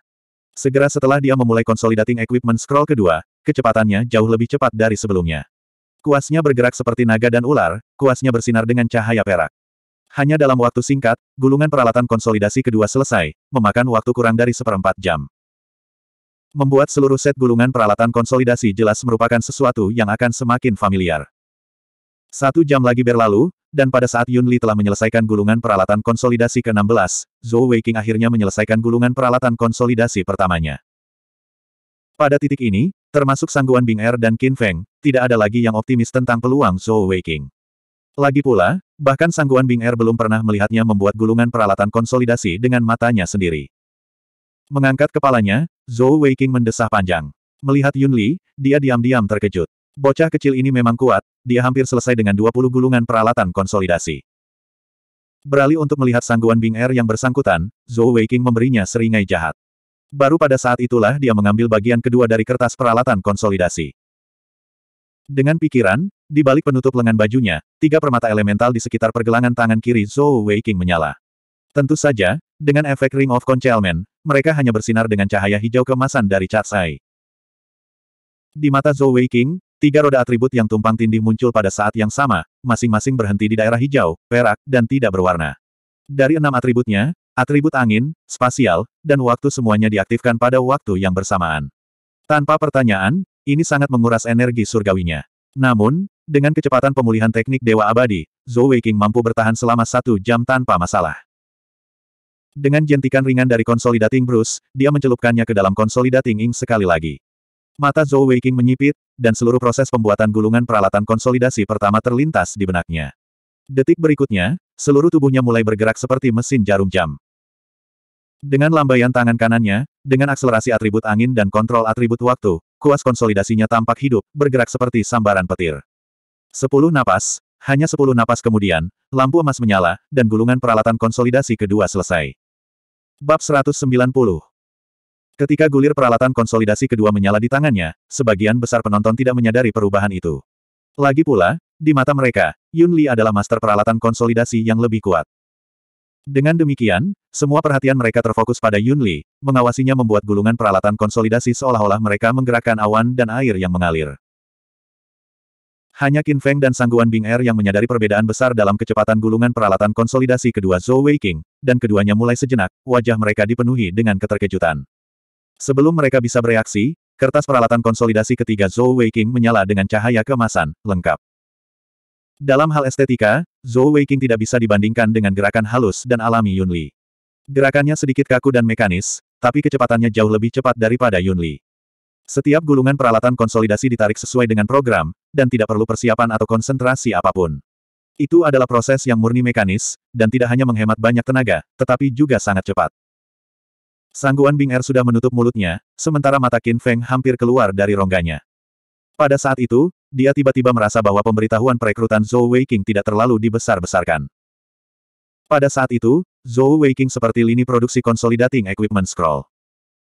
Segera setelah dia memulai konsolidating Equipment Scroll kedua, kecepatannya jauh lebih cepat dari sebelumnya. Kuasnya bergerak seperti naga dan ular, kuasnya bersinar dengan cahaya perak. Hanya dalam waktu singkat, gulungan peralatan konsolidasi kedua selesai, memakan waktu kurang dari seperempat jam. Membuat seluruh set gulungan peralatan konsolidasi jelas merupakan sesuatu yang akan semakin familiar. Satu jam lagi berlalu, dan pada saat Yun Li telah menyelesaikan gulungan peralatan konsolidasi ke-16, Zhou Weiqing akhirnya menyelesaikan gulungan peralatan konsolidasi pertamanya. Pada titik ini, termasuk sangguan Bing Er dan Qin Feng, tidak ada lagi yang optimis tentang peluang Zhou Weiqing. Lagi pula, bahkan sangguan Bing Er belum pernah melihatnya membuat gulungan peralatan konsolidasi dengan matanya sendiri. Mengangkat kepalanya, Zhou Weiking mendesah panjang. Melihat Yun Li, dia diam-diam terkejut. Bocah kecil ini memang kuat, dia hampir selesai dengan 20 gulungan peralatan konsolidasi. Beralih untuk melihat sangguan Bing Er yang bersangkutan, Zhou Weiking memberinya seringai jahat. Baru pada saat itulah dia mengambil bagian kedua dari kertas peralatan konsolidasi. Dengan pikiran, di balik penutup lengan bajunya, tiga permata elemental di sekitar pergelangan tangan kiri Zhou Weiking menyala. Tentu saja, dengan efek Ring of Concealment, mereka hanya bersinar dengan cahaya hijau kemasan dari Sai. Di mata Zhou Wei King, tiga roda atribut yang tumpang tindih muncul pada saat yang sama, masing-masing berhenti di daerah hijau, perak, dan tidak berwarna. Dari enam atributnya, atribut angin, spasial, dan waktu semuanya diaktifkan pada waktu yang bersamaan. Tanpa pertanyaan, ini sangat menguras energi surgawinya. Namun, dengan kecepatan pemulihan teknik Dewa Abadi, Zhou Wei King mampu bertahan selama satu jam tanpa masalah. Dengan jentikan ringan dari Consolidating Bruce, dia mencelupkannya ke dalam Consolidating Ink sekali lagi. Mata Zhou Weiqing menyipit, dan seluruh proses pembuatan gulungan peralatan konsolidasi pertama terlintas di benaknya. Detik berikutnya, seluruh tubuhnya mulai bergerak seperti mesin jarum jam. Dengan lambaian tangan kanannya, dengan akselerasi atribut angin dan kontrol atribut waktu, kuas konsolidasinya tampak hidup, bergerak seperti sambaran petir. Sepuluh napas, hanya sepuluh napas kemudian, lampu emas menyala, dan gulungan peralatan konsolidasi kedua selesai. Bab 190 Ketika gulir peralatan konsolidasi kedua menyala di tangannya, sebagian besar penonton tidak menyadari perubahan itu. Lagi pula, di mata mereka, Yun Li adalah master peralatan konsolidasi yang lebih kuat. Dengan demikian, semua perhatian mereka terfokus pada Yun Li, mengawasinya membuat gulungan peralatan konsolidasi seolah-olah mereka menggerakkan awan dan air yang mengalir. Hanya Qin Feng dan Sangguan Bing Er yang menyadari perbedaan besar dalam kecepatan gulungan peralatan konsolidasi kedua Zhou Weiqing, dan keduanya mulai sejenak, wajah mereka dipenuhi dengan keterkejutan. Sebelum mereka bisa bereaksi, kertas peralatan konsolidasi ketiga Zhou Weiqing menyala dengan cahaya kemasan, lengkap. Dalam hal estetika, Zhou Weiqing tidak bisa dibandingkan dengan gerakan halus dan alami Yun Li. Gerakannya sedikit kaku dan mekanis, tapi kecepatannya jauh lebih cepat daripada Yun Li. Setiap gulungan peralatan konsolidasi ditarik sesuai dengan program, dan tidak perlu persiapan atau konsentrasi apapun. Itu adalah proses yang murni mekanis, dan tidak hanya menghemat banyak tenaga, tetapi juga sangat cepat. Sangguan Bing Er sudah menutup mulutnya, sementara mata Qin Feng hampir keluar dari rongganya. Pada saat itu, dia tiba-tiba merasa bahwa pemberitahuan perekrutan Zhou Weiqing tidak terlalu dibesar-besarkan. Pada saat itu, Zhou Weiqing seperti lini produksi Consolidating Equipment Scroll.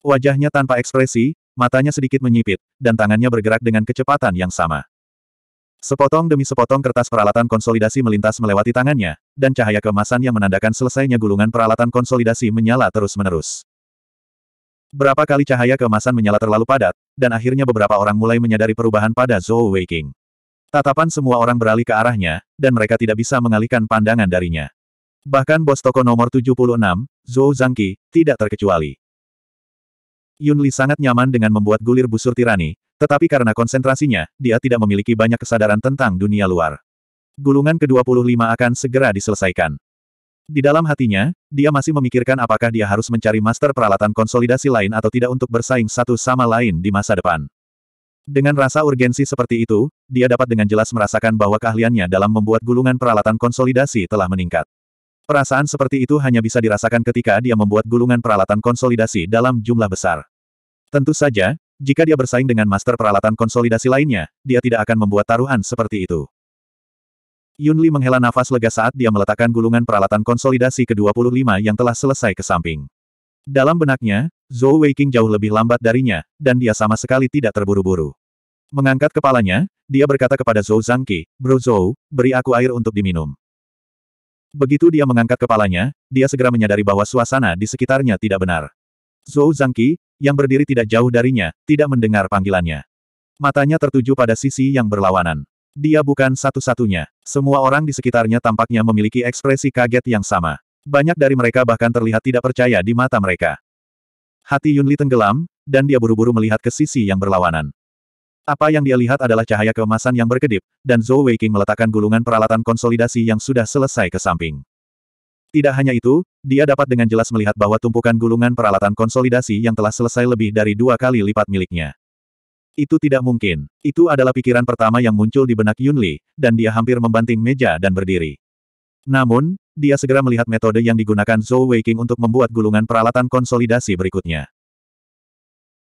Wajahnya tanpa ekspresi, matanya sedikit menyipit, dan tangannya bergerak dengan kecepatan yang sama. Sepotong demi sepotong kertas peralatan konsolidasi melintas melewati tangannya, dan cahaya kemasan yang menandakan selesainya gulungan peralatan konsolidasi menyala terus-menerus. Berapa kali cahaya kemasan menyala terlalu padat, dan akhirnya beberapa orang mulai menyadari perubahan pada Zhou Waking. Tatapan semua orang beralih ke arahnya, dan mereka tidak bisa mengalihkan pandangan darinya. Bahkan bos toko nomor 76, Zhou Zhangqi, tidak terkecuali. Yun Li sangat nyaman dengan membuat gulir busur tirani, tetapi karena konsentrasinya, dia tidak memiliki banyak kesadaran tentang dunia luar. Gulungan ke-25 akan segera diselesaikan. Di dalam hatinya, dia masih memikirkan apakah dia harus mencari master peralatan konsolidasi lain atau tidak untuk bersaing satu sama lain di masa depan. Dengan rasa urgensi seperti itu, dia dapat dengan jelas merasakan bahwa keahliannya dalam membuat gulungan peralatan konsolidasi telah meningkat. Perasaan seperti itu hanya bisa dirasakan ketika dia membuat gulungan peralatan konsolidasi dalam jumlah besar. Tentu saja, jika dia bersaing dengan master peralatan konsolidasi lainnya, dia tidak akan membuat taruhan seperti itu. Yunli menghela nafas lega saat dia meletakkan gulungan peralatan konsolidasi ke-25 yang telah selesai ke samping. Dalam benaknya, Zhou Weiqing jauh lebih lambat darinya, dan dia sama sekali tidak terburu-buru. Mengangkat kepalanya, dia berkata kepada Zhou Zhangqi, Bro Zhou, beri aku air untuk diminum. Begitu dia mengangkat kepalanya, dia segera menyadari bahwa suasana di sekitarnya tidak benar. Zhou Zangqi, yang berdiri tidak jauh darinya, tidak mendengar panggilannya. Matanya tertuju pada sisi yang berlawanan. Dia bukan satu-satunya. Semua orang di sekitarnya tampaknya memiliki ekspresi kaget yang sama. Banyak dari mereka bahkan terlihat tidak percaya di mata mereka. Hati Yunli tenggelam, dan dia buru-buru melihat ke sisi yang berlawanan. Apa yang dia lihat adalah cahaya keemasan yang berkedip, dan Zhou Weiqing meletakkan gulungan peralatan konsolidasi yang sudah selesai ke samping. Tidak hanya itu, dia dapat dengan jelas melihat bahwa tumpukan gulungan peralatan konsolidasi yang telah selesai lebih dari dua kali lipat miliknya. Itu tidak mungkin. Itu adalah pikiran pertama yang muncul di benak Yunli, dan dia hampir membanting meja dan berdiri. Namun, dia segera melihat metode yang digunakan Zhou Weiqing untuk membuat gulungan peralatan konsolidasi berikutnya.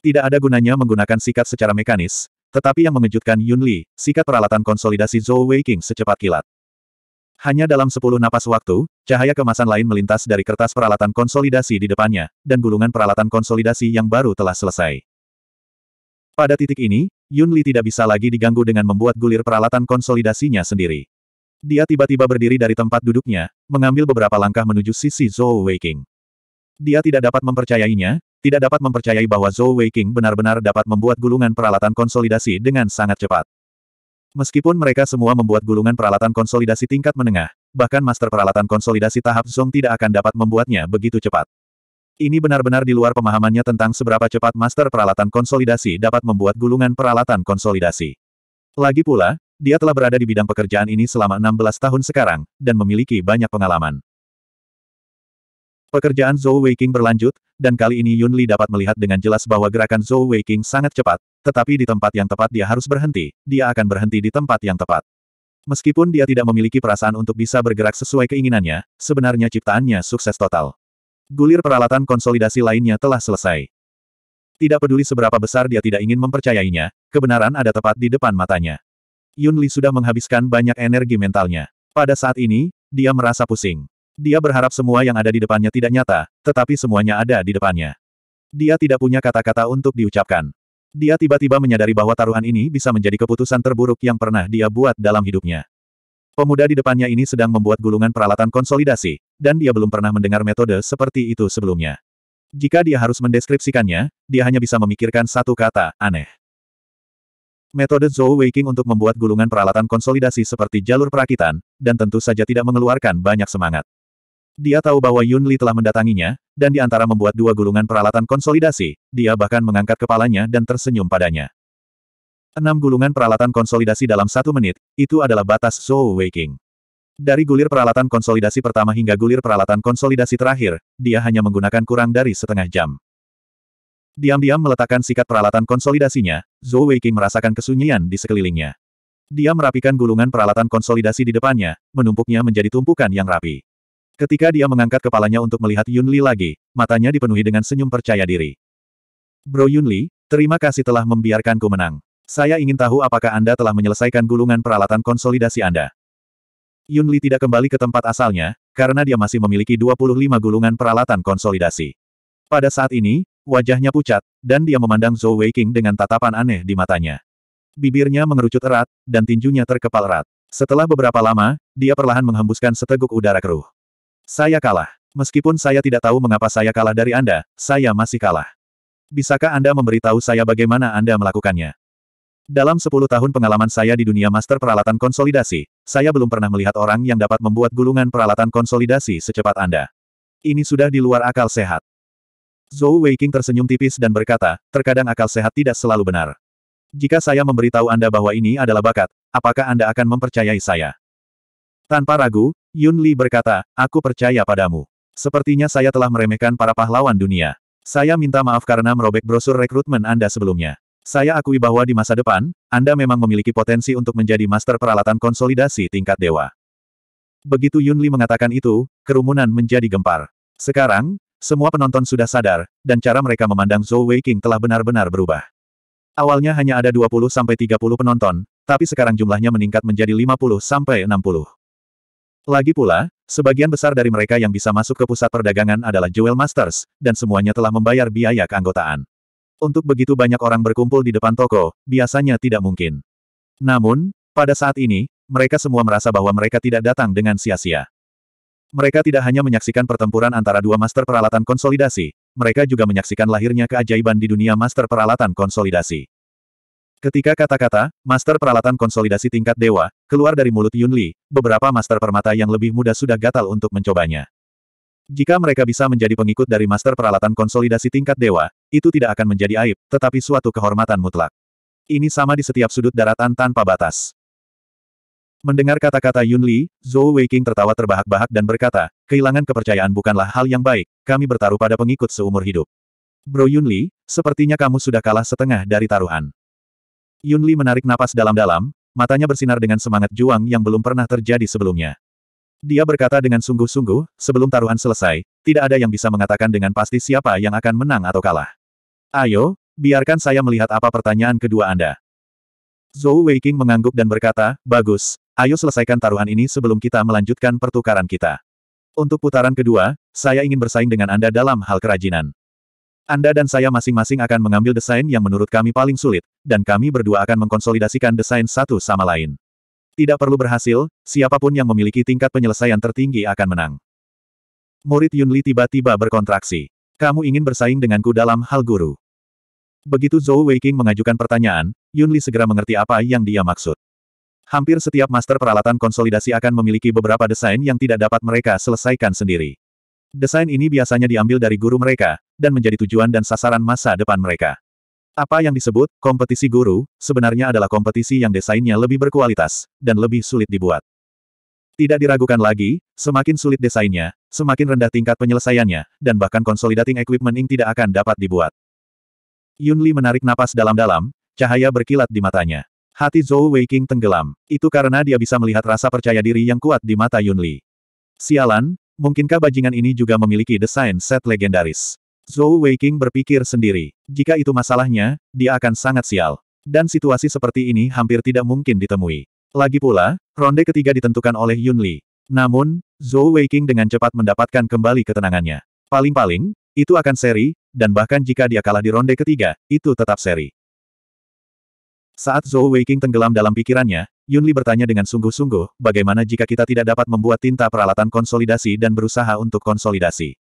Tidak ada gunanya menggunakan sikat secara mekanis, tetapi yang mengejutkan Yun Li, sikat peralatan konsolidasi Zhou Weiqing secepat kilat. Hanya dalam sepuluh napas waktu, cahaya kemasan lain melintas dari kertas peralatan konsolidasi di depannya, dan gulungan peralatan konsolidasi yang baru telah selesai. Pada titik ini, Yun Li tidak bisa lagi diganggu dengan membuat gulir peralatan konsolidasinya sendiri. Dia tiba-tiba berdiri dari tempat duduknya, mengambil beberapa langkah menuju sisi Zhou Weiqing. Dia tidak dapat mempercayainya, tidak dapat mempercayai bahwa Zhou Weiqing benar-benar dapat membuat gulungan peralatan konsolidasi dengan sangat cepat. Meskipun mereka semua membuat gulungan peralatan konsolidasi tingkat menengah, bahkan master peralatan konsolidasi tahap Zhong tidak akan dapat membuatnya begitu cepat. Ini benar-benar di luar pemahamannya tentang seberapa cepat master peralatan konsolidasi dapat membuat gulungan peralatan konsolidasi. Lagi pula, dia telah berada di bidang pekerjaan ini selama 16 tahun sekarang, dan memiliki banyak pengalaman. Pekerjaan Zhou Weiqing berlanjut, dan kali ini Yun Li dapat melihat dengan jelas bahwa gerakan Zhou Weiqing sangat cepat, tetapi di tempat yang tepat dia harus berhenti, dia akan berhenti di tempat yang tepat. Meskipun dia tidak memiliki perasaan untuk bisa bergerak sesuai keinginannya, sebenarnya ciptaannya sukses total. Gulir peralatan konsolidasi lainnya telah selesai. Tidak peduli seberapa besar dia tidak ingin mempercayainya, kebenaran ada tepat di depan matanya. Yun Li sudah menghabiskan banyak energi mentalnya. Pada saat ini, dia merasa pusing. Dia berharap semua yang ada di depannya tidak nyata, tetapi semuanya ada di depannya. Dia tidak punya kata-kata untuk diucapkan. Dia tiba-tiba menyadari bahwa taruhan ini bisa menjadi keputusan terburuk yang pernah dia buat dalam hidupnya. Pemuda di depannya ini sedang membuat gulungan peralatan konsolidasi, dan dia belum pernah mendengar metode seperti itu sebelumnya. Jika dia harus mendeskripsikannya, dia hanya bisa memikirkan satu kata, aneh. Metode Zhou Waking untuk membuat gulungan peralatan konsolidasi seperti jalur perakitan, dan tentu saja tidak mengeluarkan banyak semangat. Dia tahu bahwa Yun Li telah mendatanginya, dan di antara membuat dua gulungan peralatan konsolidasi, dia bahkan mengangkat kepalanya dan tersenyum padanya. Enam gulungan peralatan konsolidasi dalam satu menit, itu adalah batas Zhou Weiqing. Dari gulir peralatan konsolidasi pertama hingga gulir peralatan konsolidasi terakhir, dia hanya menggunakan kurang dari setengah jam. Diam-diam meletakkan sikat peralatan konsolidasinya, Zhou Weiqing merasakan kesunyian di sekelilingnya. Dia merapikan gulungan peralatan konsolidasi di depannya, menumpuknya menjadi tumpukan yang rapi. Ketika dia mengangkat kepalanya untuk melihat Yunli lagi, matanya dipenuhi dengan senyum percaya diri. Bro Yunli, terima kasih telah membiarkanku menang. Saya ingin tahu apakah Anda telah menyelesaikan gulungan peralatan konsolidasi Anda. Yunli tidak kembali ke tempat asalnya, karena dia masih memiliki 25 gulungan peralatan konsolidasi. Pada saat ini, wajahnya pucat, dan dia memandang Zhou Weiqing dengan tatapan aneh di matanya. Bibirnya mengerucut erat, dan tinjunya terkepal erat. Setelah beberapa lama, dia perlahan menghembuskan seteguk udara keruh. Saya kalah. Meskipun saya tidak tahu mengapa saya kalah dari Anda, saya masih kalah. Bisakah Anda memberitahu saya bagaimana Anda melakukannya? Dalam 10 tahun pengalaman saya di dunia master peralatan konsolidasi, saya belum pernah melihat orang yang dapat membuat gulungan peralatan konsolidasi secepat Anda. Ini sudah di luar akal sehat. Zhou Weiqing tersenyum tipis dan berkata, terkadang akal sehat tidak selalu benar. Jika saya memberitahu Anda bahwa ini adalah bakat, apakah Anda akan mempercayai saya? Tanpa ragu, Yun Li berkata, aku percaya padamu. Sepertinya saya telah meremehkan para pahlawan dunia. Saya minta maaf karena merobek brosur rekrutmen Anda sebelumnya. Saya akui bahwa di masa depan, Anda memang memiliki potensi untuk menjadi master peralatan konsolidasi tingkat dewa. Begitu Yun Li mengatakan itu, kerumunan menjadi gempar. Sekarang, semua penonton sudah sadar, dan cara mereka memandang Zhou Weiqing telah benar-benar berubah. Awalnya hanya ada 20-30 penonton, tapi sekarang jumlahnya meningkat menjadi 50-60. Lagi pula, sebagian besar dari mereka yang bisa masuk ke pusat perdagangan adalah Jewel Masters, dan semuanya telah membayar biaya keanggotaan. Untuk begitu banyak orang berkumpul di depan toko, biasanya tidak mungkin. Namun, pada saat ini, mereka semua merasa bahwa mereka tidak datang dengan sia-sia. Mereka tidak hanya menyaksikan pertempuran antara dua master peralatan konsolidasi, mereka juga menyaksikan lahirnya keajaiban di dunia master peralatan konsolidasi. Ketika kata-kata, master peralatan konsolidasi tingkat dewa, keluar dari mulut Yun Li, beberapa master permata yang lebih muda sudah gatal untuk mencobanya. Jika mereka bisa menjadi pengikut dari master peralatan konsolidasi tingkat dewa, itu tidak akan menjadi aib, tetapi suatu kehormatan mutlak. Ini sama di setiap sudut daratan tanpa batas. Mendengar kata-kata Yun Li, Zhou Weiqing tertawa terbahak-bahak dan berkata, kehilangan kepercayaan bukanlah hal yang baik, kami bertaruh pada pengikut seumur hidup. Bro Yun Li, sepertinya kamu sudah kalah setengah dari taruhan. Yunli menarik napas dalam-dalam, matanya bersinar dengan semangat juang yang belum pernah terjadi sebelumnya. Dia berkata dengan sungguh-sungguh, sebelum taruhan selesai, tidak ada yang bisa mengatakan dengan pasti siapa yang akan menang atau kalah. Ayo, biarkan saya melihat apa pertanyaan kedua Anda. Zhou Weiqing mengangguk dan berkata, bagus, ayo selesaikan taruhan ini sebelum kita melanjutkan pertukaran kita. Untuk putaran kedua, saya ingin bersaing dengan Anda dalam hal kerajinan. Anda dan saya masing-masing akan mengambil desain yang menurut kami paling sulit, dan kami berdua akan mengkonsolidasikan desain satu sama lain. Tidak perlu berhasil, siapapun yang memiliki tingkat penyelesaian tertinggi akan menang. Murid Yunli tiba-tiba berkontraksi. Kamu ingin bersaing denganku dalam hal guru. Begitu Zhou Weiqing mengajukan pertanyaan, Yunli segera mengerti apa yang dia maksud. Hampir setiap master peralatan konsolidasi akan memiliki beberapa desain yang tidak dapat mereka selesaikan sendiri. Desain ini biasanya diambil dari guru mereka, dan menjadi tujuan dan sasaran masa depan mereka. Apa yang disebut kompetisi guru sebenarnya adalah kompetisi yang desainnya lebih berkualitas dan lebih sulit dibuat. Tidak diragukan lagi, semakin sulit desainnya, semakin rendah tingkat penyelesaiannya, dan bahkan consolidating equipment ing tidak akan dapat dibuat. Yun Li menarik napas dalam-dalam, cahaya berkilat di matanya. Hati Zhou Weiking tenggelam. Itu karena dia bisa melihat rasa percaya diri yang kuat di mata Yun Li. Sialan, Mungkinkah bajingan ini juga memiliki desain set legendaris? Zhou Weiqing berpikir sendiri. Jika itu masalahnya, dia akan sangat sial. Dan situasi seperti ini hampir tidak mungkin ditemui. Lagi pula, ronde ketiga ditentukan oleh Yun Li. Namun, Zhou Weiqing dengan cepat mendapatkan kembali ketenangannya. Paling-paling, itu akan seri, dan bahkan jika dia kalah di ronde ketiga, itu tetap seri. Saat Zhou Weiqing tenggelam dalam pikirannya, Yunli bertanya dengan sungguh-sungguh, bagaimana jika kita tidak dapat membuat tinta peralatan konsolidasi dan berusaha untuk konsolidasi?